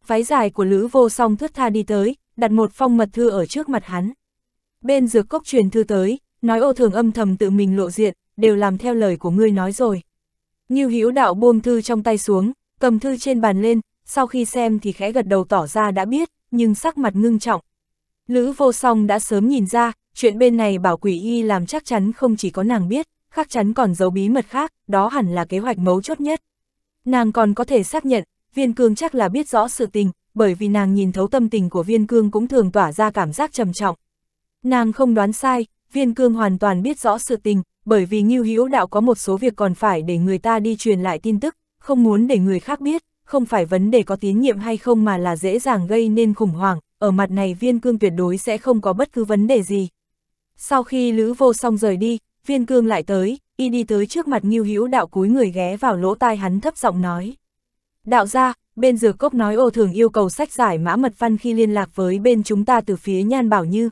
phái dài của Lữ Vô Song thướt tha đi tới, đặt một phong mật thư ở trước mặt hắn. Bên dược cốc truyền thư tới, Nói ô thường âm thầm tự mình lộ diện, đều làm theo lời của ngươi nói rồi. Như hữu đạo buông thư trong tay xuống, cầm thư trên bàn lên, sau khi xem thì khẽ gật đầu tỏ ra đã biết, nhưng sắc mặt ngưng trọng. Lữ vô song đã sớm nhìn ra, chuyện bên này bảo quỷ y làm chắc chắn không chỉ có nàng biết, khác chắn còn giấu bí mật khác, đó hẳn là kế hoạch mấu chốt nhất. Nàng còn có thể xác nhận, viên cương chắc là biết rõ sự tình, bởi vì nàng nhìn thấu tâm tình của viên cương cũng thường tỏa ra cảm giác trầm trọng. Nàng không đoán sai, viên cương hoàn toàn biết rõ sự tình, bởi vì Ngưu Hữu Đạo có một số việc còn phải để người ta đi truyền lại tin tức, không muốn để người khác biết, không phải vấn đề có tín nhiệm hay không mà là dễ dàng gây nên khủng hoảng, ở mặt này viên cương tuyệt đối sẽ không có bất cứ vấn đề gì. Sau khi Lữ Vô Song rời đi, viên cương lại tới, y đi tới trước mặt Ngưu Hữu Đạo cúi người ghé vào lỗ tai hắn thấp giọng nói. Đạo gia, bên dược cốc nói ô thường yêu cầu sách giải mã mật văn khi liên lạc với bên chúng ta từ phía nhan bảo như,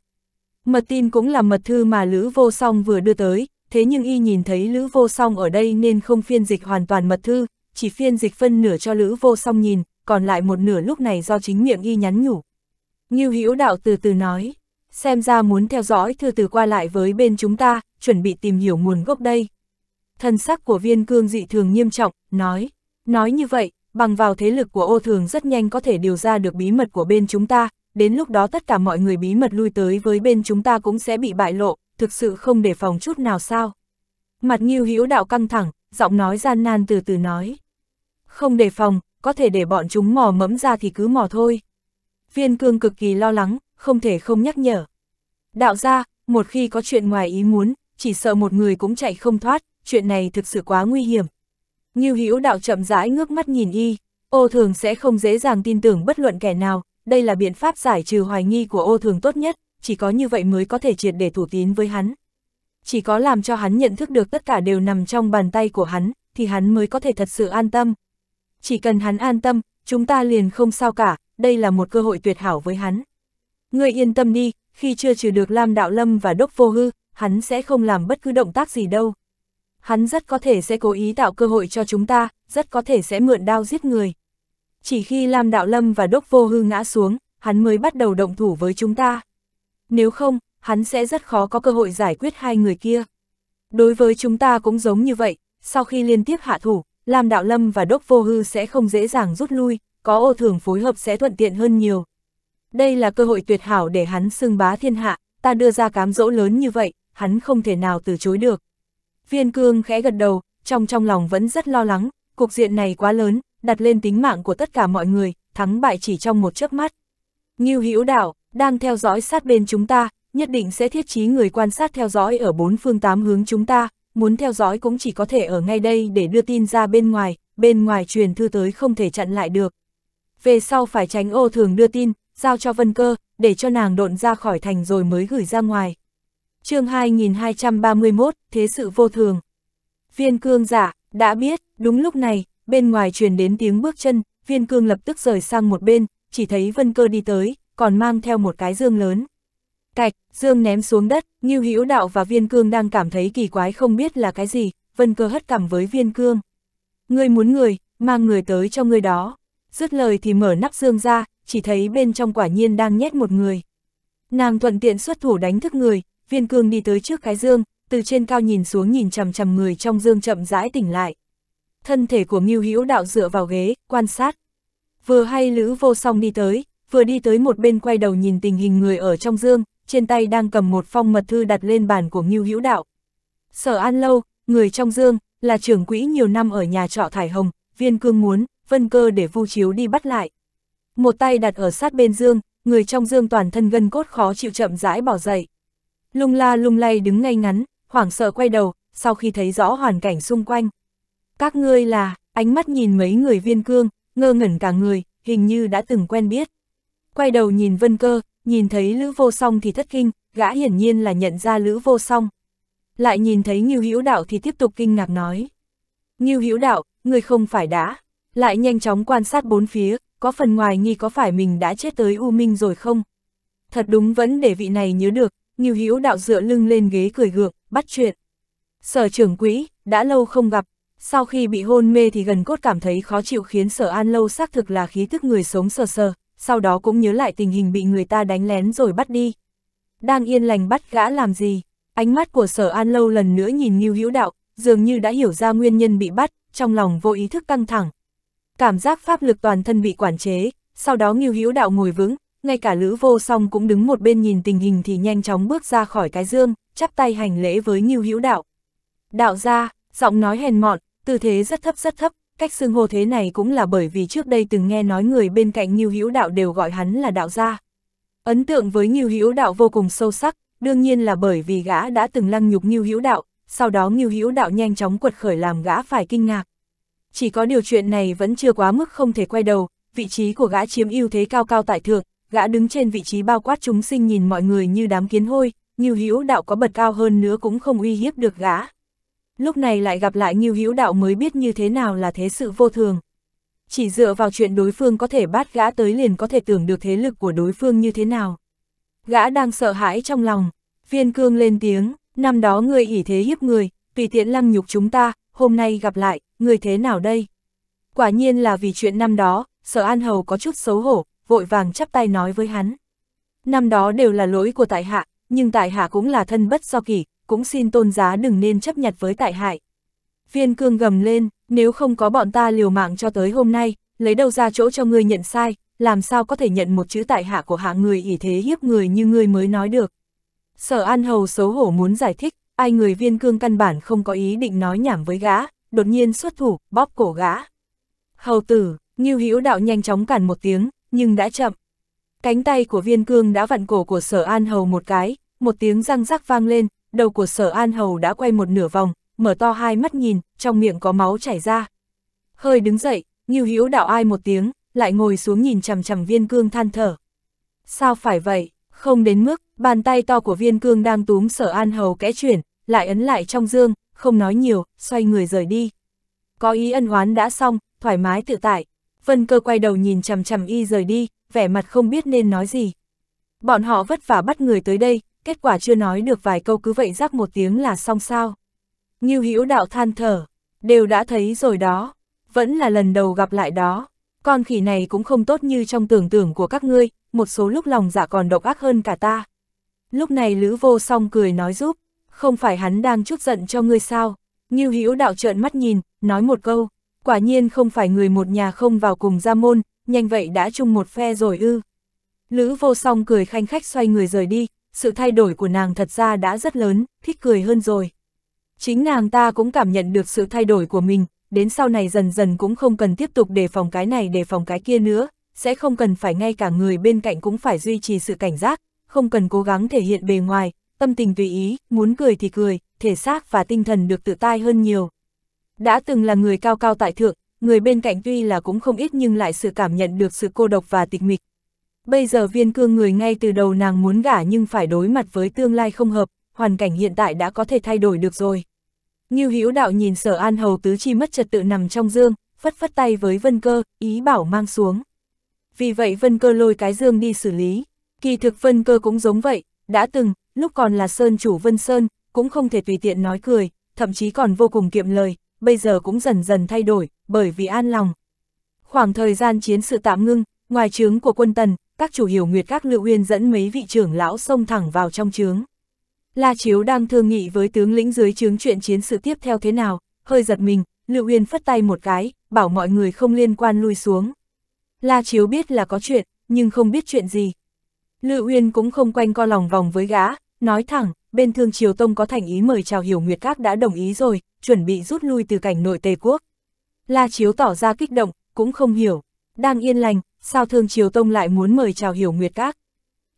Mật tin cũng là mật thư mà Lữ Vô Song vừa đưa tới, thế nhưng y nhìn thấy Lữ Vô Song ở đây nên không phiên dịch hoàn toàn mật thư, chỉ phiên dịch phân nửa cho Lữ Vô Song nhìn, còn lại một nửa lúc này do chính miệng y nhắn nhủ. Ngưu Hữu Đạo từ từ nói, xem ra muốn theo dõi thư từ qua lại với bên chúng ta, chuẩn bị tìm hiểu nguồn gốc đây. Thân sắc của viên cương dị thường nghiêm trọng, nói, nói như vậy, bằng vào thế lực của ô thường rất nhanh có thể điều ra được bí mật của bên chúng ta, đến lúc đó tất cả mọi người bí mật lui tới với bên chúng ta cũng sẽ bị bại lộ, thực sự không để phòng chút nào sao. Mặt nghiêu hữu đạo căng thẳng, giọng nói gian nan từ từ nói. Không để phòng, có thể để bọn chúng mò mẫm ra thì cứ mò thôi. Viên cương cực kỳ lo lắng, không thể không nhắc nhở. Đạo ra, một khi có chuyện ngoài ý muốn, chỉ sợ một người cũng chạy không thoát, chuyện này thực sự quá nguy hiểm. Nghiêu hữu đạo chậm rãi ngước mắt nhìn y, ô thường sẽ không dễ dàng tin tưởng bất luận kẻ nào, đây là biện pháp giải trừ hoài nghi của ô thường tốt nhất, chỉ có như vậy mới có thể triệt để thủ tín với hắn. Chỉ có làm cho hắn nhận thức được tất cả đều nằm trong bàn tay của hắn, thì hắn mới có thể thật sự an tâm. Chỉ cần hắn an tâm, chúng ta liền không sao cả, đây là một cơ hội tuyệt hảo với hắn. Ngươi yên tâm đi, khi chưa trừ được Lam Đạo Lâm và Đốc Vô Hư, hắn sẽ không làm bất cứ động tác gì đâu. Hắn rất có thể sẽ cố ý tạo cơ hội cho chúng ta, rất có thể sẽ mượn đao giết người. Chỉ khi Lam Đạo Lâm và Đốc Vô Hư ngã xuống, hắn mới bắt đầu động thủ với chúng ta. Nếu không, hắn sẽ rất khó có cơ hội giải quyết hai người kia. Đối với chúng ta cũng giống như vậy, sau khi liên tiếp hạ thủ, Lam Đạo Lâm và Đốc Vô Hư sẽ không dễ dàng rút lui, có ô thường phối hợp sẽ thuận tiện hơn nhiều. Đây là cơ hội tuyệt hảo để hắn xưng bá thiên hạ, ta đưa ra cám dỗ lớn như vậy, hắn không thể nào từ chối được. Viên cương khẽ gật đầu, trong trong lòng vẫn rất lo lắng, cục diện này quá lớn, đặt lên tính mạng của tất cả mọi người, thắng bại chỉ trong một chớp mắt. Ngưu Hữu Đảo đang theo dõi sát bên chúng ta, nhất định sẽ thiết trí người quan sát theo dõi ở bốn phương tám hướng chúng ta, muốn theo dõi cũng chỉ có thể ở ngay đây để đưa tin ra bên ngoài, bên ngoài truyền thư tới không thể chặn lại được. Về sau phải tránh ô thường đưa tin, giao cho Vân Cơ, để cho nàng độn ra khỏi thành rồi mới gửi ra ngoài. chương 2231, Thế sự vô thường. Viên cương giả, dạ, đã biết, đúng lúc này, bên ngoài truyền đến tiếng bước chân, viên cương lập tức rời sang một bên, chỉ thấy vân cơ đi tới, còn mang theo một cái dương lớn. Cạch, dương ném xuống đất, Ngưu Hữu Đạo và viên cương đang cảm thấy kỳ quái không biết là cái gì, vân cơ hất cằm với viên cương. Ngươi muốn người, mang người tới cho ngươi đó. Dứt lời thì mở nắp dương ra, chỉ thấy bên trong quả nhiên đang nhét một người. Nàng thuận tiện xuất thủ đánh thức người, viên cương đi tới trước cái dương, từ trên cao nhìn xuống nhìn chằm chằm người trong dương chậm rãi tỉnh lại thân thể của Ngưu Hữu Đạo dựa vào ghế, quan sát. Vừa hay Lữ Vô Song đi tới, vừa đi tới một bên quay đầu nhìn tình hình người ở trong dương, trên tay đang cầm một phong mật thư đặt lên bàn của Ngưu Hữu Đạo. Sở An Lâu, người trong dương, là trưởng quỹ nhiều năm ở nhà trọ Thải Hồng, viên cương muốn, vân cơ để vu chiếu đi bắt lại. Một tay đặt ở sát bên dương, người trong dương toàn thân gân cốt khó chịu chậm rãi bỏ dậy. Lung la lung lay đứng ngay ngắn, hoảng sợ quay đầu, sau khi thấy rõ hoàn cảnh xung quanh. Các ngươi là, ánh mắt nhìn mấy người viên cương, ngơ ngẩn cả người, hình như đã từng quen biết. Quay đầu nhìn vân cơ, nhìn thấy Lữ Vô Song thì thất kinh, gã hiển nhiên là nhận ra Lữ Vô Song. Lại nhìn thấy Ngưu Hữu Đạo thì tiếp tục kinh ngạc nói. Ngưu Hữu Đạo, người không phải đã. Lại nhanh chóng quan sát bốn phía, có phần ngoài nghi có phải mình đã chết tới U Minh rồi không? Thật đúng vẫn để vị này nhớ được, Ngưu Hữu Đạo dựa lưng lên ghế cười gượng, bắt chuyện. Sở trưởng quỹ, đã lâu không gặp, sau khi bị hôn mê thì gần cốt cảm thấy khó chịu khiến sở an lâu xác thực là khí thức người sống sờ sờ, sau đó cũng nhớ lại tình hình bị người ta đánh lén rồi bắt đi. Đang yên lành bắt gã làm gì? Ánh mắt của sở an lâu lần nữa nhìn Ngưu Hữu Đạo, dường như đã hiểu ra nguyên nhân bị bắt, trong lòng vô ý thức căng thẳng. Cảm giác pháp lực toàn thân bị quản chế, sau đó Ngưu Hữu Đạo ngồi vững, ngay cả Lữ Vô Song cũng đứng một bên nhìn tình hình thì nhanh chóng bước ra khỏi cái dương, chắp tay hành lễ với Ngưu Hữu Đạo. Đạo gia, giọng nói hèn mọn, tư thế rất thấp rất thấp, cách xưng hô thế này cũng là bởi vì trước đây từng nghe nói người bên cạnh Ngưu Hữu Đạo đều gọi hắn là đạo gia. Ấn tượng với Ngưu Hữu Đạo vô cùng sâu sắc, đương nhiên là bởi vì gã đã từng lăng nhục Ngưu Hữu Đạo, sau đó Ngưu Hữu Đạo nhanh chóng quật khởi làm gã phải kinh ngạc. Chỉ có điều chuyện này vẫn chưa quá mức không thể quay đầu, vị trí của gã chiếm ưu thế cao cao tại thượng, gã đứng trên vị trí bao quát chúng sinh nhìn mọi người như đám kiến hôi, Ngưu Hữu Đạo có bật cao hơn nữa cũng không uy hiếp được gã. Lúc này lại gặp lại Ngưu Hữu Đạo mới biết như thế nào là thế sự vô thường. Chỉ dựa vào chuyện đối phương có thể bắt gã tới liền có thể tưởng được thế lực của đối phương như thế nào. Gã đang sợ hãi trong lòng, viên cương lên tiếng, năm đó ngươi ỉ thế hiếp người, tùy tiện lăng nhục chúng ta, hôm nay gặp lại, ngươi thế nào đây? Quả nhiên là vì chuyện năm đó, sở an hầu có chút xấu hổ, vội vàng chắp tay nói với hắn. Năm đó đều là lỗi của tại hạ, nhưng tại hạ cũng là thân bất do kỷ, cũng xin tôn giá đừng nên chấp nhặt với tại hại. Viên cương gầm lên, nếu không có bọn ta liều mạng cho tới hôm nay, lấy đâu ra chỗ cho ngươi nhận sai, làm sao có thể nhận một chữ tại hạ của hạ người ỷ thế hiếp người như ngươi mới nói được. Sở An Hầu xấu hổ muốn giải thích, ai người viên cương căn bản không có ý định nói nhảm với gã, đột nhiên xuất thủ, bóp cổ gã. Hầu tử, Ngưu Hữu Đạo nhanh chóng cản một tiếng, nhưng đã chậm. Cánh tay của viên cương đã vặn cổ của sở An Hầu một cái, một tiếng răng rắc vang lên, đầu của sở an hầu đã quay một nửa vòng, mở to hai mắt nhìn, trong miệng có máu chảy ra. Hơi đứng dậy, Ngưu Hữu đạo ai một tiếng, lại ngồi xuống nhìn chằm chằm viên cương than thở. Sao phải vậy, không đến mức, bàn tay to của viên cương đang túm sở an hầu kẽ chuyển, lại ấn lại trong dương, không nói nhiều, xoay người rời đi. Có ý ân oán đã xong, thoải mái tự tại. Vân cơ quay đầu nhìn chằm chằm y rời đi, vẻ mặt không biết nên nói gì. Bọn họ vất vả bắt người tới đây, kết quả chưa nói được vài câu cứ vậy rắc một tiếng là xong sao. Ngưu Hữu đạo than thở, đều đã thấy rồi đó, vẫn là lần đầu gặp lại đó, con khỉ này cũng không tốt như trong tưởng tượng của các ngươi, một số lúc lòng dạ còn độc ác hơn cả ta. Lúc này Lữ Vô Song cười nói giúp, không phải hắn đang chút giận cho ngươi sao? Ngưu Hữu đạo trợn mắt nhìn, nói một câu, quả nhiên không phải người một nhà không vào cùng gia môn, nhanh vậy đã chung một phe rồi ư. Lữ Vô Song cười khanh khách xoay người rời đi, sự thay đổi của nàng thật ra đã rất lớn, thích cười hơn rồi. Chính nàng ta cũng cảm nhận được sự thay đổi của mình, đến sau này dần dần cũng không cần tiếp tục đề phòng cái này đề phòng cái kia nữa, sẽ không cần phải ngay cả người bên cạnh cũng phải duy trì sự cảnh giác, không cần cố gắng thể hiện bề ngoài, tâm tình tùy ý, muốn cười thì cười, thể xác và tinh thần được tự tai hơn nhiều. Đã từng là người cao cao tại thượng, người bên cạnh tuy là cũng không ít nhưng lại sự cảm nhận được sự cô độc và tịch mịch, Bây giờ viên cương người ngay từ đầu nàng muốn gả nhưng phải đối mặt với tương lai không hợp, hoàn cảnh hiện tại đã có thể thay đổi được rồi. Như hữu đạo nhìn sở an hầu tứ chi mất trật tự nằm trong dương, phất phất tay với vân cơ, ý bảo mang xuống. Vì vậy vân cơ lôi cái dương đi xử lý. Kỳ thực vân cơ cũng giống vậy, đã từng, lúc còn là sơn chủ vân sơn, cũng không thể tùy tiện nói cười, thậm chí còn vô cùng kiệm lời, bây giờ cũng dần dần thay đổi, bởi vì an lòng. Khoảng thời gian chiến sự tạm ngưng, ngoài trướng của quân tần, các chủ hiểu nguyệt các ngự uyên dẫn mấy vị trưởng lão xông thẳng vào trong trướng. La Chiếu đang thương nghị với tướng lĩnh dưới trướng chuyện chiến sự tiếp theo thế nào, hơi giật mình, Lưu Uyên phất tay một cái, bảo mọi người không liên quan lui xuống. La Chiếu biết là có chuyện, nhưng không biết chuyện gì. Lưu Uyên cũng không quanh co lòng vòng với gã, nói thẳng, bên Thương Triều Tông có thành ý mời chào Hiểu Nguyệt Các đã đồng ý rồi, chuẩn bị rút lui từ cảnh nội Tề Quốc. La Chiếu tỏ ra kích động, cũng không hiểu. Đang yên lành, sao Thương Triều Tông lại muốn mời chào Hiểu Nguyệt Các?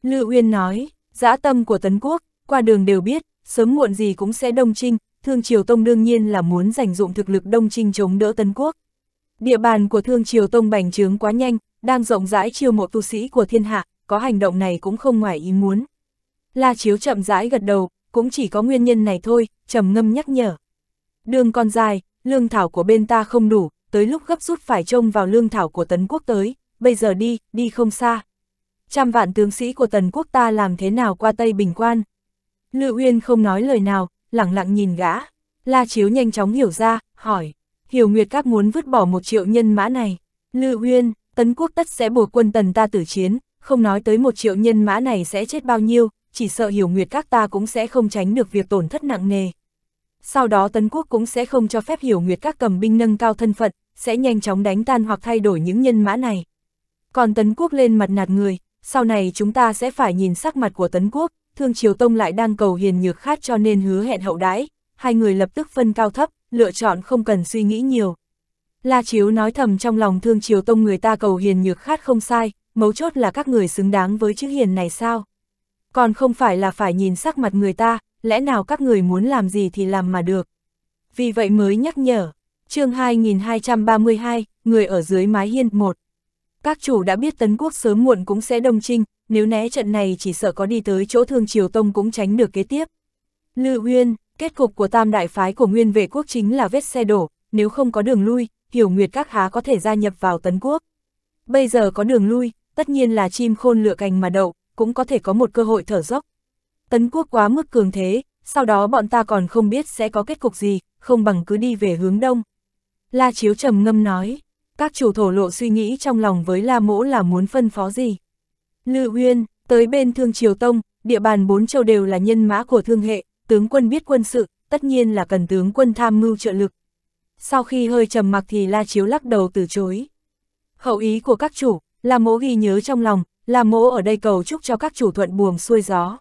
Lư Uyên nói, dã tâm của Tấn Quốc, qua đường đều biết, sớm muộn gì cũng sẽ đông trinh, Thương Triều Tông đương nhiên là muốn giành dụng thực lực đông trinh chống đỡ Tấn Quốc. Địa bàn của Thương Triều Tông bành trướng quá nhanh, đang rộng rãi chiêu mộ tu sĩ của thiên hạ, có hành động này cũng không ngoài ý muốn. La Chiếu chậm rãi gật đầu, cũng chỉ có nguyên nhân này thôi, trầm ngâm nhắc nhở. Đường còn dài, lương thảo của bên ta không đủ, tới lúc gấp rút phải trông vào lương thảo của Tấn Quốc tới, bây giờ đi, đi không xa. Trăm vạn tướng sĩ của tần quốc ta làm thế nào qua Tây Bình Quan? Lữ Uyên không nói lời nào, lặng lặng nhìn gã. La Chiếu nhanh chóng hiểu ra, hỏi. Hiểu Nguyệt các muốn vứt bỏ một triệu nhân mã này. Lữ Uyên, tấn quốc tất sẽ buộc quân tần ta tử chiến, không nói tới một triệu nhân mã này sẽ chết bao nhiêu, chỉ sợ hiểu nguyệt các ta cũng sẽ không tránh được việc tổn thất nặng nề. Sau đó Tấn Quốc cũng sẽ không cho phép hiểu nguyệt các cầm binh nâng cao thân phận, sẽ nhanh chóng đánh tan hoặc thay đổi những nhân mã này. Còn Tấn Quốc lên mặt nạt người, sau này chúng ta sẽ phải nhìn sắc mặt của Tấn Quốc, Thương Triều Tông lại đang cầu hiền nhược khát cho nên hứa hẹn hậu đãi, hai người lập tức phân cao thấp, lựa chọn không cần suy nghĩ nhiều. La Chiếu nói thầm trong lòng Thương Triều Tông người ta cầu hiền nhược khát không sai, mấu chốt là các người xứng đáng với chữ hiền này sao? Còn không phải là phải nhìn sắc mặt người ta, lẽ nào các người muốn làm gì thì làm mà được. Vì vậy mới nhắc nhở, chương 2232, người ở dưới mái hiên 1 các chủ đã biết Tấn Quốc sớm muộn cũng sẽ đồng trinh, nếu né trận này chỉ sợ có đi tới chỗ Thương Triều Tông cũng tránh được kế tiếp. Lư Uyên, kết cục của tam đại phái của nguyên vệ quốc chính là vết xe đổ, nếu không có đường lui, hiểu nguyệt các há có thể gia nhập vào Tấn Quốc. Bây giờ có đường lui, tất nhiên là chim khôn lựa cành mà đậu, cũng có thể có một cơ hội thở dốc. Tấn Quốc quá mức cường thế, sau đó bọn ta còn không biết sẽ có kết cục gì, không bằng cứ đi về hướng đông. La Chiếu trầm ngâm nói các chủ thổ lộ suy nghĩ trong lòng với La Mỗ là muốn phân phó gì. Lư Uyên, tới bên Thương Triều Tông, địa bàn bốn châu đều là nhân mã của thương hệ, tướng quân biết quân sự, tất nhiên là cần tướng quân tham mưu trợ lực. Sau khi hơi trầm mặc thì La Chiếu lắc đầu từ chối. Hậu ý của các chủ, La Mỗ ghi nhớ trong lòng, La Mỗ ở đây cầu chúc cho các chủ thuận buồm xuôi gió.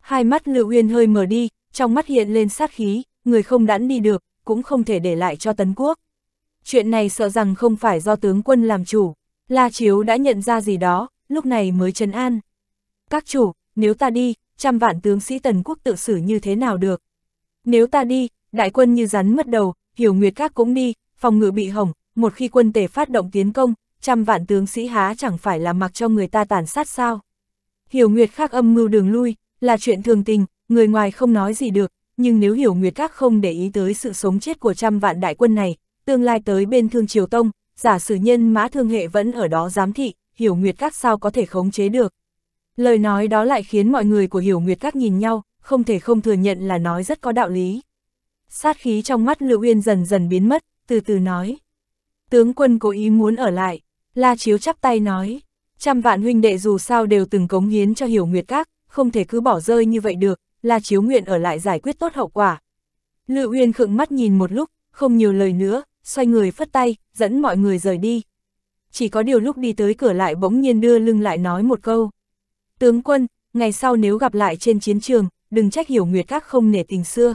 Hai mắt Lư Uyên hơi mở đi, trong mắt hiện lên sát khí, người không đắn đi được, cũng không thể để lại cho Tấn Quốc chuyện này sợ rằng không phải do tướng quân làm chủ. La Chiếu đã nhận ra gì đó, lúc này mới trấn an. Các chủ, nếu ta đi, trăm vạn tướng sĩ tần quốc tự xử như thế nào được? Nếu ta đi, đại quân như rắn mất đầu, hiểu nguyệt các cũng đi, phòng ngự bị hỏng, một khi quân tề phát động tiến công, trăm vạn tướng sĩ há chẳng phải là mặc cho người ta tàn sát sao. Hiểu Nguyệt khác âm mưu đường lui, là chuyện thường tình, người ngoài không nói gì được, nhưng nếu Hiểu Nguyệt các không để ý tới sự sống chết của trăm vạn đại quân này, tương lai tới bên Thương Triều Tông, giả sử nhân mã thương hệ vẫn ở đó giám thị, hiểu nguyệt các sao có thể khống chế được. Lời nói đó lại khiến mọi người của hiểu nguyệt các nhìn nhau, không thể không thừa nhận là nói rất có đạo lý. Sát khí trong mắt Lưu Uyên dần dần biến mất, từ từ nói. Tướng quân cố ý muốn ở lại, La Chiếu chắp tay nói. Trăm vạn huynh đệ dù sao đều từng cống hiến cho hiểu nguyệt các, không thể cứ bỏ rơi như vậy được, La Chiếu nguyện ở lại giải quyết tốt hậu quả. Lưu Uyên khựng mắt nhìn một lúc, không nhiều lời nữa, xoay người phất tay, dẫn mọi người rời đi. Chỉ có điều lúc đi tới cửa lại bỗng nhiên đưa lưng lại nói một câu. Tướng quân, ngày sau nếu gặp lại trên chiến trường, đừng trách hiểu nguyệt các không nể tình xưa.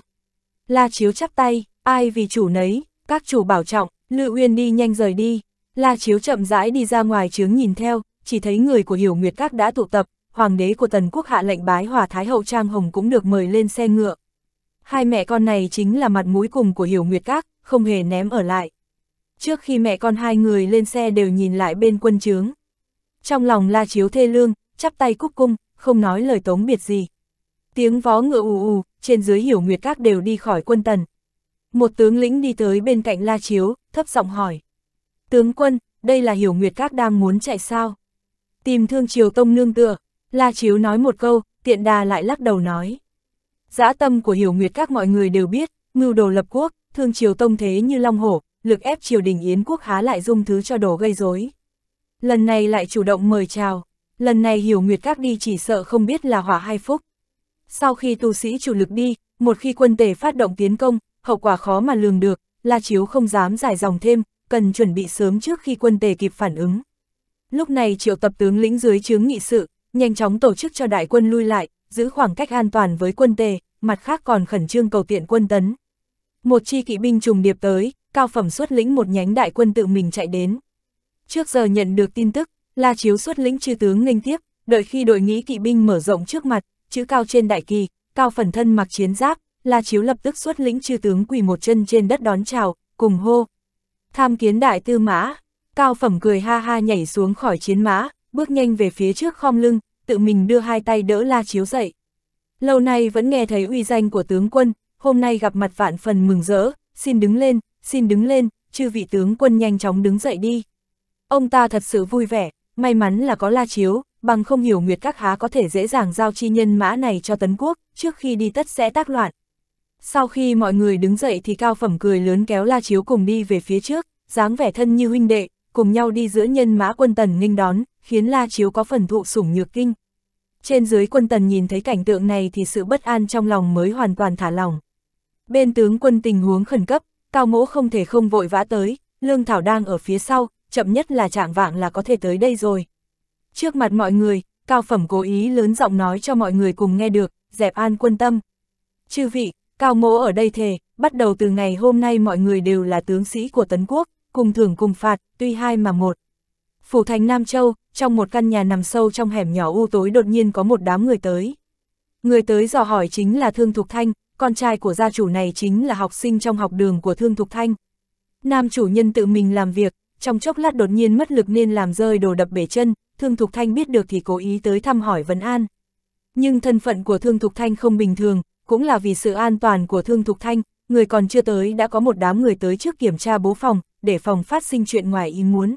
La Chiếu chắp tay, ai vì chủ nấy, các chủ bảo trọng, Lữ Uyên đi nhanh rời đi. La Chiếu chậm rãi đi ra ngoài chướng nhìn theo, chỉ thấy người của Hiểu Nguyệt Các đã tụ tập, hoàng đế của Tần Quốc hạ lệnh bái hòa thái hậu Trang Hồng cũng được mời lên xe ngựa. Hai mẹ con này chính là mặt mũi cùng của Hiểu Nguyệt Các, không hề ném ở lại. Trước khi mẹ con hai người lên xe đều nhìn lại bên quân trướng. Trong lòng la chiếu thê lương, chắp tay cúc cung, không nói lời tống biệt gì. Tiếng vó ngựa ù ù, trên dưới hiểu nguyệt các đều đi khỏi quân tần. Một tướng lĩnh đi tới bên cạnh la chiếu, thấp giọng hỏi. Tướng quân, đây là hiểu nguyệt các đang muốn chạy sao? Tìm thương triều tông nương tựa, la chiếu nói một câu, tiện đà lại lắc đầu nói. Giã tâm của hiểu nguyệt các mọi người đều biết, mưu đồ lập quốc, thương triều tông thế như long hổ, lực ép triều đình Yến quốc há lại dung thứ cho đồ gây rối. Lần này lại chủ động mời chào, lần này hiểu nguyệt các đi chỉ sợ không biết là hỏa hay phúc. Sau khi tu sĩ chủ lực đi, một khi quân tể phát động tiến công, hậu quả khó mà lường được, La Chiếu không dám giải dòng thêm, cần chuẩn bị sớm trước khi quân tề kịp phản ứng. Lúc này triệu tập tướng lĩnh dưới chướng nghị sự, nhanh chóng tổ chức cho đại quân lui lại, giữ khoảng cách an toàn với quân tề, mặt khác còn khẩn trương cầu tiện quân tấn. Một chi kỵ binh trùng điệp tới, cao phẩm xuất lĩnh một nhánh đại quân tự mình chạy đến. Trước giờ nhận được tin tức, La Chiếu xuất lĩnh chư tướng nghênh tiếp, đợi khi đội nghĩ kỵ binh mở rộng trước mặt, chữ cao trên đại kỳ, cao phần thân mặc chiến giáp, La Chiếu lập tức xuất lĩnh chư tướng quỳ một chân trên đất đón chào, cùng hô. Tham kiến đại tư mã, cao phẩm cười ha ha nhảy xuống khỏi chiến mã, bước nhanh về phía trước khom lưng, tự mình đưa hai tay đỡ La Chiếu dậy. Lâu nay vẫn nghe thấy uy danh của tướng quân, hôm nay gặp mặt vạn phần mừng rỡ, xin đứng lên, xin đứng lên, chư vị tướng quân nhanh chóng đứng dậy đi. Ông ta thật sự vui vẻ, may mắn là có la chiếu, bằng không hiểu Nguyệt các há có thể dễ dàng giao chi nhân mã này cho Tấn Quốc, trước khi đi tất sẽ tác loạn. Sau khi mọi người đứng dậy thì Cao Phẩm cười lớn kéo la chiếu cùng đi về phía trước, dáng vẻ thân như huynh đệ, cùng nhau đi giữa nhân mã quân tần nghênh đón, khiến la chiếu có phần thụ sủng nhược kinh. Trên dưới quân tần nhìn thấy cảnh tượng này thì sự bất an trong lòng mới hoàn toàn thả lòng. Bên tướng quân tình huống khẩn cấp, Cao Mỗ không thể không vội vã tới, Lương Thảo đang ở phía sau, chậm nhất là trạng vạng là có thể tới đây rồi. Trước mặt mọi người, Cao Phẩm cố ý lớn giọng nói cho mọi người cùng nghe được, dẹp an quân tâm. Chư vị, Cao Mỗ ở đây thề, bắt đầu từ ngày hôm nay mọi người đều là tướng sĩ của Tấn Quốc, cùng thưởng cùng phạt, tuy hai mà một. Phủ thành Nam Châu, trong một căn nhà nằm sâu trong hẻm nhỏ u tối đột nhiên có một đám người tới. Người tới dò hỏi chính là Thương Thục Thanh, con trai của gia chủ này chính là học sinh trong học đường của Thương Thục Thanh. Nam chủ nhân tự mình làm việc, trong chốc lát đột nhiên mất lực nên làm rơi đồ đập bể chân, Thương Thục Thanh biết được thì cố ý tới thăm hỏi vấn an. Nhưng thân phận của Thương Thục Thanh không bình thường, cũng là vì sự an toàn của Thương Thục Thanh, người còn chưa tới đã có một đám người tới trước kiểm tra bố phòng, để phòng phát sinh chuyện ngoài ý muốn.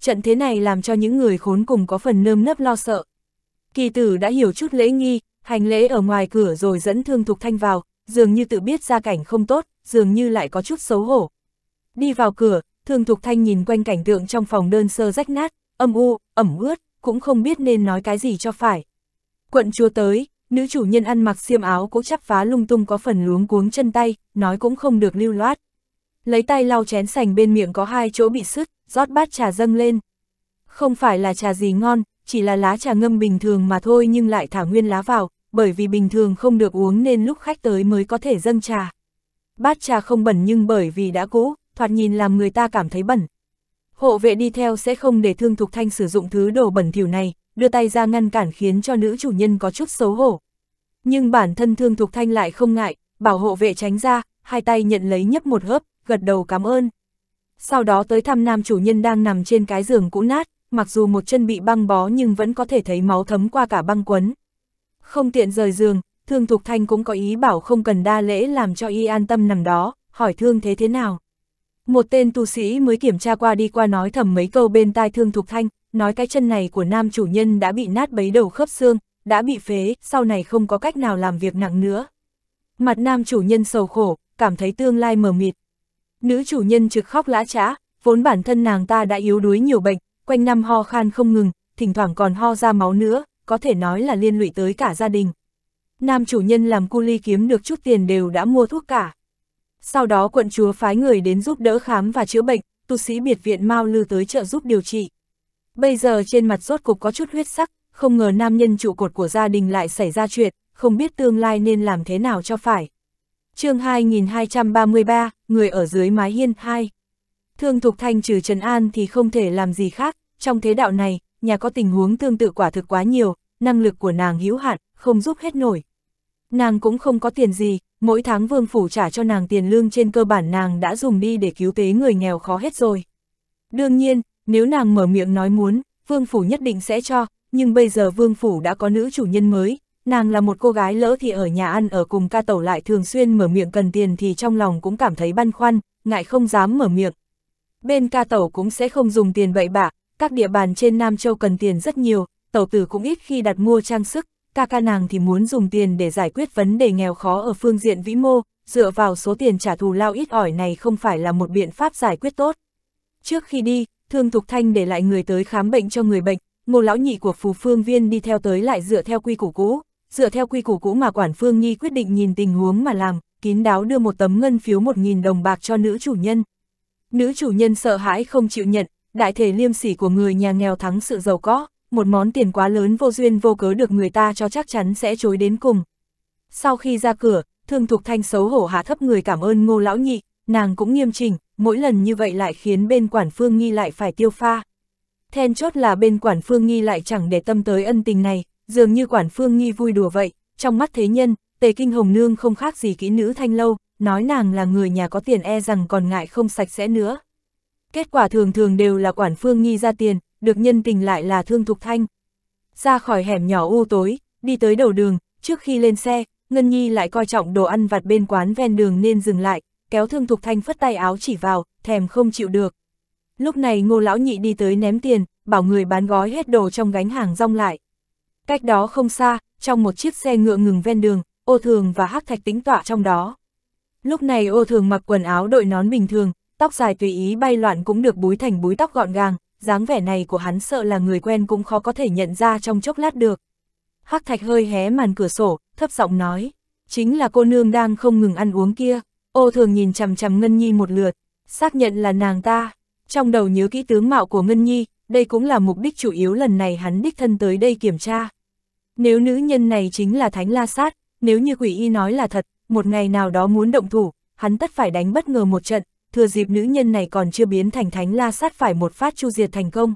Trận thế này làm cho những người khốn cùng có phần nơm nớp lo sợ. Kỳ tử đã hiểu chút lễ nghi, hành lễ ở ngoài cửa rồi dẫn Thương Thục Thanh vào, dường như tự biết ra cảnh không tốt, dường như lại có chút xấu hổ. Đi vào cửa, Thương Thục Thanh nhìn quanh cảnh tượng trong phòng đơn sơ rách nát, âm u, ẩm ướt, cũng không biết nên nói cái gì cho phải. Quận chúa tới, nữ chủ nhân ăn mặc xiêm áo cũng chắp phá lung tung có phần luống cuống chân tay, nói cũng không được lưu loát. Lấy tay lau chén sành bên miệng có hai chỗ bị sứt, rót bát trà dâng lên. Không phải là trà gì ngon, chỉ là lá trà ngâm bình thường mà thôi nhưng lại thả nguyên lá vào, bởi vì bình thường không được uống nên lúc khách tới mới có thể dâng trà. Bát trà không bẩn nhưng bởi vì đã cũ, thoạt nhìn làm người ta cảm thấy bẩn. Hộ vệ đi theo sẽ không để Thương Thục Thanh sử dụng thứ đồ bẩn thỉu này, đưa tay ra ngăn cản khiến cho nữ chủ nhân có chút xấu hổ. Nhưng bản thân Thương Thục Thanh lại không ngại, bảo hộ vệ tránh ra, hai tay nhận lấy nhấp một hớp, gật đầu cảm ơn. Sau đó tới thăm nam chủ nhân đang nằm trên cái giường cũ nát, mặc dù một chân bị băng bó nhưng vẫn có thể thấy máu thấm qua cả băng quấn. Không tiện rời giường, Thương Thục Thanh cũng có ý bảo không cần đa lễ làm cho y an tâm nằm đó, hỏi thương thế thế nào. Một tên tu sĩ mới kiểm tra qua đi qua nói thầm mấy câu bên tai Thương Thục Thanh, nói cái chân này của nam chủ nhân đã bị nát bấy đầu khớp xương, đã bị phế, sau này không có cách nào làm việc nặng nữa. Mặt nam chủ nhân sầu khổ, cảm thấy tương lai mờ mịt. Nữ chủ nhân trực khóc lã trã, vốn bản thân nàng ta đã yếu đuối nhiều bệnh, quanh năm ho khan không ngừng, thỉnh thoảng còn ho ra máu nữa, có thể nói là liên lụy tới cả gia đình. Nam chủ nhân làm cu ly kiếm được chút tiền đều đã mua thuốc cả. Sau đó quận chúa phái người đến giúp đỡ khám và chữa bệnh, tu sĩ biệt viện Mao Lư tới trợ giúp điều trị. Bây giờ trên mặt rốt cục có chút huyết sắc, không ngờ nam nhân trụ cột của gia đình lại xảy ra chuyện, không biết tương lai nên làm thế nào cho phải. chương 2233, người ở dưới mái hiên 2. Thương Thục Thanh trừ Trần An thì không thể làm gì khác, trong thế đạo này, nhà có tình huống tương tự quả thực quá nhiều, năng lực của nàng hữu hạn, không giúp hết nổi. Nàng cũng không có tiền gì, mỗi tháng vương phủ trả cho nàng tiền lương trên cơ bản nàng đã dùng đi để cứu tế người nghèo khó hết rồi. Đương nhiên, nếu nàng mở miệng nói muốn, vương phủ nhất định sẽ cho, nhưng bây giờ vương phủ đã có nữ chủ nhân mới, nàng là một cô gái lỡ thì ở nhà ăn ở cùng ca tẩu lại thường xuyên mở miệng cần tiền thì trong lòng cũng cảm thấy băn khoăn, ngại không dám mở miệng. Bên ca tẩu cũng sẽ không dùng tiền bậy bạ, các địa bàn trên Nam Châu cần tiền rất nhiều, tẩu tử cũng ít khi đặt mua trang sức, ca ca nàng thì muốn dùng tiền để giải quyết vấn đề nghèo khó ở phương diện vĩ mô, dựa vào số tiền trả thù lao ít ỏi này không phải là một biện pháp giải quyết tốt. Trước khi đi, Thương Thục Thanh để lại người tới khám bệnh cho người bệnh, ngô lão nhị của phù phương viên đi theo tới lại dựa theo quy củ cũ, dựa theo quy củ cũ mà quản phương nhi quyết định nhìn tình huống mà làm, kín đáo đưa một tấm ngân phiếu 1.000 đồng bạc cho nữ chủ nhân. Nữ chủ nhân sợ hãi không chịu nhận, đại thể liêm sỉ của người nhà nghèo thắng sự giàu có, một món tiền quá lớn vô duyên vô cớ được người ta cho chắc chắn sẽ chối đến cùng. Sau khi ra cửa, Thương Thục Thanh xấu hổ hạ thấp người cảm ơn ngô lão nhị, nàng cũng nghiêm trình. mỗi lần như vậy lại khiến bên quản phương nghi lại phải tiêu pha. Then chốt là bên quản phương nghi lại chẳng để tâm tới ân tình này, dường như quản phương nghi vui đùa vậy, trong mắt thế nhân, tề kinh hồng nương không khác gì kỹ nữ thanh lâu, nói nàng là người nhà có tiền e rằng còn ngại không sạch sẽ nữa. Kết quả thường thường đều là quản phương nghi ra tiền, được nhân tình lại là thương thục thanh. Ra khỏi hẻm nhỏ u tối, đi tới đầu đường, trước khi lên xe, Ngân Nhi lại coi trọng đồ ăn vặt bên quán ven đường nên dừng lại, kéo thương thục thanh phất tay áo chỉ vào, thèm không chịu được. Lúc này ngô lão nhị đi tới ném tiền, bảo người bán gói hết đồ trong gánh hàng rong lại. Cách đó không xa, trong một chiếc xe ngựa ngừng ven đường, ô thường và hắc thạch tĩnh tọa trong đó. Lúc này ô thường mặc quần áo đội nón bình thường, tóc dài tùy ý bay loạn cũng được búi thành búi tóc gọn gàng, dáng vẻ này của hắn sợ là người quen cũng khó có thể nhận ra trong chốc lát được. Hắc Thạch hơi hé màn cửa sổ, thấp giọng nói, chính là cô nương đang không ngừng ăn uống kia, ô thường nhìn chằm chằm Ngân Nhi một lượt, xác nhận là nàng ta, trong đầu nhớ kỹ tướng mạo của Ngân Nhi, đây cũng là mục đích chủ yếu lần này hắn đích thân tới đây kiểm tra. Nếu nữ nhân này chính là Thánh La Sát, nếu như quỷ y nói là thật, một ngày nào đó muốn động thủ, hắn tất phải đánh bất ngờ một trận, thừa dịp nữ nhân này còn chưa biến thành thánh la sát phải một phát chu diệt thành công,